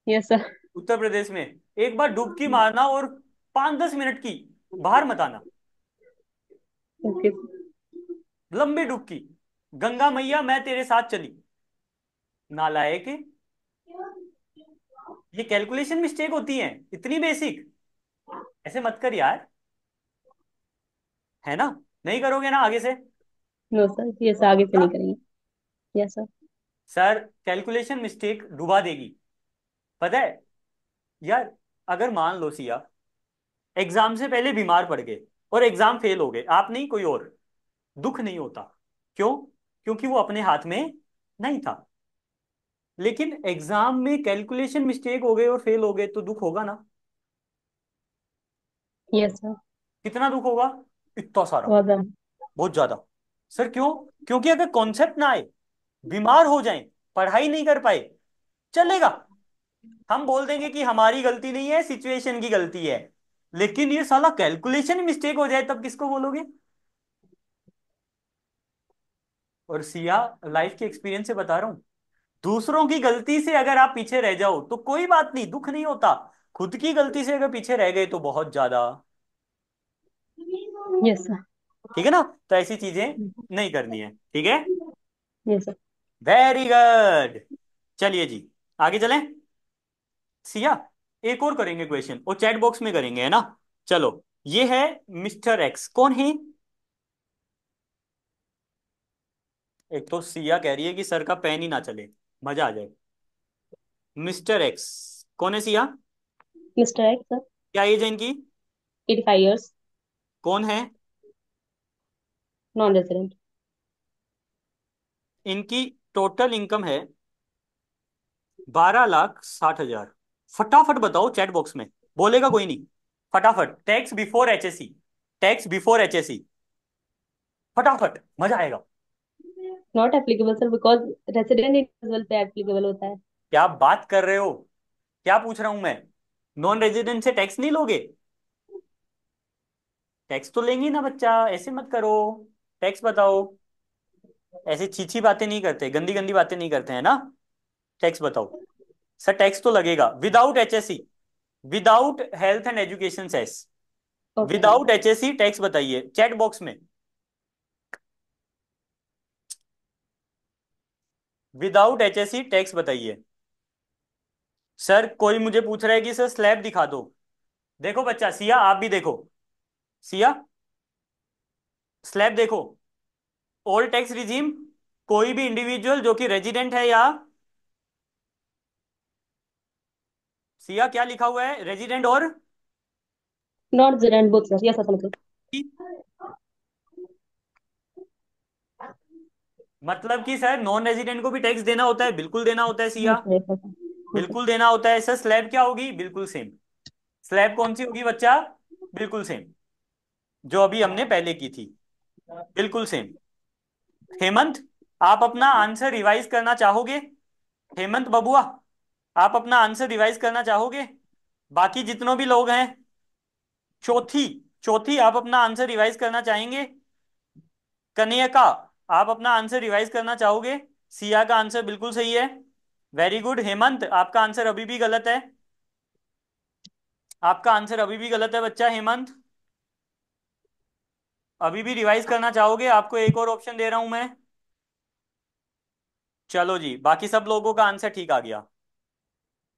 Speaker 1: यस सर उत्तर प्रदेश में एक बार डुबकी मारना और पांच दस मिनट की बाहर मत आना लंबी डुबकी गंगा मैया मैं तेरे साथ चली नाला ये कैलकुलेशन मिस्टेक होती है इतनी बेसिक ऐसे मत कर यार है ना नहीं करोगे ना आगे से
Speaker 5: नो सर ये सर आगे से नहीं हाँ। करेंगे yes sir
Speaker 1: sir calculation mistake डुबा देगी पता है यार अगर मान लो सिया एग्जाम से पहले बीमार पड़ गए और एग्जाम फेल हो गए आप नहीं कोई और दुख नहीं होता क्यों क्योंकि वो अपने हाथ में नहीं था लेकिन एग्जाम में कैलकुलेशन मिस्टेक हो गए और फेल हो गए तो दुख होगा ना यस yes, सर कितना दुख होगा इतना सारा बहुत ज्यादा सर क्यों क्योंकि अगर कॉन्सेप्ट ना आए बीमार हो जाए पढ़ाई नहीं कर पाए चलेगा हम बोल देंगे कि हमारी गलती नहीं है सिचुएशन की गलती है लेकिन ये साला कैलकुलेशन मिस्टेक हो जाए तब किसको बोलोगे और सिया लाइफ के एक्सपीरियंस से बता रहा हूं दूसरों की गलती से अगर आप पीछे रह जाओ तो कोई बात नहीं दुख नहीं होता खुद की गलती से अगर पीछे रह गए तो बहुत ज्यादा यस yes, ठीक है ना तो ऐसी चीजें नहीं करनी है ठीक है यस वेरी गुड चलिए जी आगे चलें सिया एक और करेंगे क्वेश्चन और चैट बॉक्स में करेंगे है ना चलो ये है मिस्टर एक्स कौन है एक तो सिया कह रही है कि सर का पेन ही ना चले मजा आ जाए मिस्टर एक्स कौन है सिया
Speaker 5: मिस्टर एक्स क्या एज है इनकी एटी फाइव ईयर्स कौन है नॉन रेजिडेंट
Speaker 1: इनकी टोटल इनकम है बारह लाख साठ हजार फटाफट बताओ चैट बॉक्स में बोलेगा कोई नहीं फटाफट tax before HSC tax before HSC फटाफट मजा आएगा
Speaker 5: not applicable sir because resident individual पे एप्लीकेबल होता है
Speaker 1: क्या बात कर रहे हो क्या पूछ रहा हूं मैं नॉन रेजिडेंट से टैक्स नहीं लोगे टैक्स तो लेंगे ना बच्चा ऐसे मत करो टैक्स बताओ ऐसे छीछी बातें नहीं करते गंदी गंदी बातें नहीं करते हैं ना टैक्स बताओ सर टैक्स तो लगेगा without H S without health and education cess without S tax बताइए चैट बॉक्स में विदाउट एच एस टैक्स बताइए सर कोई मुझे पूछ रहा है कि सर स्लैब दिखा दो देखो बच्चा सिया आप भी देखो सिया स्लैब देखो ओल्ड टैक्स रिजीम कोई भी इंडिविजुअल जो कि रेजिडेंट है या सिया क्या लिखा हुआ है रेजिडेंट और
Speaker 5: not resident both sir yes sir
Speaker 1: मतलब कि सर नॉन रेजिडेंट को भी टैक्स देना होता है बिल्कुल देना होता है सिया
Speaker 4: बिल्कुल
Speaker 1: देना होता है सर स्लैब क्या होगी बिल्कुल सेम स्लैब कौन सी होगी बच्चा बिल्कुल सेम जो अभी हमने पहले की थी बिल्कुल सेम हेमंत आप अपना आंसर रिवाइज करना चाहोगे हेमंत बबुआ आप अपना आंसर रिवाइज करना चाहोगे बाकी जितनों भी लोग हैं चौथी चौथी आप अपना आंसर रिवाइज करना चाहेंगे कनियका आप अपना आंसर रिवाइज करना चाहोगे सिया का आंसर बिल्कुल सही है वेरी गुड हेमंत आपका आंसर अभी भी गलत है आपका आंसर अभी भी गलत है बच्चा हेमंत अभी भी रिवाइज करना चाहोगे आपको एक और ऑप्शन दे रहा हूं मैं चलो जी बाकी सब लोगों का आंसर ठीक आ गया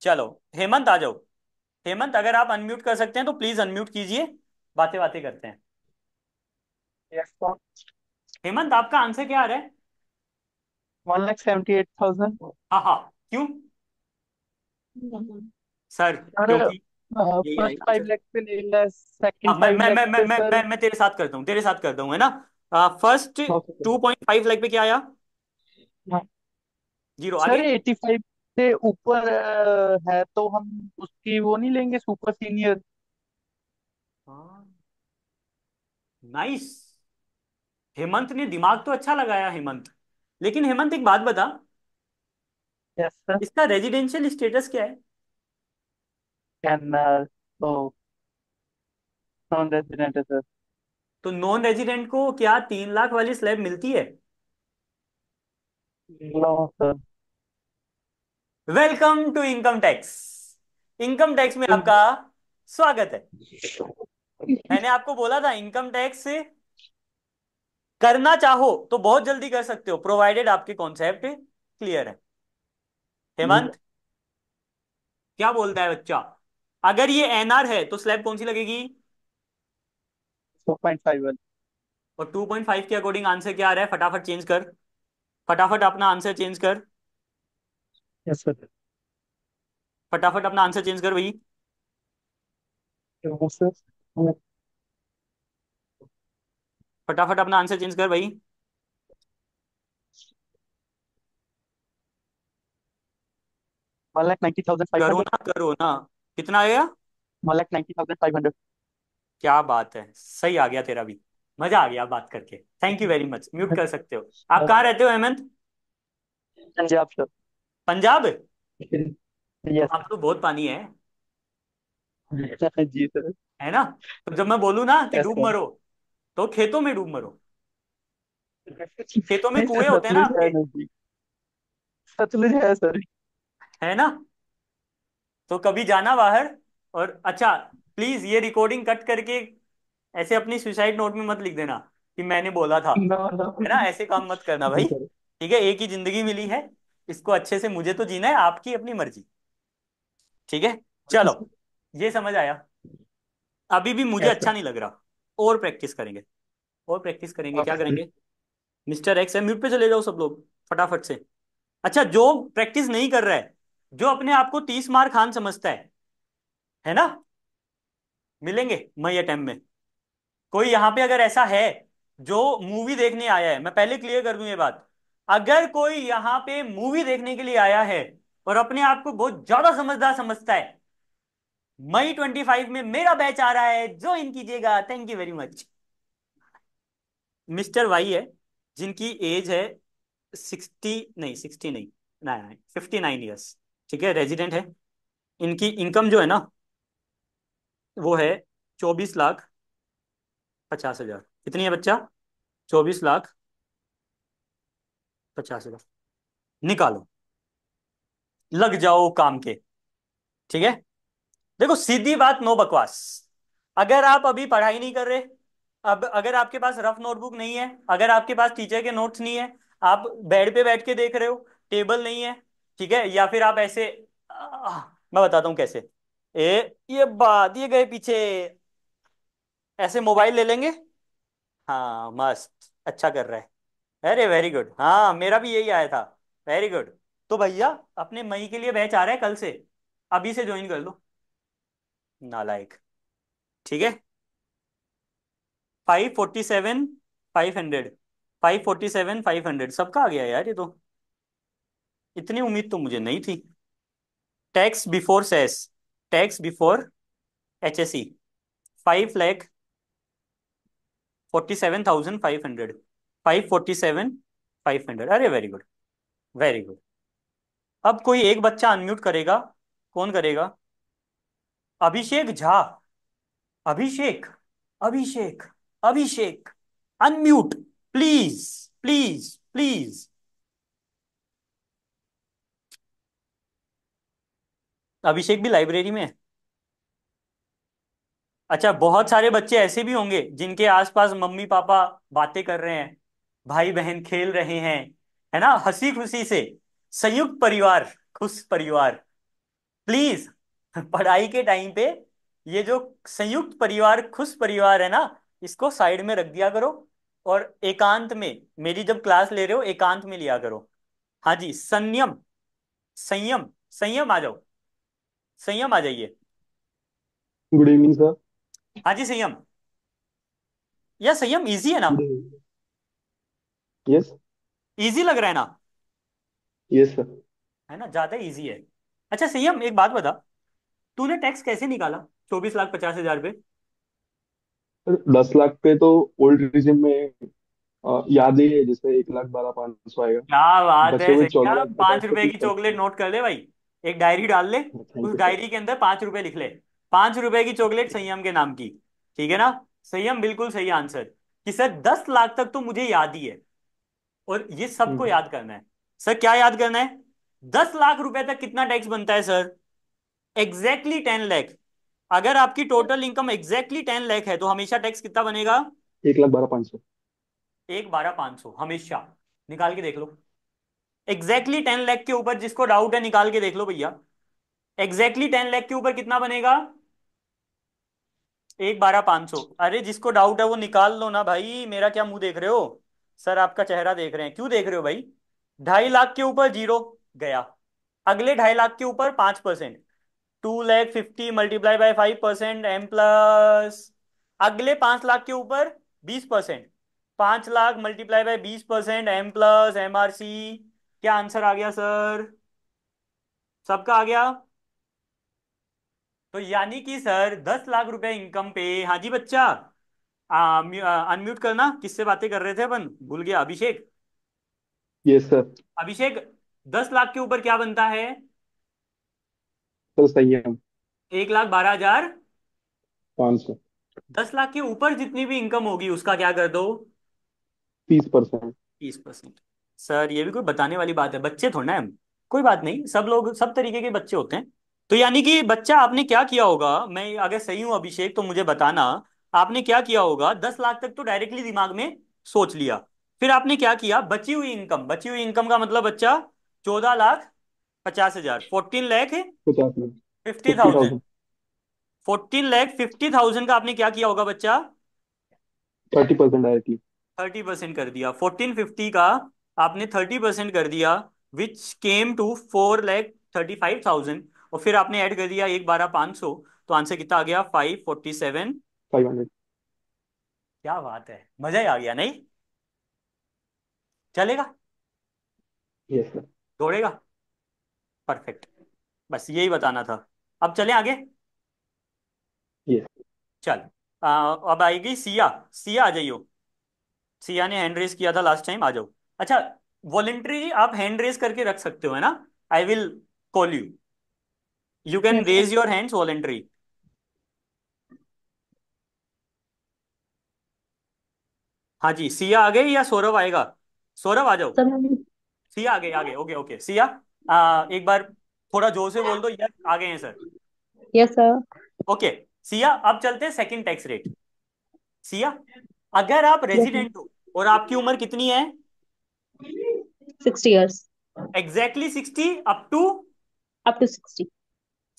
Speaker 1: चलो हेमंत आ जाओ हेमंत अगर आप अनम्यूट कर सकते हैं तो प्लीज अनम्यूट कीजिए बातें बातें करते हैं yes, हेमंत आपका आंसर क्या आ रहा है वन
Speaker 2: सेवेंटी एट थाउजेंड हाँ हाँ क्यों सर क्योंकि
Speaker 1: मैं तेरे साथ करता हूँ तेरे साथ करता हूँ है ना first two point five lakh पे क्या आया
Speaker 7: जीरो सर एटी
Speaker 4: फाइव से ऊपर है तो हम उसकी वो नहीं लेंगे सुपर सीनियर हाँ नाइस
Speaker 1: हेमंत ने दिमाग तो अच्छा लगाया हेमंत लेकिन हेमंत एक बात बता यस सर इसका रेजिडेंशियल स्टेटस क्या है कैन ओ नॉन रेजिडेंट है सर तो नॉन रेजिडेंट को क्या तीन लाख वाली स्लैब मिलती है no sir welcome to income tax income tax में आपका स्वागत है मैंने आपको बोला था इनकम टैक्स करना चाहो तो बहुत जल्दी कर सकते हो प्रोवाइडेड आपके कॉन्सेप्ट क्लियर है हेमंत क्या बोलता है बच्चा अगर ये एनआर है तो स्लैब कौन सी लगेगी टू और फाइव के अकॉर्डिंग आंसर क्या आ रहा है फटाफट चेंज कर फटाफट अपना आंसर चेंज कर यस सर फटाफट अपना आंसर चेंज कर भाई
Speaker 4: सर
Speaker 1: फटाफट अपना आंसर चेंज कर भाई
Speaker 2: one lakh ninety thousand five करो ना
Speaker 1: करो ना कितना आ गया one lakh ninety thousand five hundred क्या बात है सही आ गया तेरा भी मजा आ गया बात करके thank you very much mute कर सकते हो आप कहाँ रहते हो हेमंत हाँ पंजाब सर पंजाब
Speaker 2: आप
Speaker 1: तो बहुत पानी है [LAUGHS] हाँ जी सर है ना तो जब मैं बोलू ना कि डूब मरो तो खेतों में डूब मरो खेतों में कुएं होते हैं ना
Speaker 4: हाँ सतलुज है सर
Speaker 1: है ना तो कभी जाना बाहर और अच्छा प्लीज ये रिकॉर्डिंग कट करके ऐसे अपनी सुसाइड नोट में मत लिख देना कि मैंने बोला था है ना ऐसे काम मत करना भाई [LAUGHS] ठीक है एक ही जिंदगी मिली है इसको अच्छे से मुझे तो जीना है आपकी अपनी मर्जी ठीक है चलो ये समझ आया अभी भी मुझे अच्छा, अच्छा। नहीं लग रहा और प्रैक्टिस करेंगे और प्रैक्टिस करेंगे क्या करेंगे मिस्टर एक्स है म्यूट पे चले जाओ सब लोग फटाफट से अच्छा जो प्रैक्टिस नहीं कर रहा है जो अपने आप को तीस मार खान समझता है है ना मिलेंगे मई अटेम्प में कोई यहाँ पे अगर ऐसा है जो मूवी देखने आया है मैं पहले क्लियर कर दूं ये बात अगर कोई यहाँ पे मूवी देखने के लिए आया है और अपने आप को बहुत ज्यादा समझदार समझता है मई 25 में मेरा बैच आ रहा है ज्वाइन कीजिएगा thank you very much mister Y है जिनकी एज है सिक्सटी नहीं सिक्सटी नहीं फिफ्टी नाइन ईयर्स ठीक है रेजिडेंट है इनकी इनकम जो है ना वो है चौबीस लाख पचास हजार कितनी है बच्चा चौबीस लाख पचास हजार निकालो लग जाओ काम के ठीक है देखो सीधी बात नो बकवास अगर आप अभी पढ़ाई नहीं कर रहे अब अगर आपके पास रफ नोटबुक नहीं है अगर आपके पास टीचर के नोट्स नहीं है आप बेड पे बैठ के देख रहे हो टेबल नहीं है ठीक है या फिर आप ऐसे आ, मैं बताता हूं कैसे ए ये बात ये गए पीछे ऐसे मोबाइल ले लेंगे हाँ मस्त अच्छा कर रहा है अरे वेरी गुड हाँ मेरा भी यही आया था वेरी गुड तो भैया अपने मई के लिए बैच आ रहा है कल से अभी से ज्वाइन कर लो नालायक ठीक है five forty seven five hundred five forty seven five hundred सबका आ गया यार ये तो इतनी उम्मीद तो मुझे नहीं थी tax before cess tax before H S C five lakh forty seven thousand five hundred five forty seven five hundred अरे वेरी गुड वेरी गुड अब कोई एक बच्चा अनम्यूट करेगा कौन करेगा Abhishek Jha Abhishek Abhishek Abhishek unmute please please please Abhishek भी लाइब्रेरी में है अच्छा बहुत सारे बच्चे ऐसे भी होंगे जिनके आसपास मम्मी पापा बातें कर रहे हैं भाई बहन खेल रहे हैं है ना हंसी खुशी से संयुक्त परिवार खुश परिवार प्लीज पढ़ाई के टाइम पे ये जो संयुक्त परिवार खुश परिवार है ना इसको साइड में रख दिया करो और एकांत में मेरी जब क्लास ले रहे हो एकांत में लिया करो हाँ जी संयम संयम संयम आ जाओ संयम आ जाइए
Speaker 2: गुड इवनिंग सर
Speaker 1: हाँ जी संयम या संयम इजी है ना यस इजी लग रहा है ना यस सर है ना ज्यादा इजी है अच्छा सयम एक बात बता तूने टैक्स कैसे निकाला चौबीस लाख पचास हजार पे
Speaker 2: दस लाख पे तो ओल्ड रिजिम में याद ही है जिसमें एक लाख बारह पांच सौ आएगा क्या बात बचे है हुए चौदह सैया लाख पांच पचास रुपए की पच्चीस
Speaker 1: चॉकलेट नोट कर ले भाई एक डायरी डाल ले [LAUGHS] उस डायरी के अंदर पांच रुपए लिख ले पांच रुपए की चॉकलेट संयम के नाम की ठीक है ना संयम बिल्कुल सही आंसर कि सर दस लाख तक तो मुझे याद ही है और ये सबको हम्म। याद करना है सर क्या याद करना है दस लाख रुपए तक कितना टैक्स बनता है सर एग्जैक्टली टेन लैख अगर आपकी total income exactly ten lakh है तो हमेशा टैक्स कितना बनेगा
Speaker 2: एक लाख बारह पांच सौ
Speaker 1: एक बारह पांच सौ हमेशा निकाल के देख लो एग्जैक्टली टेन लैख के ऊपर जिसको डाउट है निकाल के देख लो भैया एग्जैक्टली टेन लैख के ऊपर कितना बनेगा एक बारह पांच सौ अरे जिसको डाउट है वो निकाल लो ना भाई मेरा क्या मुंह देख रहे हो सर आपका चेहरा देख रहे हैं क्यों देख रहे हो भाई ढाई लाख के ऊपर जीरो गया अगले ढाई लाख के ऊपर पांच percent two lakh fifty multiply by five percent M plus अगले पांच लाख के ऊपर बीस परसेंट पांच लाख मल्टीप्लाई बाय बीस percent M plus M R C क्या आंसर आ गया सर सबका आ गया तो यानी कि सर दस लाख रुपए इनकम पे हाँ जी बच्चा अनम्यूट करना किससे बातें कर रहे थे अपन भूल गया अभिषेक यस सर अभिषेक दस लाख के ऊपर क्या बनता है
Speaker 2: सर तो संयम
Speaker 1: एक लाख बारह हजार पांच सौ दस लाख के ऊपर जितनी भी इनकम होगी उसका क्या कर दो
Speaker 2: तीस परसेंट
Speaker 1: तीस परसेंट सर ये भी कोई बताने वाली बात है बच्चे थोड़ा ना हम कोई बात नहीं सब लोग सब तरीके के बच्चे होते हैं तो यानी कि बच्चा आपने क्या किया होगा मैं अगर सही हूं अभिषेक तो मुझे बताना आपने क्या किया होगा दस लाख तक तो डायरेक्टली दिमाग में सोच लिया फिर आपने क्या किया बची हुई इनकम बची हुई इनकम का मतलब बच्चा चौदह लाख पचास हजार fourteen lakh fifty thousand fourteen lakh fifty thousand का आपने क्या किया होगा बच्चा
Speaker 2: thirty percent directly
Speaker 1: thirty percent कर दिया फोर्टीन फिफ्टी का आपने थर्टी परसेंट कर दिया which came to four lakh thirty five thousand और फिर आपने ऐड कर दिया एक बारह पांच सौ तो आंसर कितना आ गया five forty seven five hundred क्या बात है मजा ही आ गया नहीं चलेगा यस सर दौड़ेगा परफेक्ट बस यही बताना था अब चले आगे यस चल आ, अब आएगी सिया सिया आ जाइयो सिया ने हैंड रेस किया था लास्ट टाइम आ जाओ अच्छा वॉलेंट्री आप हैंड रेस करके रख सकते हो है ना I will call you you can raise your hands voluntary हाँ जी सिया आ गई या सौरभ आएगा सौरभ आ जाओ सिया आ गए आ ओके ओके सिया आ, एक बार थोड़ा जोर से बोल दो यस आ गए हैं sir
Speaker 5: yes sir
Speaker 1: okay Siya अब चलते हैं सेकंड टैक्स रेट सिया अगर आप रेजिडेंट हो और आपकी उम्र कितनी है
Speaker 5: sixty years
Speaker 1: exactly sixty up to up to sixty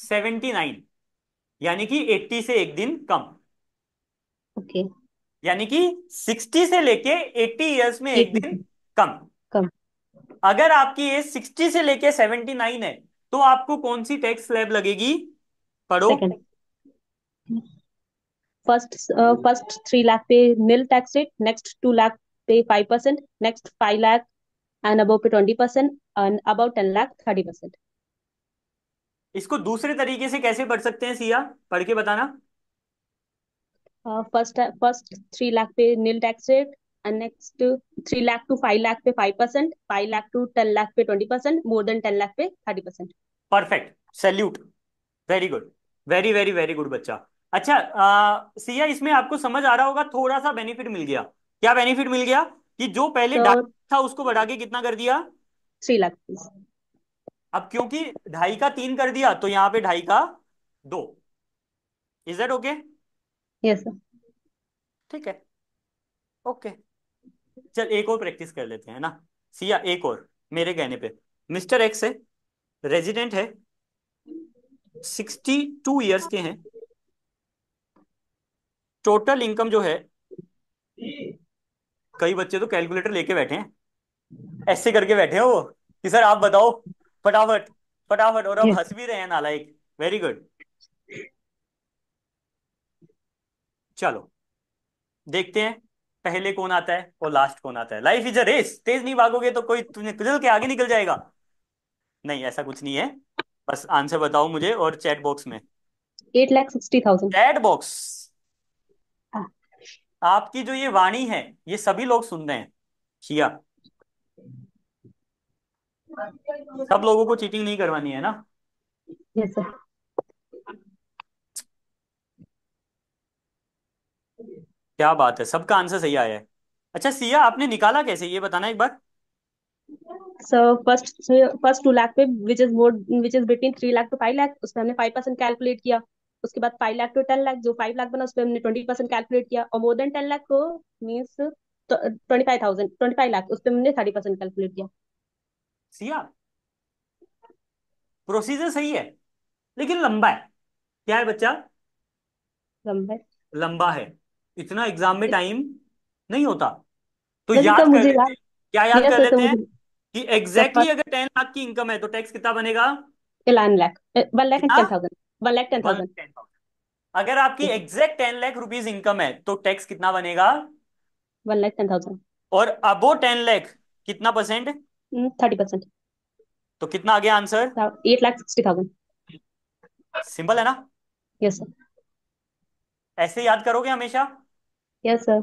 Speaker 1: seventy nine यानी कि एट्टी से एक दिन कम ओके okay. यानी कि 60 से लेके 80 इयर्स में एक दिन कम कम अगर आपकी एज 60 से लेके 79 है तो आपको कौन सी टैक्स स्लैब लगेगी पढ़ो
Speaker 5: फर्स्ट फर्स्ट थ्री लाख पे nil tax rate next two lakh पे five percent next five lakh and about twenty percent and about ten lakh thirty percent
Speaker 1: इसको दूसरे तरीके से कैसे पढ़ सकते हैं सिया पढ़ के बताना
Speaker 5: फर्स्ट फर्स्ट थ्री लाख पे nil tax rate and next three lakh to five lakh पे five percent five lakh to ten lakh पे twenty percent more than ten lakh पे thirty percent
Speaker 1: perfect salute very good very very very good बच्चा अच्छा आ, सिया इसमें आपको समझ आ रहा होगा थोड़ा सा बेनिफिट मिल गया क्या बेनिफिट मिल गया कि जो पहले तो, था उसको बढ़ा के कितना कर दिया थ्री लाख अब क्योंकि ढाई का तीन कर दिया तो यहाँ पे ढाई का दो is that okay okay?
Speaker 4: Yes ठीक है ओके
Speaker 1: चल एक और प्रैक्टिस कर लेते हैं ना सिया एक और मेरे कहने पे मिस्टर एक्स है रेजिडेंट है सिक्सटी टू ईयर्स के हैं टोटल इनकम जो है कई बच्चे तो कैलकुलेटर लेके बैठे हैं ऐसे करके बैठे हो वो कि सर आप बताओ फटाफट फटाफट और अब हंस भी रहे हैं नालायक वेरी गुड चलो देखते हैं पहले कौन आता है और लास्ट कौन आता है लाइफ इज अ रेस तेज नहीं भागोगे तो कोई तुझे निकल के आगे निकल जाएगा नहीं ऐसा कुछ नहीं है बस आंसर बताओ मुझे और चैट बॉक्स में
Speaker 5: eight lakh sixty thousand chat box
Speaker 1: आपकी जो ये वाणी है ये सभी लोग सुन रहे हैं शिया सब लोगों को चीटिंग नहीं करवानी है ना
Speaker 5: yes, sir.
Speaker 1: क्या बात है सबका आंसर सही आया है अच्छा सिया आपने निकाला कैसे ये बताना एक बार
Speaker 5: so first first two lakh पे which is more which is between three lakh to five lakh उसमें हमने फाइव परसेंट कैलकुलेट किया उसके बाद five lakh to ten lakh जो फाइव लाख बना उसमें हमने ट्वेंटी परसेंट कैलकुलेट किया और मोर देन टेन लाख को means twenty five thousand twenty five lakh उसमें हमने थर्टी परसेंट कैलकुलेट किया
Speaker 1: सिया प्रोसीजर सही है लेकिन लंबा है क्या है बच्चा लंबा लंबा है इतना एग्जाम में टाइम नहीं होता
Speaker 5: तो याद कर लेते क्या याद कर लेते हैं
Speaker 1: कि एग्जैक्टली अगर टेन लाख की इनकम है तो टैक्स कितना बनेगा
Speaker 5: eleven lakh one lakh ten thousand one lakh ten thousand
Speaker 1: अगर आपकी exact ten lakh rupees income है तो टैक्स कितना बनेगा
Speaker 5: वन लाख टेन थाउजेंड
Speaker 1: और अबो टेन लाख कितना परसेंट थर्टी परसेंट तो कितना आ गया answer
Speaker 5: eight lakh sixty thousand simple है ना यस सर
Speaker 1: ऐसे याद करोगे हमेशा yes sir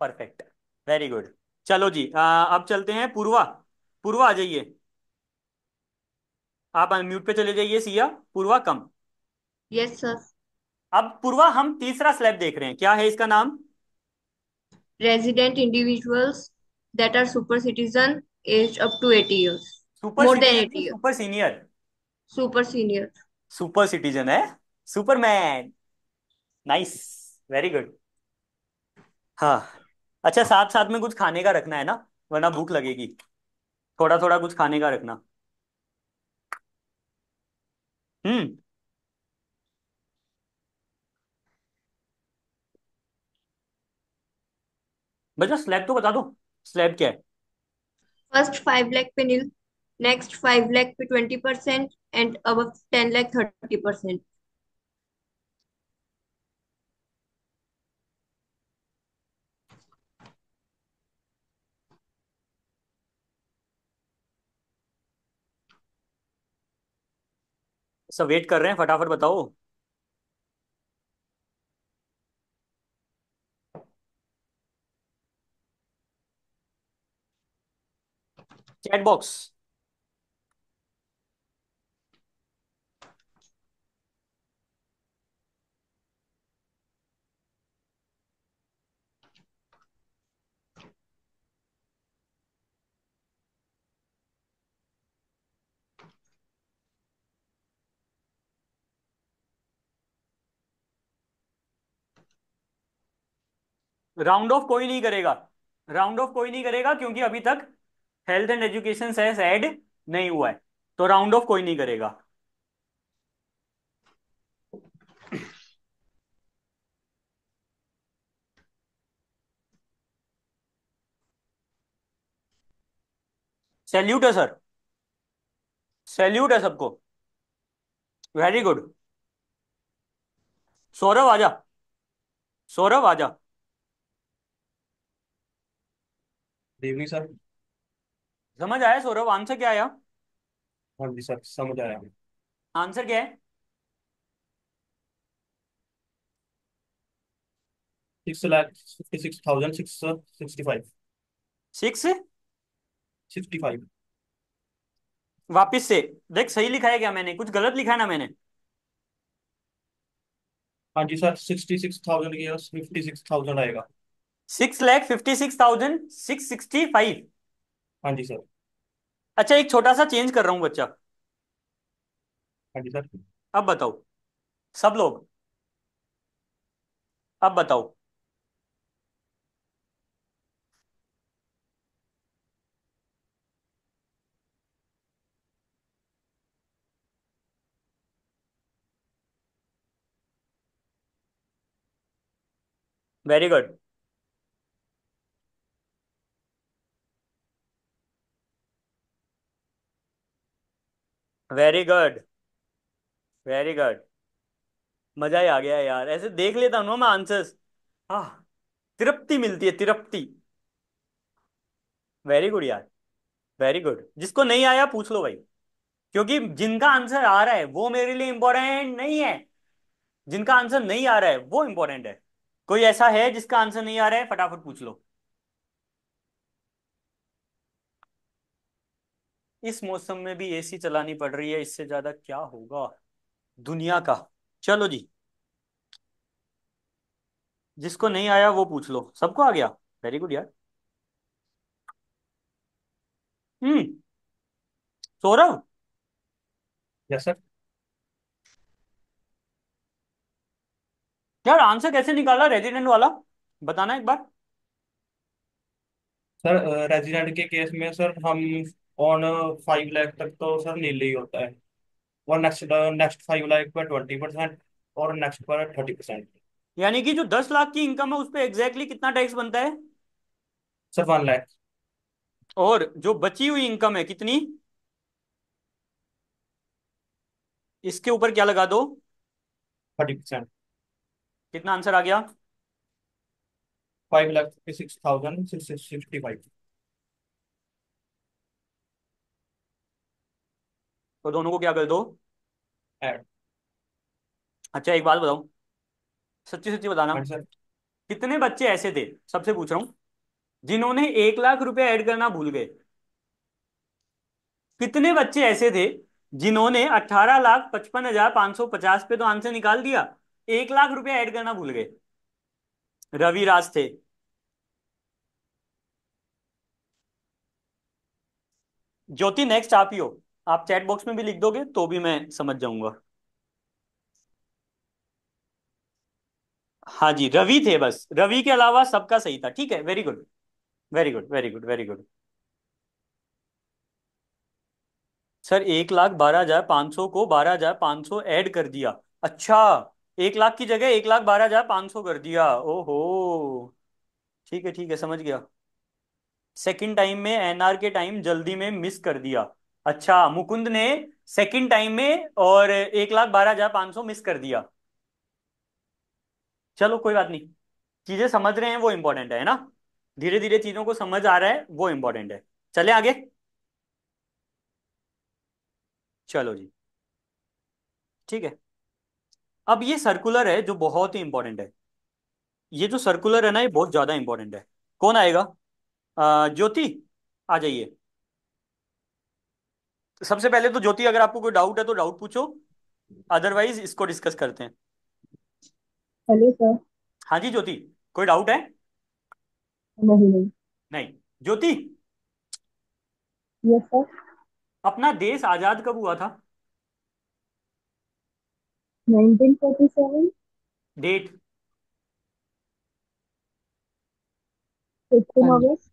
Speaker 1: perfect very good चलो जी आ, अब चलते हैं पूर्वा पूर्वा आ जाइए आप म्यूट पे चले जाइए Siya Purva come yes sir अब पूर्वा हम तीसरा स्लैब देख रहे हैं क्या है इसका नाम
Speaker 6: resident individuals that are super citizen age up to 80 years super more than 80
Speaker 1: super senior
Speaker 6: super senior
Speaker 1: super citizen है सुपरमैन नाइस वेरी गुड हाँ अच्छा साथ साथ में कुछ खाने का रखना है ना वरना भूख लगेगी थोड़ा थोड़ा कुछ खाने का रखना हम्म बच्चा स्लैब तो बता दो स्लैब क्या है
Speaker 6: फर्स्ट फाइव लैख पे नील नेक्स्ट फाइव लैख पे एंड अब टेन लैख थर्टी परसेंट
Speaker 1: सब वेट कर रहे हैं फटाफट बताओ चैट बॉक्स राउंड ऑफ कोई नहीं करेगा राउंड ऑफ कोई नहीं करेगा क्योंकि अभी तक health and education cess add नहीं हुआ है तो राउंड ऑफ कोई नहीं करेगा सैल्यूट है सर सैल्यूट है सबको वेरी गुड सौरभ आजा सौरभ आजा इवनिंग सर समझ आया सौरभ आंसर क्या आया
Speaker 2: हाँ जी सर समझ आया आंसर क्या है six lakh fifty six thousand six
Speaker 1: sixty five six sixty five वापिस से देख सही लिखा है क्या मैंने कुछ गलत लिखा है ना मैंने हाँ जी सर सिक्सटी सिक्स थाउजेंड की फिफ्टी सिक्स थाउजेंड आएगा six lakh fifty six thousand six sixty five हाँ जी सर अच्छा एक छोटा सा चेंज कर रहा हूँ बच्चा हाँ जी सर अब बताओ सब लोग अब बताओ very good very good very good मजा ही आ गया यार ऐसे देख लेता हूँ ना मैं आंसर्स हाँ तिरप्ति मिलती है तिरप्ति वेरी गुड यार वेरी गुड जिसको नहीं आया पूछ लो भाई क्योंकि जिनका आंसर आ रहा है वो मेरे लिए इंपॉर्टेंट नहीं है जिनका आंसर नहीं आ रहा है वो इंपॉर्टेंट है कोई ऐसा है जिसका आंसर नहीं आ रहा है फटाफट पूछ लो इस मौसम में भी एसी चलानी पड़ रही है इससे ज्यादा क्या होगा दुनिया का चलो जी जिसको नहीं आया वो पूछ लो सबको आ गया वेरी गुड यार हम्म सौरभ यस सर यार आंसर कैसे निकाला रेजिडेंट वाला बताना एक बार
Speaker 3: सर रेजिडेंट
Speaker 1: के केस में सर हम ऑन फाइव लाख तक तो सर नीले ही होता है और नेक्स्ट नेक्स्ट फाइव लाख पर ट्वेंटी परसेंट और नेक्स्ट पर थर्टी परसेंट यानी कि जो दस लाख की इनकम है उस पर एग्जैक्टली कितना टैक्स बनता है सर वन लाख और जो बची हुई इनकम है कितनी इसके ऊपर क्या लगा दो थर्टी परसेंट कितना आंसर आ गया five lakh six thousand six sixty five तो दोनों को क्या कर दो ऐड अच्छा एक बात बताऊ सच्ची सच्ची बताना हाँ कितने बच्चे ऐसे थे सबसे पूछ रहा हूं जिन्होंने एक लाख रुपए ऐड करना भूल गए कितने बच्चे ऐसे थे जिन्होंने अठारह लाख पचपन हजार पांच सौ पचास पे तो आंसर निकाल दिया एक लाख रुपए ऐड करना भूल गए रवि राज थे ज्योति नेक्स्ट आप ही हो आप चैट बॉक्स में भी लिख दोगे तो भी मैं समझ जाऊंगा हाँ जी रवि थे बस रवि के अलावा सबका सही था ठीक है very good very good very good very good sir एक लाख बारह हजार पांच सौ को बारह हजार पांच सौ ऐड कर दिया अच्छा एक लाख की जगह एक लाख बारह हजार पांच सौ कर दिया ओहो ठीक है ठीक है समझ गया सेकंड टाइम में एनआर के टाइम जल्दी में मिस कर दिया अच्छा मुकुंद ने सेकंड टाइम में और एक लाख बारह हजार पांच सौ मिस कर दिया चलो कोई बात नहीं चीजें समझ रहे हैं वो इंपॉर्टेंट है ना धीरे धीरे चीजों को समझ आ रहा है वो इंपॉर्टेंट है चले आगे चलो जी ठीक है अब ये सर्कुलर है जो बहुत ही इंपॉर्टेंट है ये जो सर्कुलर है ना ये बहुत ज्यादा इंपॉर्टेंट है कौन आएगा ज्योति आ जाइए सबसे पहले तो ज्योति अगर आपको कोई डाउट है तो डाउट पूछो अदरवाइज इसको डिस्कस करते हैं हेलो सर हाँ जी ज्योति कोई डाउट है
Speaker 4: नहीं नहीं
Speaker 1: नहीं ज्योति यस सर अपना देश आजाद कब हुआ था
Speaker 4: 1947 डेट फिफ्टीन अगस्त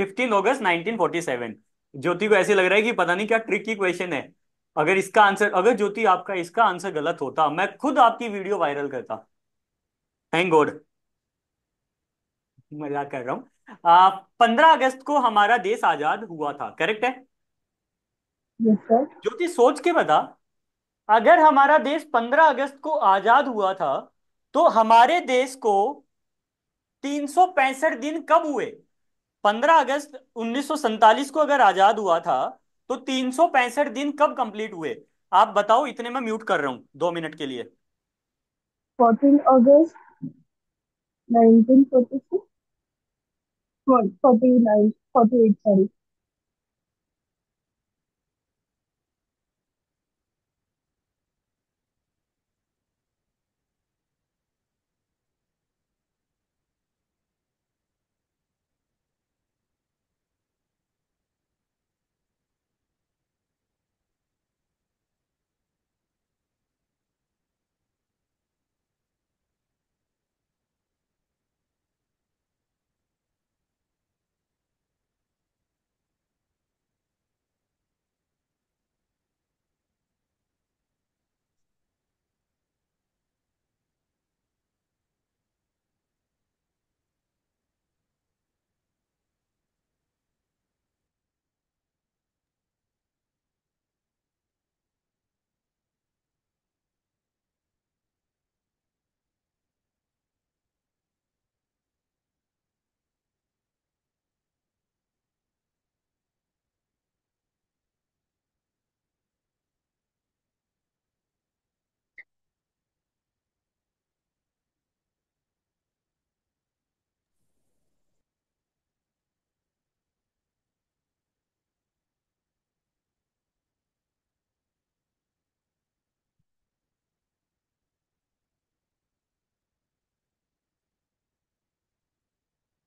Speaker 1: 15 अगस्त 1947 ज्योति को ऐसे लग रहा है कि पता नहीं क्या ट्रिकी क्वेश्चन है अगर इसका आंसर अगर ज्योति आपका इसका आंसर गलत होता मैं खुद आपकी वीडियो वायरल करता थैंक गॉड मजाक कर रहा हूँ पंद्रह अगस्त को हमारा देश आजाद हुआ था करेक्ट है
Speaker 4: ज्योति
Speaker 1: सोच के बता अगर हमारा देश पंद्रह अगस्त को आजाद हुआ था तो हमारे देश को तीन सौ पैंसठ दिन कब हुए 15 अगस्त उन्नीस को अगर आजाद हुआ था तो तीन दिन कब कंप्लीट हुए आप बताओ इतने में म्यूट कर रहा हूँ दो मिनट के लिए
Speaker 4: fourteen August 1946 49 48 sorry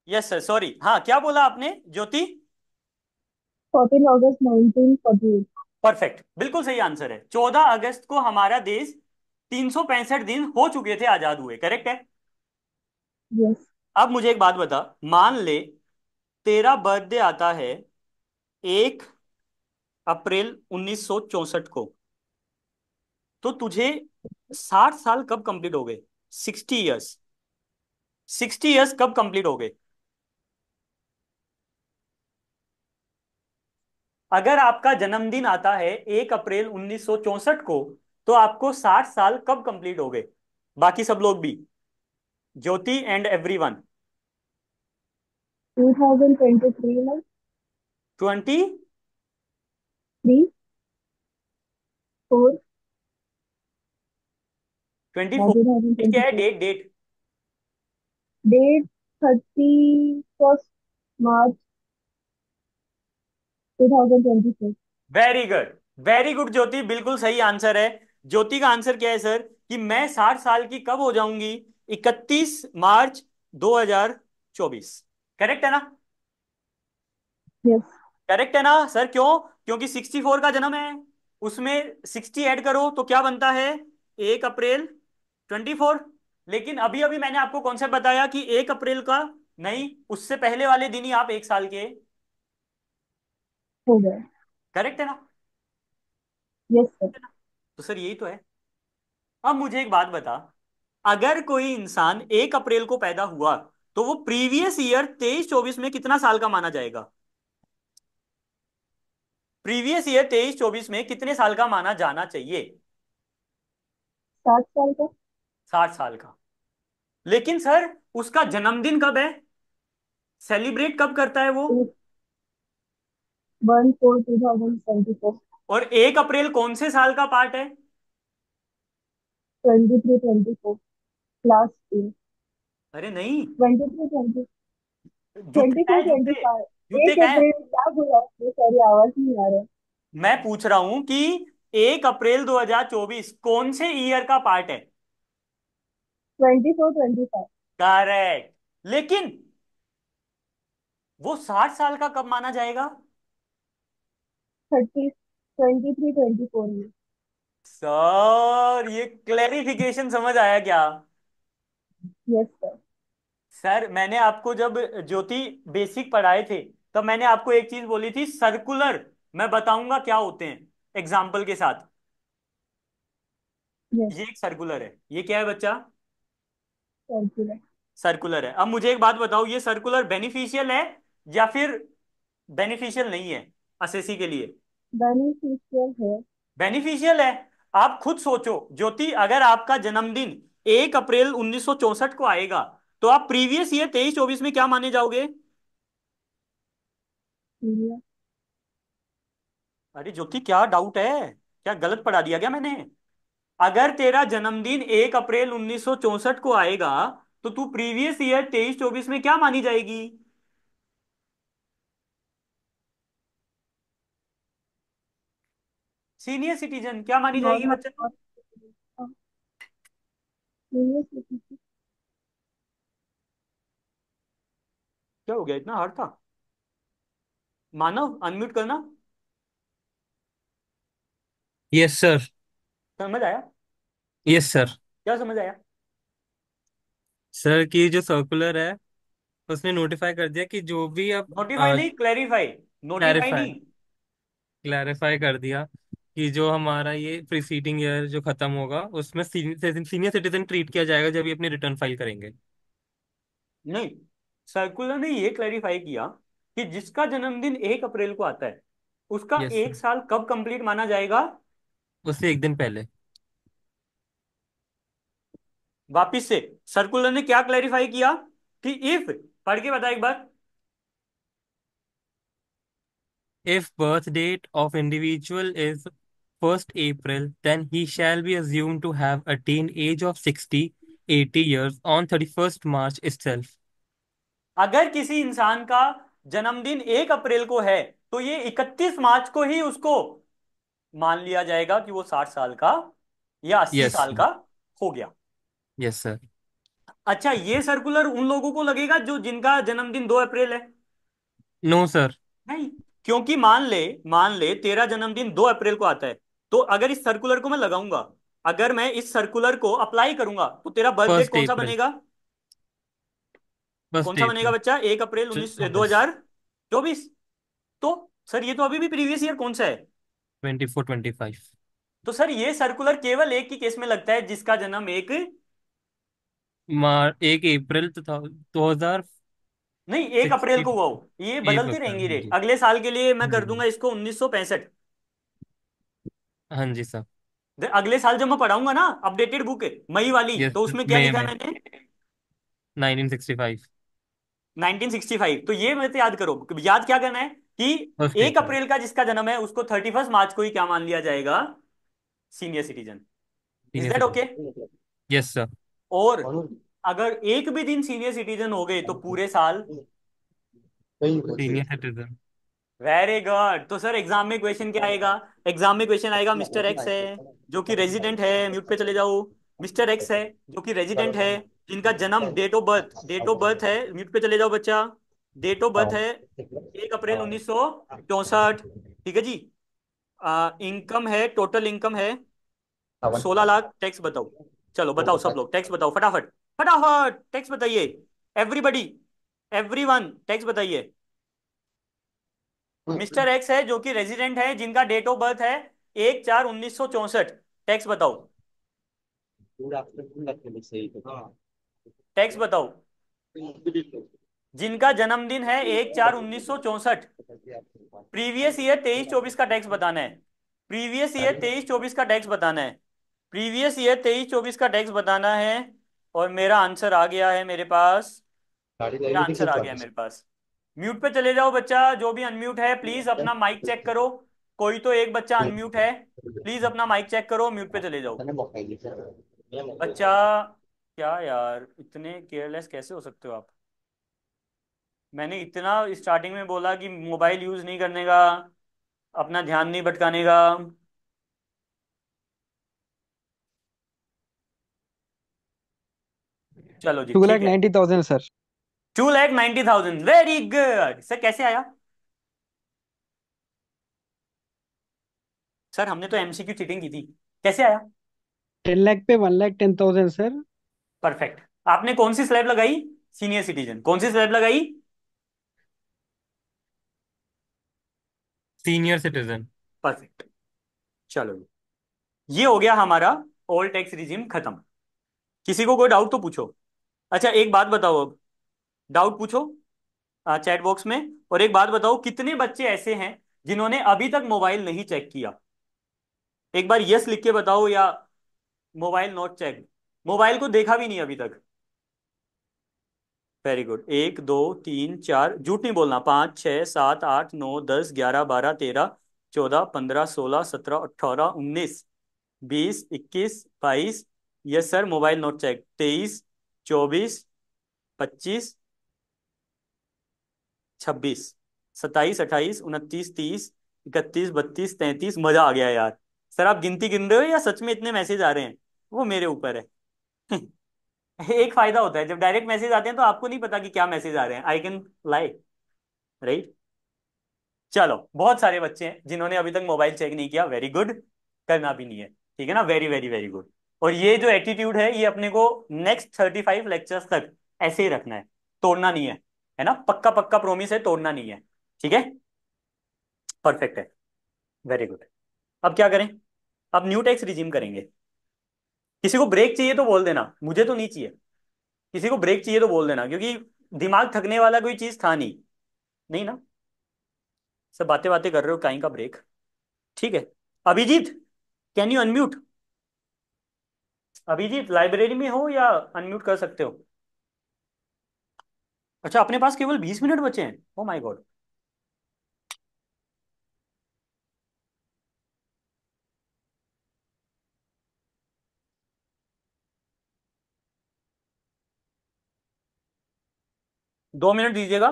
Speaker 1: yes sir sorry हाँ क्या बोला आपने Jyoti
Speaker 4: fourteen August nineteen forty
Speaker 1: perfect बिल्कुल सही आंसर है चौदह अगस्त को हमारा देश तीन सौ पैंसठ दिन हो चुके थे आजाद हुए करेक्ट है yes. अब मुझे एक बात बता मान ले तेरा बर्थडे आता है एक अप्रैल उन्नीस सौ चौसठ को तो तुझे साठ साल कब कंप्लीट हो गए सिक्सटी इयर्स सिक्सटी इयर्स कब कंप्लीट हो गए अगर आपका जन्मदिन आता है एक अप्रैल 1964 को तो आपको 60 साल कब कंप्लीट हो गए बाकी सब लोग भी Jyoti and everyone
Speaker 4: two thousand twenty three four twenty four क्या
Speaker 1: है date date
Speaker 4: date thirty first March 2026
Speaker 1: very good very good Jyoti बिल्कुल सही आंसर है ज्योति का आंसर क्या है सर कि मैं साठ साल की कब हो जाऊंगी इकतीस मार्च 2024 करेक्ट है ना करेक्ट yes. करेक्ट है ना सर क्यों क्योंकि 64 का जन्म है उसमें 60 ऐड करो तो क्या बनता है एक अप्रैल 24 लेकिन अभी अभी मैंने आपको कॉन्सेप्ट बताया कि एक अप्रैल का नहीं उससे पहले वाले दिन ही आप एक साल के
Speaker 4: करेक्ट है ना यस सर
Speaker 1: तो सर यही तो है अब मुझे एक बात बता अगर कोई इंसान एक अप्रैल को पैदा हुआ तो वो प्रीवियस ईयर तेईस चौबीस में कितना साल का माना जाएगा प्रीवियस ईयर तेईस चौबीस में कितने साल का माना जाना चाहिए
Speaker 4: साठ साल का
Speaker 1: साठ साल का लेकिन सर उसका जन्मदिन कब है सेलिब्रेट
Speaker 4: कब करता है वो one four two thousand twenty four
Speaker 1: और एक अप्रैल कौन से साल का पार्ट है
Speaker 4: twenty three twenty four class eight अरे नहीं twenty three twenty twenty four twenty five एक अप्रैल क्या बोला सॉरी आवाज नहीं आ रहा
Speaker 1: मैं पूछ रहा हूँ कि एक अप्रैल 2024 कौन से ईयर का पार्ट है
Speaker 4: ट्वेंटी फोर ट्वेंटी
Speaker 1: फाइव लेकिन वो साठ साल का कब माना जाएगा
Speaker 4: thirty twenty three twenty four में
Speaker 1: सर ये क्लेरिफिकेशन समझ आया क्या यस सर सर मैंने आपको जब ज्योति बेसिक पढ़ाए थे तब मैंने आपको एक चीज बोली थी सर्कुलर मैं बताऊंगा क्या होते हैं एग्जाम्पल के साथ yes. ये एक सर्कुलर है ये क्या है बच्चा सर्कुलर सर्कुलर है अब मुझे एक बात बताओ ये सर्कुलर बेनिफिशियल है या फिर बेनिफिशियल नहीं है असेसी के लिए
Speaker 4: बेनिफिशियल है
Speaker 1: बेनिफिशियल है आप खुद सोचो ज्योति अगर आपका जन्मदिन एक अप्रैल 1964 को आएगा तो आप प्रीवियस ईयर तेईस चौबीस में क्या माने जाओगे अरे ज्योति क्या डाउट है क्या गलत पढ़ा दिया गया मैंने अगर तेरा जन्मदिन एक अप्रैल 1964 को आएगा तो तू प्रीवियस ईयर तेईस चौबीस में क्या मानी जाएगी सीनियर सिटीजन क्या मानी जाएगी बच्चों क्या हो गया इतना हार्ड था मानव अनम्यूट करना यस सर समझ आया यस सर क्या समझ आया
Speaker 3: सर की जो सर्कुलर है उसने नोटिफाई कर दिया कि जो भी
Speaker 1: अब नोटिफाई नहीं क्लैरिफाई नोटिफाई नहीं
Speaker 3: क्लैरिफाई कर दिया कि जो हमारा ये प्रीसीडिंग ईयर जो खत्म होगा उसमें सीनियर सिटीजन ट्रीट किया
Speaker 1: जाएगा जब ये अपनी रिटर्न फाइल करेंगे नहीं सर्कुलर ने ये क्लैरिफाई किया कि जिसका जन्मदिन एक अप्रैल को आता है उसका यस एक सर साल कब कंप्लीट माना जाएगा
Speaker 3: उससे एक दिन पहले
Speaker 1: वापिस से सर्कुलर ने क्या क्लैरिफाई किया कि इफ पढ़ के बता एक बार
Speaker 3: if birth date of individual is 1st April, then he shall be assumed to have attained age of 60, 80 years on 31st March itself.
Speaker 1: अगर किसी इंसान का जन्मदिन एक अप्रैल को है तो ये 31 मार्च को ही उसको मान लिया जाएगा कि वो 60 साल का या 80 yes, साल का हो गया यस yes, सर अच्छा ये सर्कुलर उन लोगों को लगेगा जो जिनका जन्मदिन 2 अप्रैल है नो no, सर नहीं क्योंकि मान ले मान ले तेरा जन्मदिन 2 अप्रैल को आता है तो अगर इस सर्कुलर को मैं लगाऊंगा अगर मैं इस सर्कुलर को अप्लाई करूंगा तो तेरा बर्थ डेट कौन सा बनेगा
Speaker 3: कौन सा बनेगा बच्चा
Speaker 1: एक अप्रैल उन्नीस दो हजार चौबीस तो सर ये तो अभी भी प्रीवियस ईयर कौन सा है
Speaker 3: ट्वेंटी फोर ट्वेंटी फाइव
Speaker 1: तो सर ये सर्कुलर केवल एक ही केस में लगता है जिसका जन्म एक
Speaker 3: मार एक अप्रैल तो दो हजार
Speaker 1: नहीं एक अप्रैल को हुआ हो ये बदलते रहेंगे रे अगले साल के लिए मैं कर हम्म। दूंगा इसको उन्नीस सौ पैंसठ
Speaker 3: हाँ जी सर
Speaker 1: अगले साल जब मैं पढ़ाऊंगा ना अपडेटेड बुक है मई वाली यस तो उसमें क्या मैं लिखा है
Speaker 3: मैंने 1965
Speaker 1: 1965 तो ये मैं से याद करो याद क्या करना है कि फर्स्ट एक अप्रैल अप्रैल का जिसका जन्म है उसको थर्टी फर्स्ट मार्च को ही क्या मान लिया जाएगा senior citizen is that okay citizen yes sir और अगर एक भी दिन सीनियर सिटीजन हो गए तो पूरे साल
Speaker 3: सीनियर सिटीजन
Speaker 1: वेरी गुड तो सर एग्जाम में क्वेश्चन क्या आएगा एग्जाम में क्वेश्चन आएगा मिस्टर एक्स है जो कि रेजिडेंट है म्यूट पे चले जाओ मिस्टर एक्स है जो कि रेजिडेंट है जिनका जन्म date of birth date of birth है म्यूट पे चले जाओ बच्चा डेट ऑफ बर्थ है एक अप्रैल उन्नीस ठीक है जी इनकम है टोटल इनकम है सोलह लाख टैक्स बताओ चलो बताओ सब लोग टैक्स बताओ फटाफट फटाफट टैक्स बताइए एवरीबडी एवरीवन टैक्स बताइए मिस्टर एक्स है जो कि रेजिडेंट है जिनका डेट ऑफ बर्थ है एक चार उन्नीस सौ चौसठ टैक्स बताओ टैक्स हाँ। बताओ जिनका जन्मदिन है एक चार उन्नीस सौ चौसठ प्रीवियस ईयर तेईस चौबीस का टैक्स बताना है प्रीवियस ईयर तेईस चौबीस का टैक्स बताना है प्रीवियस ईयर तेईस चौबीस का टैक्स बताना है और मेरा आंसर आ गया है मेरे पास
Speaker 6: मेरा आंसर आ गया मेरे
Speaker 1: पास म्यूट पे चले जाओ बच्चा जो भी अनम्यूट है प्लीज अपना माइक चेक करो कोई तो एक बच्चा अनम्यूट है प्लीज अपना माइक चेक करो म्यूट पे चले जाओ बच्चा क्या यार इतने केयरलेस कैसे हो सकते हो आप मैंने इतना स्टार्टिंग में बोला कि मोबाइल यूज नहीं करने का अपना ध्यान नहीं भटकाने का चलो जी two lakh ninety thousand sir two lakh ninety thousand very good sir कैसे आया सर हमने तो एमसीक्यू चीटिंग की थी कैसे आया
Speaker 2: टेन लैख पे one lakh ten thousand sir
Speaker 1: perfect आपने कौन सी स्लैब लगाई सीनियर सिटीजन कौन सी स्लैब लगाई
Speaker 3: सीनियर सिटीजन
Speaker 1: परफेक्ट चलो ये हो गया हमारा ओल्ड टैक्स रिजिम खत्म किसी को कोई डाउट तो पूछो अच्छा एक बात बताओ अब डाउट पूछो चैट बॉक्स में और एक बात बताओ कितने बच्चे ऐसे हैं जिन्होंने अभी तक मोबाइल नहीं चेक किया एक बार यस लिख के बताओ या मोबाइल नॉट चेक मोबाइल को देखा भी नहीं अभी तक वेरी गुड एक दो तीन चार झूठ नहीं बोलना पांच छह सात आठ नौ दस ग्यारह बारह तेरह चौदह पंद्रह सोलह सत्रह अठारह उन्नीस बीस इक्कीस बाईस yes sir mobile not check तेईस चौबीस पच्चीस छब्बीस सत्ताईस अट्ठाईस उनतीस तीस इकतीस बत्तीस तैंतीस मजा आ गया यार सर आप गिनती गिन रहे हो या सच में इतने मैसेज आ रहे हैं वो मेरे ऊपर है [LAUGHS] एक फायदा होता है जब डायरेक्ट मैसेज आते हैं तो आपको नहीं पता कि क्या मैसेज आ रहे हैं आई कैन लाइक राइट चलो बहुत सारे बच्चे हैं जिन्होंने अभी तक मोबाइल चेक नहीं किया वेरी गुड करना भी नहीं है ठीक है ना वेरी वेरी वेरी गुड और ये जो एटीट्यूड है ये अपने को नेक्स्ट थर्टी फाइव लेक्चर्स तक ऐसे ही रखना है तोड़ना नहीं है है ना पक्का पक्का प्रोमिस है तोड़ना नहीं है ठीक है परफेक्ट है वेरी गुड अब क्या करें अब न्यू टैक्स रिज्यूम करेंगे किसी को ब्रेक चाहिए तो बोल देना मुझे तो नहीं चाहिए किसी को ब्रेक चाहिए तो बोल देना क्योंकि दिमाग थकने वाला कोई चीज था नहीं नहीं ना सब बातें बातें कर रहे हो कहीं का ब्रेक ठीक है Abhijeet can you unmute Abhijeet library में हो या अनम्यूट कर सकते हो अच्छा अपने पास केवल बीस मिनट बचे हैं ओ माय गॉड दो मिनट दीजिएगा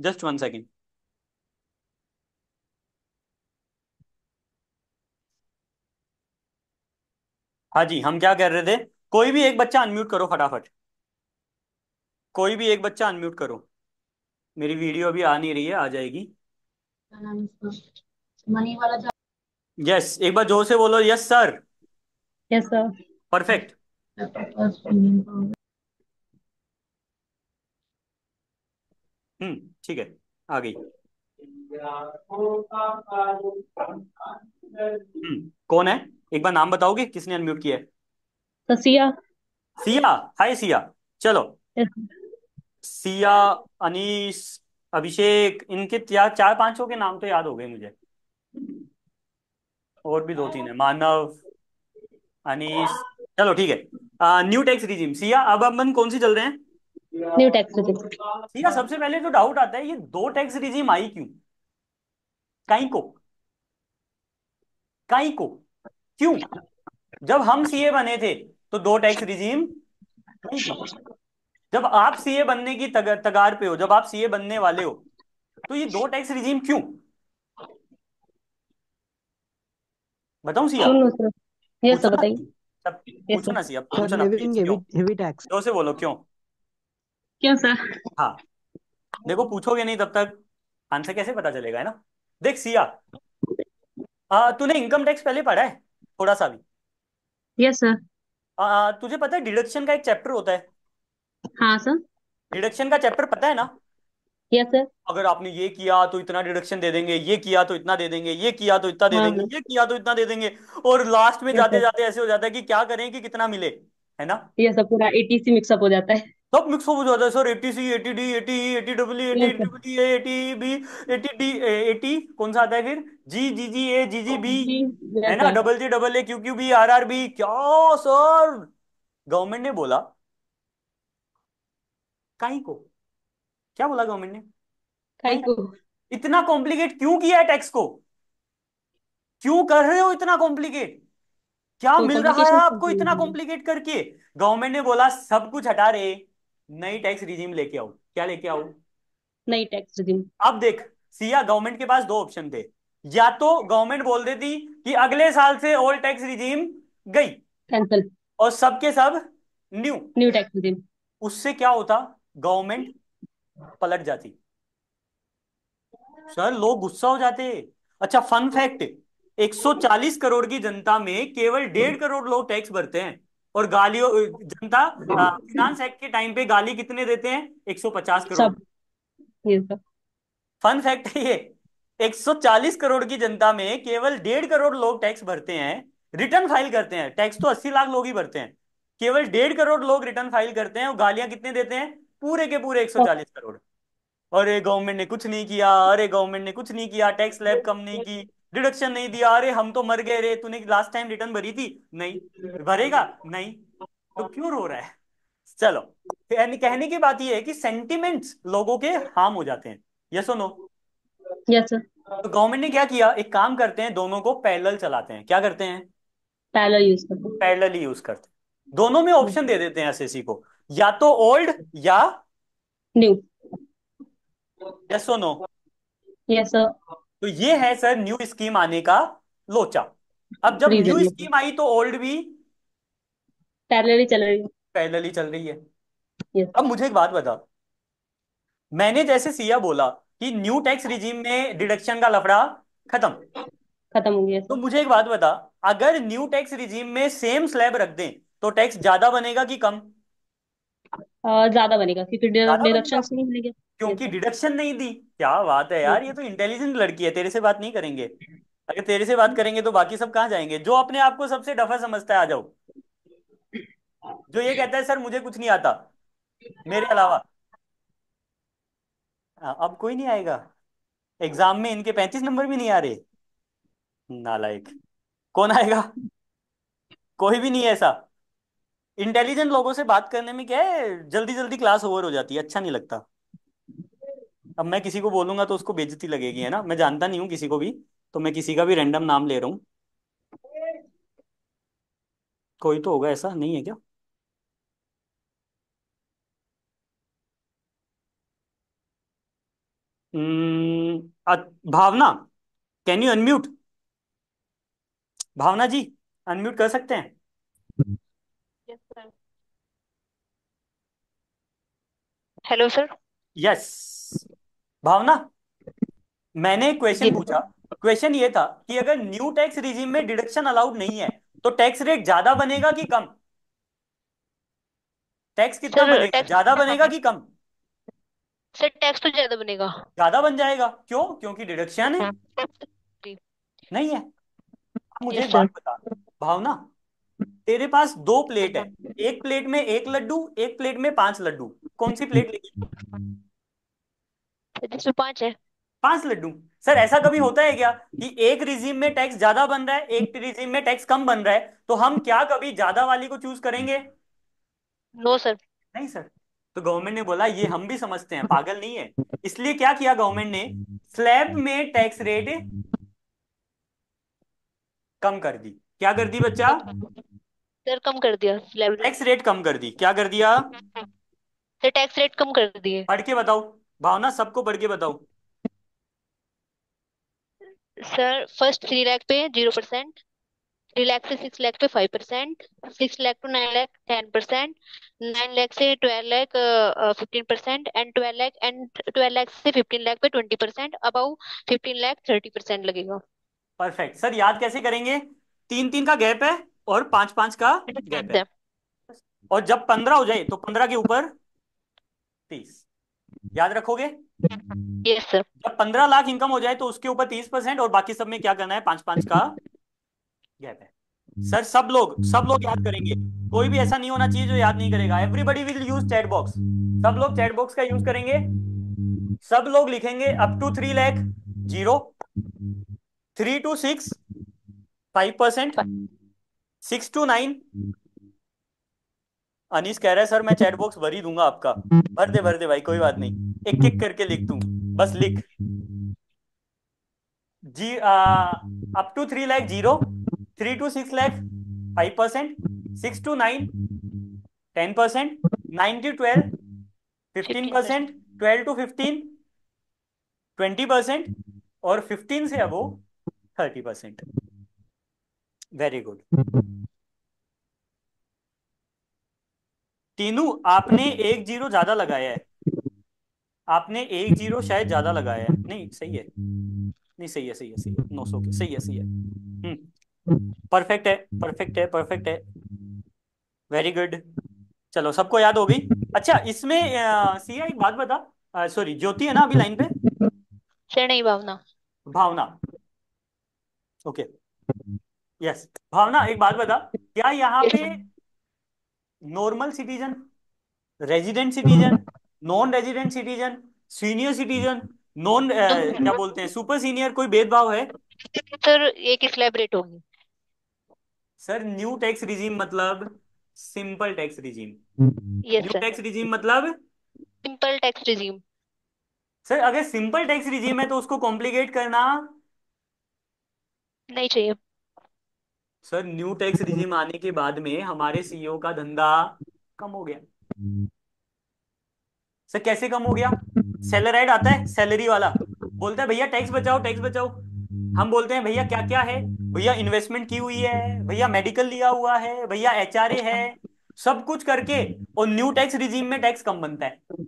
Speaker 1: जस्ट वन सेकेंड हाँ जी हम क्या कह रहे थे कोई भी एक बच्चा अनम्यूट करो फटाफट कोई भी एक बच्चा अनम्यूट करो मेरी वीडियो अभी आ नहीं रही है आ जाएगी मनी वाला यस yes, एक बार जोर से बोलो yes sir yes sir perfect hmm ठीक है आ गई हम्म, कौन है एक बार नाम बताओगे किसने अनम्यूट किया है सिया सिया हाय सिया चलो सिया अनीश अभिषेक इनके चार चार पांचों के नाम तो याद हो गए मुझे और भी दो तीन है मानव अनीश चलो ठीक है न्यू टैक्स रिजीम सिया अब अपन कौन सी चल रहे हैं
Speaker 5: न्यू टैक्स रिजिम ठीक
Speaker 1: है सबसे पहले जो डाउट आता है ये दो टैक्स रिजीम आई क्यों कहीं को कहीं को क्यों जब हम सीए बने थे तो दो टैक्स रिजीम जब आप सीए बनने की तगार पे हो जब आप सीए बनने वाले हो तो ये दो टैक्स रिजीम क्यों बताऊं सी
Speaker 5: ये तो बताइए पूछो ना सिया पूछो ना क्यों
Speaker 1: से बोलो क्यों क्यों सर हाँ देखो पूछोगे नहीं तब तक आंसर कैसे पता चलेगा है ना देख सिया तूने इनकम टैक्स पहले पढ़ा है थोड़ा सा भी यस सर तुझे पता है डिडक्शन का एक चैप्टर होता है हाँ सर डिडक्शन का चैप्टर पता है ना यस सर अगर आपने ये किया तो इतना डिडक्शन दे देंगे ये किया तो इतना दे देंगे ये किया तो इतना दे हाँ, देंगे ये किया तो इतना दे देंगे और लास्ट में जाते जाते ऐसे हो जाता है कि क्या करें कि कितना मिले है ना
Speaker 5: यस सर पूरा एटीसी मिक्सअप हो जाता है
Speaker 1: सब मिक्स हो जाता है sir eighty C eighty D eighty E eighty W eighty W E eighty B eighty D eighty कौन सा आता है फिर जी जी जी ए जी जी बी है ना double G double A Q Q B R R B क्या सर गवर्नमेंट ने बोला काई को क्या बोला गवर्नमेंट ने काई को इतना कॉम्प्लिकेट क्यों किया है टैक्स को क्यों कर रहे हो इतना कॉम्प्लिकेट क्या मिल रहा है तो आपको इतना कॉम्प्लिकेट करके गवर्नमेंट ने बोला सब कुछ हटा रहे नई टैक्स रिजीम लेके आओ क्या लेके आओ नई टैक्स रिजीम अब देख सिया गवर्नमेंट के पास दो ऑप्शन थे या तो गवर्नमेंट बोल देती कि अगले साल से ओल्ड टैक्स रिजीम गई कैंसिल और सबके सब न्यू न्यू टैक्स रिजीम उससे क्या होता गवर्नमेंट पलट जाती सर लोग गुस्सा हो जाते अच्छा फन फैक्ट 140 करोड़ की जनता में केवल डेढ़ करोड़ लोग टैक्स भरते हैं और गालियों जनता फिनांस एक्ट के टाइम पे गाली कितने देते हैं 150
Speaker 5: करोड़
Speaker 1: फन फैक्ट है ये 140 करोड़ की जनता में केवल डेढ़ करोड़ लोग टैक्स भरते हैं रिटर्न फाइल करते हैं टैक्स तो 80 लाख लोग ही भरते हैं केवल डेढ़ करोड़ लोग रिटर्न फाइल करते हैं और गालियां कितने देते हैं पूरे के पूरे 140 करोड़ अरे गवर्नमेंट ने कुछ नहीं किया अरे गवर्नमेंट ने कुछ नहीं किया टैक्स लैब कम नहीं की डिडक्शन नहीं दिया अरे हम तो मर गए रे तूने लास्ट टाइम रिटर्न भरी थी नहीं भरेगा नहीं तो क्यों रो रहा है चलो यानी कहने की बात यह है कि सेंटिमेंट्स लोगों के हार्म हो जाते हैं यस और नो
Speaker 5: यस सर तो
Speaker 1: गवर्नमेंट ने क्या किया एक काम करते हैं दोनों को पैरेलल चलाते हैं क्या करते हैं
Speaker 5: पैरेलल यूज करते
Speaker 1: हैं पैरेलल यूज करते हैं दोनों में ऑप्शन दे देते हैं एसएससी को या तो ओल्ड या न्यू यस और नो
Speaker 5: यस सर
Speaker 1: तो ये है सर न्यू स्कीम आने का लोचा अब जब न्यू स्कीम आई तो ओल्ड भी पैरेलली चल रही है पैरेलली चल रही है अब मुझे एक बात बता मैंने जैसे सिया बोला कि न्यू टैक्स रिजीम में डिडक्शन का लफड़ा खत्म खत्म हो गया तो मुझे एक बात बता अगर न्यू टैक्स रिजीम में सेम स्लैब रख दें तो टैक्स ज्यादा बनेगा कि कम
Speaker 5: ज्यादा बनेगा क्योंकि डिडक्शन बनेगा नहीं मिलेंगे
Speaker 1: क्योंकि डिडक्शन नहीं दी क्या बात है यार ये तो इंटेलिजेंट लड़की है तेरे से बात नहीं करेंगे अगर तेरे से बात हम्म। करेंगे तो बाकी सब कहाँ जाएंगे जो अपने आप को सबसे डफा समझता है आ जाओ जो ये कहता है सर मुझे कुछ नहीं आता मेरे अलावा हाँ, अब कोई नहीं आएगा एग्जाम में इनके पैंतीस नंबर भी नहीं आ रहे नालायक कौन आएगा कोई भी नहीं ऐसा इंटेलिजेंट लोगों से बात करने में क्या है जल्दी जल्दी क्लास ओवर हो जाती है अच्छा नहीं लगता अब मैं किसी को बोलूंगा तो उसको बेजती लगेगी है ना मैं जानता नहीं हूँ किसी को भी तो मैं किसी का भी रेंडम नाम ले रहा हूँ कोई तो होगा ऐसा नहीं है क्या हम्म, Bhavna can you unmute Bhavna ji unmute कर सकते हैं हेलो सर यस भावना मैंने क्वेश्चन पूछा क्वेश्चन ये था कि अगर न्यू टैक्स रिजीम में डिडक्शन अलाउड नहीं है तो टैक्स रेट ज्यादा बनेगा कि कम टैक्स कितना बनेगा ज्यादा बनेगा कि कम
Speaker 7: सर टैक्स तो ज्यादा बनेगा
Speaker 1: ज्यादा बन जाएगा क्यों क्योंकि डिडक्शन है हाँ। नहीं है मुझे एक बात बता भावना तेरे पास दो प्लेट है [LAUGHS] एक प्लेट में एक लड्डू एक प्लेट में पांच लड्डू कौन सी प्लेट लेगी पांच है पांच लड्डू सर ऐसा कभी होता है क्या कि एक रिजीम में टैक्स ज्यादा बन रहा है एक रिजीम में टैक्स कम बन रहा है तो हम क्या कभी ज्यादा वाली को चूज करेंगे नो सर नहीं सर तो गवर्नमेंट ने बोला ये हम भी समझते हैं पागल नहीं है इसलिए क्या किया गवर्नमेंट ने स्लैब में टैक्स रेट कम कर दी क्या कर दी बच्चा
Speaker 7: सर कम कर दिया
Speaker 1: टैक्स रेट कम कर दी क्या कर दिया
Speaker 7: सर टैक्स रेट कम कर दिए पढ़ के बताओ भावना सबको पढ़ के बताओ सर फर्स्ट थ्री लाख पे जीरो परसेंट थ्री लाख से सिक्स लाख पे five percent six lakh to nine lakh ten percent nine lakh से twelve lakh fifteen percent and twelve lakh and twelve lakh से फिफ्टीन लाख पे twenty percent above fifteen lakh thirty percent लगेगा
Speaker 1: परफेक्ट सर याद कैसे करेंगे तीन तीन का गैप है और पांच पांच का गैप है और जब पंद्रह हो जाए तो पंद्रह के ऊपर तीस याद रखोगे यस सर जब पंद्रह लाख इनकम हो जाए तो उसके ऊपर तीस परसेंट और बाकी सब में क्या करना है पांच पांच का गैप है सर सब लोग सब लोग याद करेंगे कोई भी ऐसा नहीं होना चाहिए जो याद नहीं करेगा everybody will use chat box सब लोग चैट बॉक्स का यूज करेंगे सब लोग लिखेंगे up to three lakh zero three to six five percent six to nine Anish कह रहा है सर मैं चैट बॉक्स भर ही दूंगा आपका भर दे भर दे भाई कोई बात नहीं एक एक करके लिख दू बस लिख जी up to three lakh zero three to six lakh five percent six to nine ten percent nine to twelve fifteen percent twelve to fifteen twenty percent और फिफ्टीन से अब थर्टी परसेंट वेरी गुड तीनू आपने एक जीरो ज्यादा लगाया है आपने एक जीरो शायद ज्यादा लगाया है नहीं सही है नहीं सही है सही है सही है नौ सौ के सही है सही है परफेक्ट हम्म। है परफेक्ट है परफेक्ट है वेरी गुड चलो सबको याद हो गई अच्छा इसमें सिया एक बात बता सॉरी ज्योति है ना अभी लाइन
Speaker 7: पे नहीं Bhavna
Speaker 1: Bhavna okay okay. Yes Bhavna एक बात बता क्या यहाँ पे normal citizen resident citizen non resident citizen senior citizen non क्या बोलते हैं सुपर सीनियर कोई भेदभाव है
Speaker 7: सर एक इलेबरेट होगी
Speaker 1: सर न्यू टैक्स रिजीम मतलब simple tax regime yes new tax regime मतलब
Speaker 7: सिंपल टैक्स रिजीम
Speaker 1: सर अगर सिंपल टैक्स रिजीम है तो उसको कॉम्प्लिकेट करना नहीं चाहिए सर न्यू टैक्स रिजीम आने के बाद में हमारे सीईओ e का धंधा कम हो गया सर कैसे कम हो गया सैलर एड आता है सैलरी वाला बोलता है भैया टैक्स बचाओ टैक्स बचाओ हम बोलते हैं भैया क्या क्या है भैया इन्वेस्टमेंट की हुई है भैया मेडिकल लिया हुआ है भैया एचआरए है सब कुछ करके और न्यू टैक्स रिजीम में टैक्स कम बनता है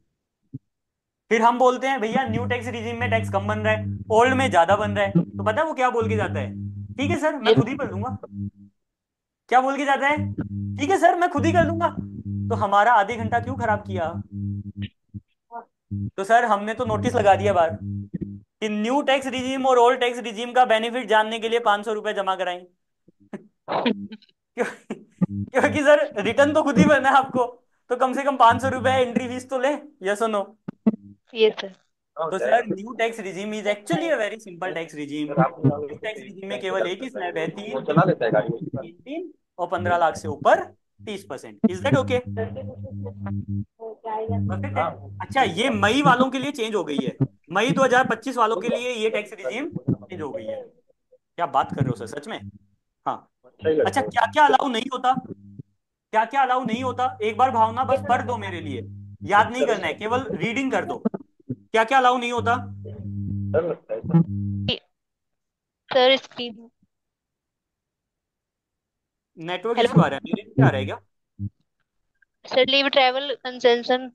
Speaker 1: फिर हम बोलते हैं भैया न्यू टैक्स रिजीम में टैक्स कम बन रहा है ओल्ड में ज्यादा बन रहा है तो पता है वो क्या बोल के जाता है ठीक है सर मैं खुद ही कर लूंगा क्या बोल के जाता है ठीक है सर मैं खुद ही कर लूंगा तो हमारा आधे घंटा क्यों खराब किया तो सर हमने तो नोटिस लगा दिया बार कि न्यू टैक्स रिजीम और ओल्ड टैक्स रिजीम का बेनिफिट जानने के लिए पांच सौ रुपए जमा कराए [LAUGHS] क्योंकि सर रिटर्न तो खुद ही भरना है आपको तो कम से कम पांच सौ रुपए एंट्री फीस तो ले yes no yes sir Oh, तो sir new tax regime is actually a very simple tax regime tax regime में केवल एक ही स्लैब है तीन चला लेता है गाड़ी तीन और पंद्रह लाख से ऊपर तीस परसेंट इज दैट ओके
Speaker 4: अच्छा ये मई वालों
Speaker 1: के लिए चेंज हो गई है मई 2025 वालों के लिए ये टैक्स रिजीम चेंज हो गई है क्या बात कर रहे हो सर सच में हाँ अच्छा क्या क्या अलाउ नहीं होता क्या क्या अलाउ नहीं होता एक बार
Speaker 7: भावना बस पढ़
Speaker 1: दो मेरे लिए याद नहीं करना है केवल रीडिंग कर दो क्या क्या अलाउ नहीं होता
Speaker 7: सर स्क्रीन नेटवर्क इशू आ रहा है मेरे क्या sir leave travel concession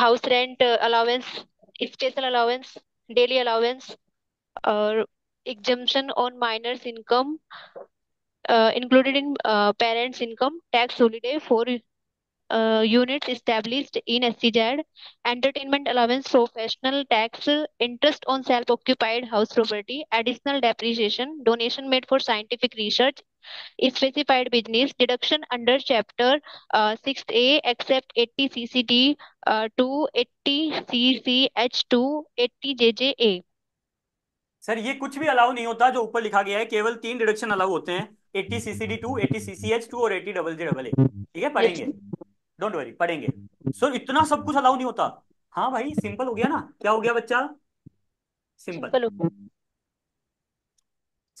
Speaker 7: house rent allowance special allowance daily allowance और exemption on minors income included in parents income tax holiday for uh, units established in SCZ, entertainment allowance, professional tax, interest on self-occupied house property, additional depreciation, donation made for scientific research, specified business, deduction under Chapter uh, 6A except 80 CCD uh, 2, 80 CCH2, 80 JJA.
Speaker 1: Sir ये कुछ भी allow नहीं होता जो ऊपर लिखा गया है केवल तीन डिडक्शन अलाउ होते हैं eighty CCD two eighty CCH two और eighty double J double A ठीक है पढ़ेंगे डोंट वरी पढ़ेंगे सो हम्म। so, इतना सब कुछ अलाउ नहीं होता हाँ भाई सिंपल हो गया ना क्या हो गया बच्चा सिंपल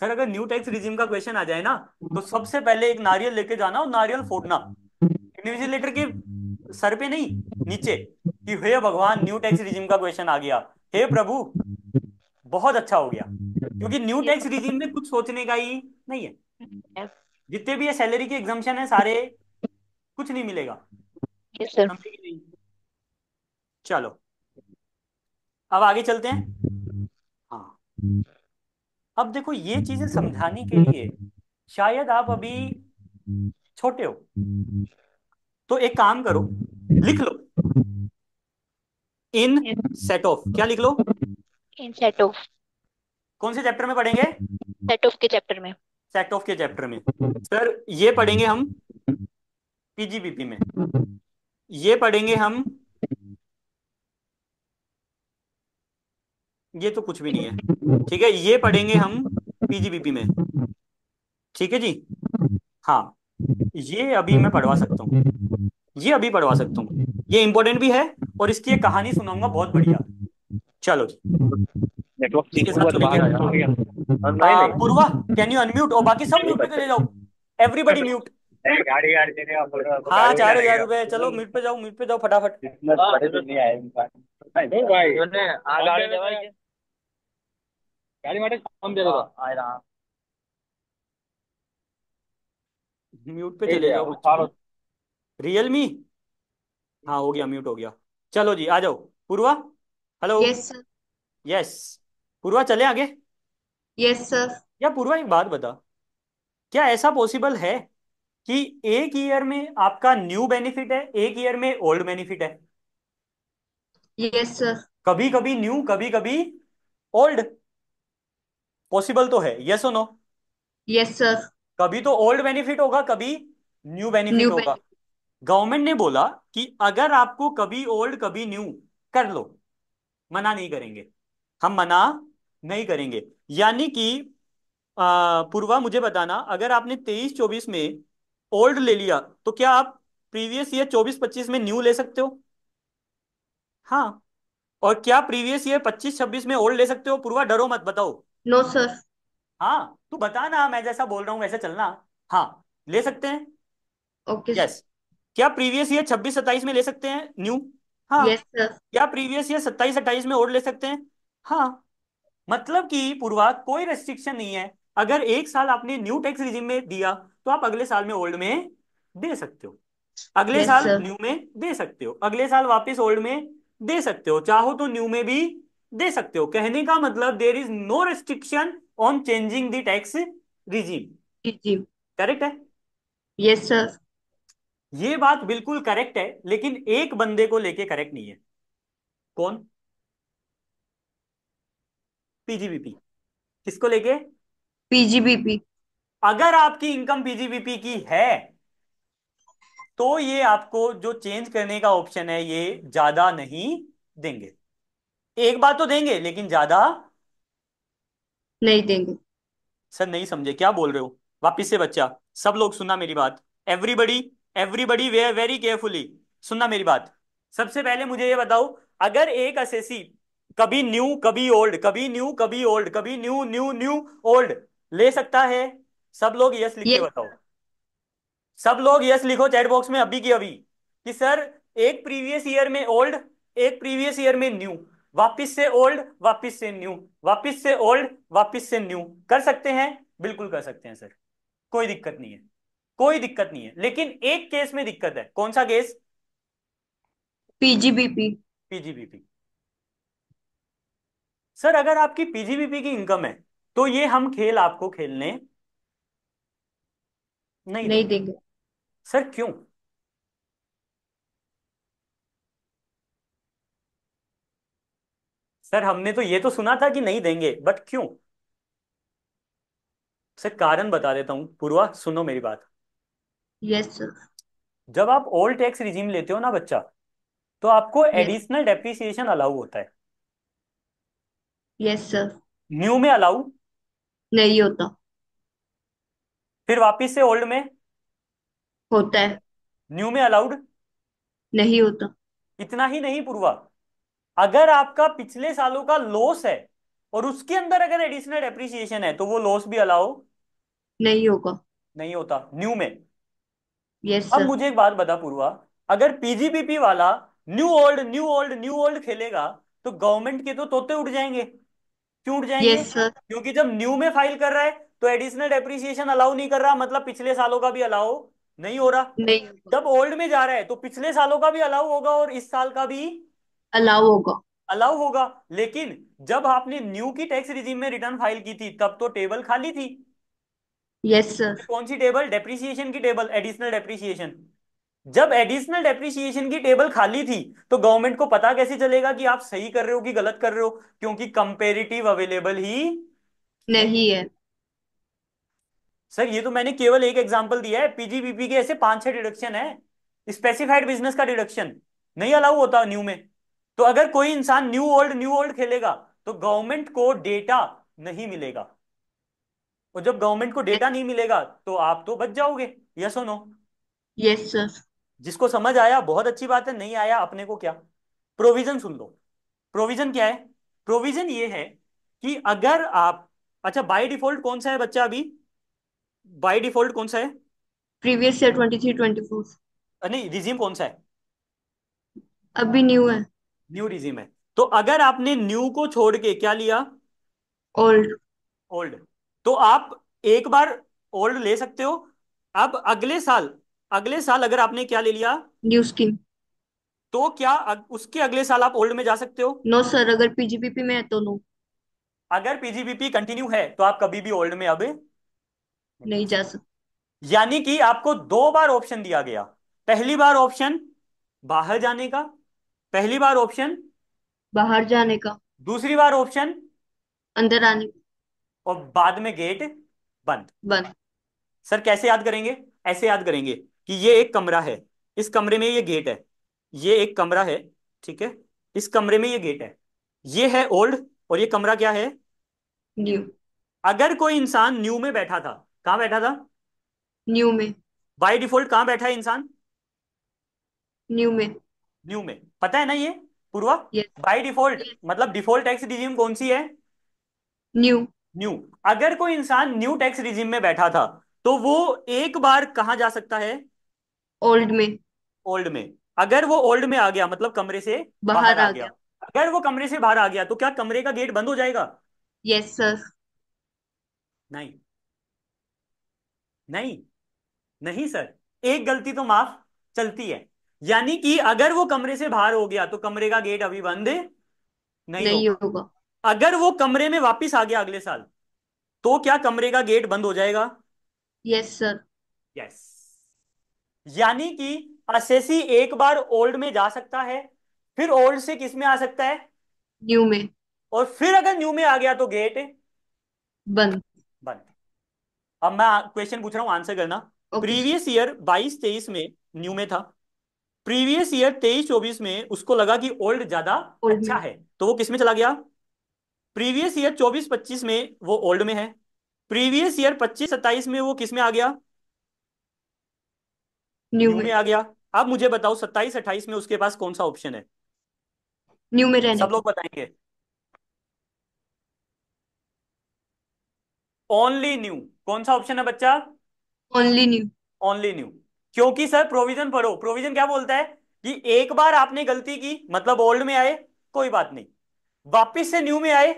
Speaker 1: सर अगर न्यू टैक्स रिजिम का क्वेश्चन आ जाए ना तो हम्म। सबसे पहले एक नारियल लेके जाना और नारियल फोड़ना इन्विजिलेटर के सर पे नहीं नीचे कि हे भगवान न्यू टैक्स रिजिम का क्वेश्चन आ गया हे प्रभु बहुत अच्छा हो गया क्योंकि न्यू टैक्स रिजिम में कुछ सोचने का ही नहीं है जितने भी ये सैलरी के एग्जामेशन है सारे कुछ नहीं मिलेगा
Speaker 5: चलो
Speaker 1: अब आगे चलते हैं हाँ अब देखो ये चीजें समझाने के लिए शायद आप अभी छोटे हो तो एक काम करो लिख लो इन सेट ऑफ क्या लिख लो इन सेट ऑफ कौन से चैप्टर में पढ़ेंगे सेट ऑफ के चैप्टर में सेट ऑफ के चैप्टर में सर ये पढ़ेंगे हम पीजीबीपी में ये पढ़ेंगे हम ये तो कुछ भी नहीं है ठीक है ये पढ़ेंगे हम पीजीबीपी में ठीक है जी हाँ ये अभी मैं पढ़वा सकता
Speaker 4: हूँ
Speaker 1: ये अभी पढ़वा सकता हूँ ये इंपॉर्टेंट भी है और इसकी एक कहानी सुनाऊंगा बहुत बढ़िया चलो जी पूर्वा कैन यू अनम्यूट और बाकी सब म्यूट पे चले जाओ एवरीबडी म्यूट गाड़ी गाड़ी देने का बोल रहा हाँ चार हजार रुपए चलो मीट पे जाओ मीट पे जाओ फटाफट नहीं हाँ, आए नहीं भाई गाड़ी माटे दे दो आ रहा म्यूट पे चले जाओ रियलमी हाँ हो गया म्यूट हो गया चलो जी आ जाओ Purva hello yes yes Purva चले आगे यस सर या पूर्वा एक बात बता क्या ऐसा पॉसिबल है कि एक ईयर में आपका न्यू बेनिफिट है एक ईयर में ओल्ड बेनिफिट है यस सर कभी कभी न्यू कभी कभी ओल्ड पॉसिबल तो है यस और नो यस सर कभी तो ओल्ड बेनिफिट होगा कभी न्यू बेनिफिट होगा गवर्नमेंट ने बोला कि अगर आपको कभी ओल्ड कभी न्यू कर लो मना नहीं करेंगे हम मना नहीं करेंगे यानी कि पूर्वा मुझे बताना अगर आपने तेईस चौबीस में ओल्ड ले लिया तो क्या आप प्रीवियस ईयर चौबीस पच्चीस में न्यू ले सकते हो हाँ और क्या प्रीवियस ईयर पच्चीस छब्बीस में ओल्ड ले सकते हो पूर्वा डरो मत बताओ नो सर हाँ तू बता ना मैं जैसा बोल रहा हूँ वैसा चलना हाँ ले सकते हैं ओके okay, यस क्या प्रीवियस ईयर छब्बीस सत्ताईस में ले सकते हैं न्यू हाँ यस सर क्या प्रीवियस ईयर सत्ताईस अट्ठाईस में ओल्ड ले सकते हैं हाँ मतलब कि पूर्वा कोई रेस्ट्रिक्शन नहीं है अगर एक साल आपने न्यू टैक्स रिजिम में दिया तो आप अगले साल में ओल्ड में दे सकते हो अगले yes, साल न्यू में दे सकते हो अगले साल वापस ओल्ड में दे सकते हो चाहो तो न्यू में भी दे सकते हो कहने का मतलब there is no restriction on changing the tax regime correct है यस सर ये बात बिल्कुल करेक्ट है लेकिन एक बंदे को लेके करेक्ट नहीं है कौन पीजीबीपी किसको लेके
Speaker 6: पीजीबीपी
Speaker 1: अगर आपकी इनकम पीजीबीपी की है तो ये आपको जो चेंज करने का ऑप्शन है ये ज्यादा नहीं देंगे एक बार तो देंगे लेकिन ज्यादा नहीं देंगे सर नहीं समझे क्या बोल रहे हो वापिस से बच्चा सब लोग सुनना मेरी बात एवरीबडी एवरीबडी वे वेरी केयरफुली सुनना मेरी बात सबसे पहले मुझे ये बताओ अगर एक असेसी कभी न्यू कभी ओल्ड कभी न्यू कभी ओल्ड कभी न्यू न्यू न्यू ओल्ड ले सकता है सब लोग यस लिख के बताओ सब लोग यस लिखो चैट बॉक्स में अभी की अभी कि सर एक प्रीवियस ईयर में ओल्ड एक प्रीवियस ईयर में न्यू वापिस से ओल्ड वापिस से न्यू वापिस से ओल्ड वापिस से न्यू कर सकते हैं बिल्कुल कर सकते हैं सर कोई दिक्कत नहीं है कोई दिक्कत नहीं है लेकिन एक केस में दिक्कत है कौन सा केस
Speaker 6: पीजीबीपी
Speaker 1: पीजीबीपी सर अगर आपकी पीजीबीपी की इनकम है तो ये हम खेल आपको खेलने
Speaker 6: नहीं नहीं देंगे देंगे
Speaker 1: सर क्यों सर हमने तो ये तो सुना था कि नहीं देंगे बट क्यों सर कारण बता देता हूँ पूर्वा सुनो मेरी बात यस सर जब आप ओल्ड टैक्स रिजीम लेते हो ना बच्चा तो आपको एडिशनल डेप्रिसिएशन अलाउ होता है यस सर न्यू में अलाउ नहीं होता फिर वापिस से ओल्ड में होता है न्यू में अलाउड
Speaker 6: नहीं होता
Speaker 1: इतना ही नहीं पूर्वा अगर आपका पिछले सालों का लॉस है और उसके अंदर अगर एडिशनल डेप्रिसिएशन है तो वो लॉस भी अलाउ नहीं होगा नहीं होता न्यू में
Speaker 6: यस अब सर मुझे
Speaker 1: एक बात बता पूर्वा अगर पीजीबीपी वाला new old new old new old खेलेगा तो गवर्नमेंट के तो तोते उड़ जाएंगे क्यों उड़ जाएंगे यस सर क्योंकि जब न्यू में फाइल कर रहा है तो एडिशनल डेप्रिसिएशन अलाउ नहीं कर रहा मतलब पिछले सालों का भी अलाउ नहीं हो रहा नहीं जब ओल्ड में जा रहा है तो पिछले सालों का भी अलाउ होगा और इस साल का भी अलाउ होगा अलाउ होगा लेकिन जब आपने न्यू की टैक्स रिजीम में रिटर्न फाइल की थी तब तो टेबल खाली थी
Speaker 6: यस सर तो
Speaker 1: कौन सी टेबल डेप्रिसिएशन की टेबल एडिशनल डेप्रिसिएशन जब एडिशनल डेप्रिसिएशन की टेबल खाली थी तो गवर्नमेंट को पता कैसे चलेगा कि आप सही कर रहे हो कि गलत कर रहे हो क्योंकि कंपेरिटिव अवेलेबल ही नहीं है सर ये तो मैंने केवल एक एग्जाम्पल दिया है पीजीबीपी के ऐसे पांच छह डिडक्शन है स्पेसिफाइड बिजनेस का डिडक्शन नहीं अलाउ होता न्यू में तो अगर कोई इंसान न्यू ओल्ड न्यू ओल्ड खेलेगा तो गवर्नमेंट को डेटा नहीं मिलेगा और जब गवर्नमेंट को डेटा नहीं मिलेगा तो आप तो बच जाओगे यस और नो यस सर जिसको समझ आया बहुत अच्छी बात है नहीं आया अपने को क्या प्रोविजन सुन लो प्रोविजन क्या है प्रोविजन ये है कि अगर आप अच्छा बाय डिफॉल्ट कौन सा है बच्चा अभी बाय डिफॉल्ट कौन सा है
Speaker 6: प्रीवियस ईयर 23 24 नहीं रिज्यूम कौन सा है अभी न्यू है न्यू रिज्यूम है तो अगर आपने न्यू
Speaker 1: को छोड़ के क्या लिया ओल्ड ओल्ड तो आप एक बार ओल्ड ले सकते हो अब अगले साल अगले साल अगर आपने क्या ले लिया न्यू स्कीम तो क्या अग, उसके अगले साल आप ओल्ड में जा सकते हो
Speaker 6: नो सर अगर पीजीपीपी में है तो नो
Speaker 1: अगर पीजीपीपी कंटिन्यू है तो आप कभी भी ओल्ड में अब
Speaker 6: नहीं जा सकते
Speaker 1: यानी कि आपको दो बार ऑप्शन दिया गया पहली बार ऑप्शन बाहर जाने का पहली बार ऑप्शन
Speaker 6: बाहर जाने का
Speaker 1: दूसरी बार ऑप्शन अंदर आने का और बाद में गेट बंद बंद सर कैसे याद करेंगे ऐसे याद करेंगे कि ये एक कमरा है इस कमरे में ये गेट है ये एक कमरा है ठीक है इस कमरे में ये गेट है ये है ओल्ड और ये कमरा क्या है न्यू अगर कोई इंसान न्यू में बैठा था कहाँ बैठा था न्यू में बाय डिफॉल्ट कहाँ बैठा है इंसान न्यू में न्यू में पता है ना ये पूर्वा बाय डिफॉल्ट मतलब डिफॉल्ट टैक्स रिजीम कौन सी है न्यू न्यू अगर कोई इंसान न्यू टैक्स रिजीम में बैठा था तो वो एक बार कहाँ जा सकता है ओल्ड में ओल्ड में अगर वो ओल्ड में आ गया मतलब कमरे से बाहर, बाहर आ गया।, गया अगर वो कमरे से बाहर आ गया तो क्या कमरे का गेट बंद हो जाएगा यस yes, सर नहीं नहीं नहीं सर एक गलती तो माफ चलती है यानी कि अगर वो कमरे से बाहर हो गया तो कमरे का गेट अभी बंद नहीं, नहीं होगा हो अगर वो कमरे में वापस आ गया अगले साल तो क्या कमरे का गेट बंद हो जाएगा यस सर यस यानी कि असेसी एक बार ओल्ड में जा सकता है फिर ओल्ड से किस में आ सकता है न्यू में और फिर अगर न्यू में आ गया तो गेट बंद अब मैं क्वेश्चन पूछ रहा हूँ आंसर करना प्रीवियस ईयर बाईस तेईस में न्यू में था प्रीवियस ईयर तेईस चौबीस में उसको लगा कि ओल्ड ज्यादा अच्छा है तो वो किसमें चला गया प्रीवियस ईयर चौबीस पच्चीस में वो ओल्ड में है प्रीवियस ईयर पच्चीस सत्ताईस में वो किसमें आ गया न्यू में आ गया अब मुझे बताओ सत्ताईस अट्ठाईस में उसके पास कौन सा ऑप्शन है न्यू में रहने सब लोग बताएंगे ओनली न्यू कौन सा ऑप्शन है बच्चा ओनली न्यू ओनली न्यू क्योंकि सर प्रोविजन पढ़ो प्रोविजन क्या बोलता है कि एक बार आपने गलती की मतलब ओल्ड में आए कोई बात नहीं वापिस से न्यू में आए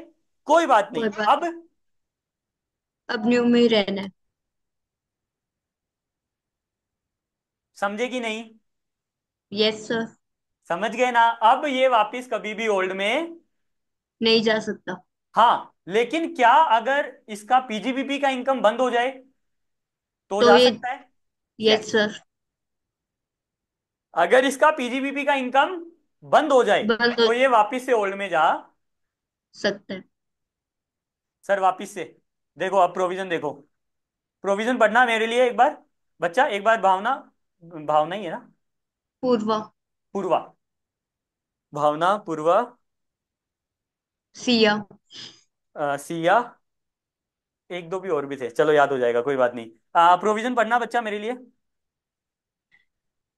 Speaker 1: कोई बात नहीं बात। अब
Speaker 6: अब न्यू में ही रहना है
Speaker 1: समझे कि नहीं यस सर समझ गए ना अब ये वापिस कभी भी ओल्ड में
Speaker 6: नहीं जा सकता
Speaker 1: हाँ लेकिन क्या अगर इसका पीजीबीपी का इनकम बंद हो जाए
Speaker 6: तो तो जा ये सकता है यस सर
Speaker 1: अगर इसका पीजीबीपी का इनकम बंद हो जाए बंद तो ये वापिस से ओल्ड में जा सकते सर वापिस से देखो अब प्रोविजन देखो प्रोविजन पढ़ना मेरे लिए एक बार बच्चा एक बार भावना भावना ही है ना पूर्वा पूर्वा भावना पूर्वा सिया सिया एक दो भी और भी थे चलो याद हो जाएगा कोई बात नहीं आ, प्रोविजन पढ़ना बच्चा मेरे लिए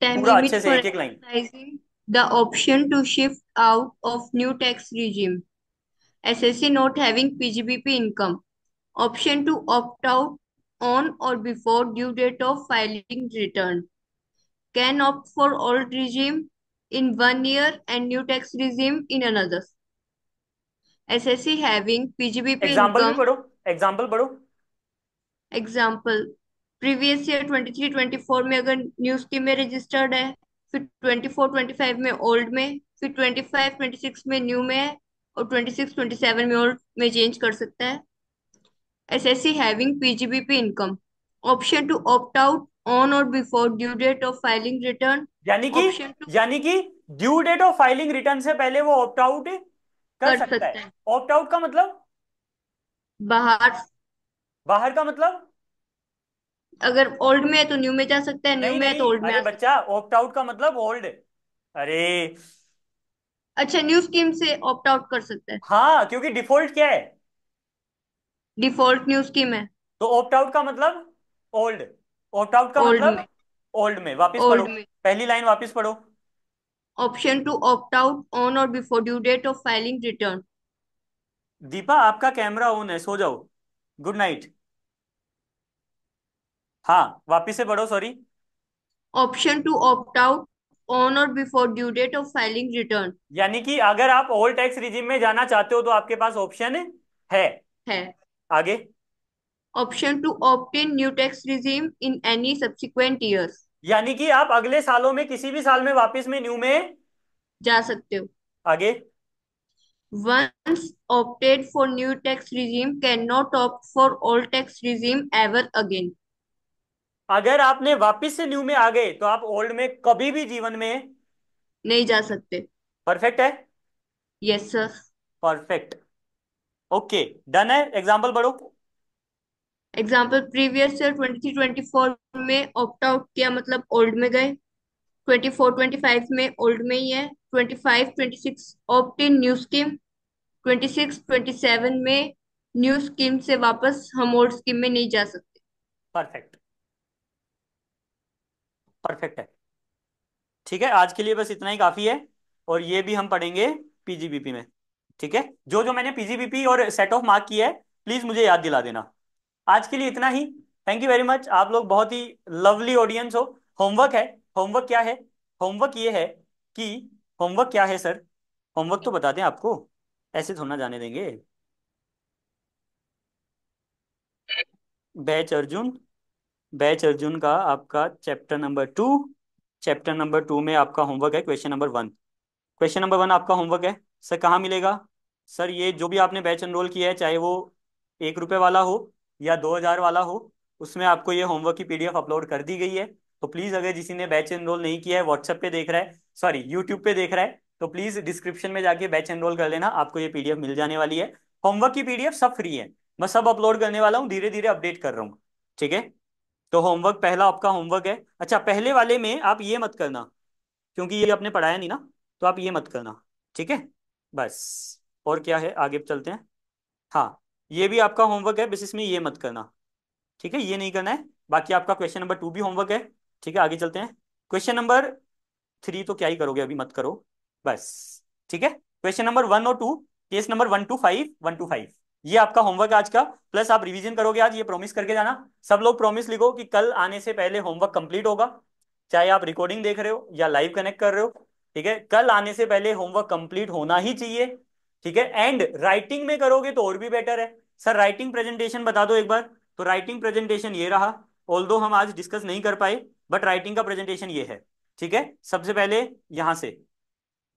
Speaker 6: पूरा अच्छे से एक एक line the option to shift out of new tax regime assessee not having PGBP income option to opt out on और before due date of filing return can opt for old regime in one year and new tax regime in another assessee having PGBP पे example भी income पढ़ो example पढ़ो example previous year twenty three twenty four में अगर new scheme में registered है फिर twenty four twenty five में ओल्ड में फिर ट्वेंटी फाइव ट्वेंटी सिक्स में न्यू में है और ट्वेंटी सिक्स ट्वेंटी सेवन में ओल्ड में चेंज कर सकता है assessee having PGBP income option to opt out on और before due date of filing return यानी कि
Speaker 1: ऑप्शन टू यानी कि due date of filing return से पहले वो ऑप्ट आउट कर सकता, सकता है ऑप्ट आउट का मतलब बाहर बाहर का मतलब
Speaker 6: अगर ओल्ड में है तो न्यू में जा सकता है न्यू में है तो ओल्ड में अरे बच्चा ऑप्ट आउट का मतलब ओल्ड अरे अच्छा न्यू स्कीम से ऑप्ट आउट कर सकता है
Speaker 1: हाँ क्योंकि डिफॉल्ट क्या है डिफॉल्ट न्यू स्कीम है तो ऑप्ट आउट का मतलब ओल्ड ऑप्ट आउट का ओल्ड मतलब ओल्ड में वापस पढ़ो पहली लाइन वापस पढ़ो
Speaker 6: option to opt out on और before due date of filing return
Speaker 1: Deepa आपका कैमरा ऑन है सो जाओ गुड नाइट हाँ वापिस से बढ़ो sorry option to opt out on और before due date of filing return यानी कि अगर आप ओल्ड टैक्स रिजिम में जाना चाहते हो तो आपके पास ऑप्शन है है है आगे
Speaker 6: option to opt in new tax regime in any subsequent years यानी कि आप अगले सालों में किसी भी साल में वापस में न्यू में जा सकते हो आगे opted for new tax regime can not opt for old tax regime ever again
Speaker 1: अगर आपने वापस से न्यू में आ गए तो आप ओल्ड में कभी भी जीवन में
Speaker 6: नहीं जा सकते
Speaker 1: परफेक्ट है yes sir perfect okay done है एग्जाम्पल बढ़ो
Speaker 6: example previous year twenty twenty four में ऑप्ट आउट किया मतलब ओल्ड में गए ट्वेंटी फोर ट्वेंटी फाइव में ओल्ड में ही है twenty five twenty six opt in new scheme twenty six twenty seven में न्यू स्कीम से वापस हम ओल्ड स्कीम में नहीं जा सकते
Speaker 1: परफेक्ट परफेक्ट है ठीक है आज के लिए बस इतना ही काफी है और ये भी हम पढ़ेंगे पीजीबीपी में ठीक है जो जो मैंने पीजीबीपी और सेट ऑफ मार्क किया है प्लीज मुझे याद दिला देना आज के लिए इतना ही थैंक यू वेरी मच आप लोग बहुत ही लवली ऑडियंस हो होमवर्क है होमवर्क क्या है होमवर्क ये है कि होमवर्क क्या है सर होमवर्क तो बता दें आपको ऐसे थोड़ा जाने देंगे बैच अर्जुन बैच अर्जुन का आपका chapter number two chapter number two में आपका होमवर्क है question number one question number one आपका होमवर्क है सर कहाँ मिलेगा सर ये जो भी आपने बैच एनरोल किया है चाहे वो एक रुपये वाला हो या 2000 वाला हो उसमें आपको ये होमवर्क की पीडीएफ अपलोड कर दी गई है तो प्लीज अगर जिसी ने बैच एनरोल नहीं किया है व्हाट्सएप पे देख रहा है सॉरी यूट्यूब पे देख रहा है तो प्लीज डिस्क्रिप्शन में जाके बैच एनरोल कर लेना आपको ये पीडीएफ मिल जाने वाली है होमवर्क की पीडीएफ सब फ्री है मैं सब अपलोड करने वाला हूँ धीरे धीरे अपडेट कर रहा हूँ ठीक है तो होमवर्क पहला आपका होमवर्क है अच्छा पहले वाले में आप ये मत करना क्योंकि ये आपने पढ़ाया नहीं ना तो आप ये मत करना ठीक है बस और क्या है आगे चलते हैं हाँ ये भी आपका होमवर्क है बस इसमें ये मत करना ठीक है ये नहीं करना है बाकी आपका क्वेश्चन नंबर टू भी होमवर्क है ठीक है आगे चलते हैं क्वेश्चन नंबर थ्री तो क्या ही करोगे अभी मत करो बस ठीक है क्वेश्चन नंबर वन और two case number one two five one two five ये आपका होमवर्क आज का प्लस आप रिवीजन करोगे आज ये प्रॉमिस करके जाना सब लोग प्रॉमिस लिखो कि कल आने से पहले होमवर्क कंप्लीट होगा चाहे आप रिकॉर्डिंग देख रहे हो या लाइव कनेक्ट कर रहे हो ठीक है कल आने से पहले होमवर्क कंप्लीट होना ही चाहिए ठीक है एंड राइटिंग में करोगे तो और भी बेटर है सर राइटिंग प्रेजेंटेशन बता दो एक बार तो राइटिंग प्रेजेंटेशन ये रहा ऑल हम आज डिस्कस नहीं कर पाए बट राइटिंग का प्रेजेंटेशन ये है ठीक है सबसे पहले यहां से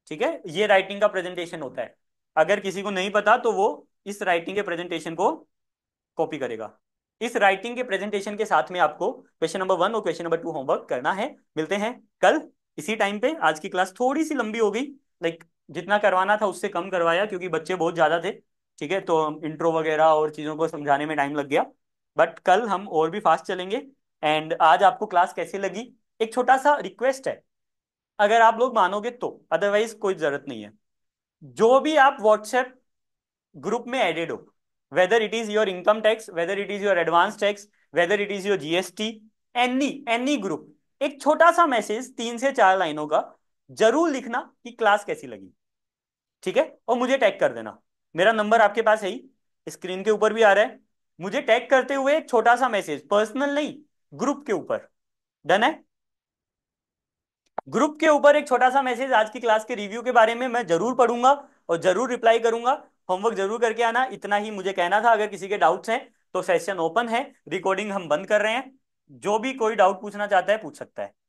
Speaker 1: ठीक है ये राइटिंग का प्रेजेंटेशन होता है अगर किसी को नहीं पता तो वो इस राइटिंग के प्रेजेंटेशन को कॉपी करेगा इस राइटिंग के प्रेजेंटेशन के साथ में आपको क्वेश्चन नंबर वन और क्वेश्चन नंबर टू होमवर्क करना है मिलते हैं कल इसी टाइम पे आज की क्लास थोड़ी सी लंबी हो गई लाइक जितना करवाना था उससे कम करवाया क्योंकि बच्चे बहुत ज़्यादा थे ठीक है तो इंट्रो वगैरह और चीज़ों को समझाने में टाइम लग गया बट कल हम और भी फास्ट चलेंगे एंड आज आपको क्लास कैसी लगी एक छोटा सा रिक्वेस्ट है अगर आप लोग मानोगे तो अदरवाइज कोई ज़रूरत नहीं है जो भी आप व्हाट्सएप ग्रुप में एडेड हो whether it is your income tax whether it is your advance tax whether it is your GST any any group एक छोटा सा मैसेज तीन से चार लाइनों का जरूर लिखना कि क्लास कैसी लगी ठीक है और मुझे टैग कर देना मेरा नंबर आपके पास है ही स्क्रीन के ऊपर भी आ रहा है मुझे टैग करते हुए एक छोटा सा मैसेज पर्सनल नहीं ग्रुप के ऊपर डन है ग्रुप के ऊपर एक छोटा सा मैसेज आज की क्लास के रिव्यू के बारे में मैं जरूर पढ़ूंगा और जरूर रिप्लाई करूंगा होमवर्क जरूर करके आना इतना ही मुझे कहना था अगर किसी के डाउट्स हैं तो सेशन ओपन है रिकॉर्डिंग हम बंद कर रहे हैं जो भी कोई डाउट पूछना चाहता है पूछ सकता है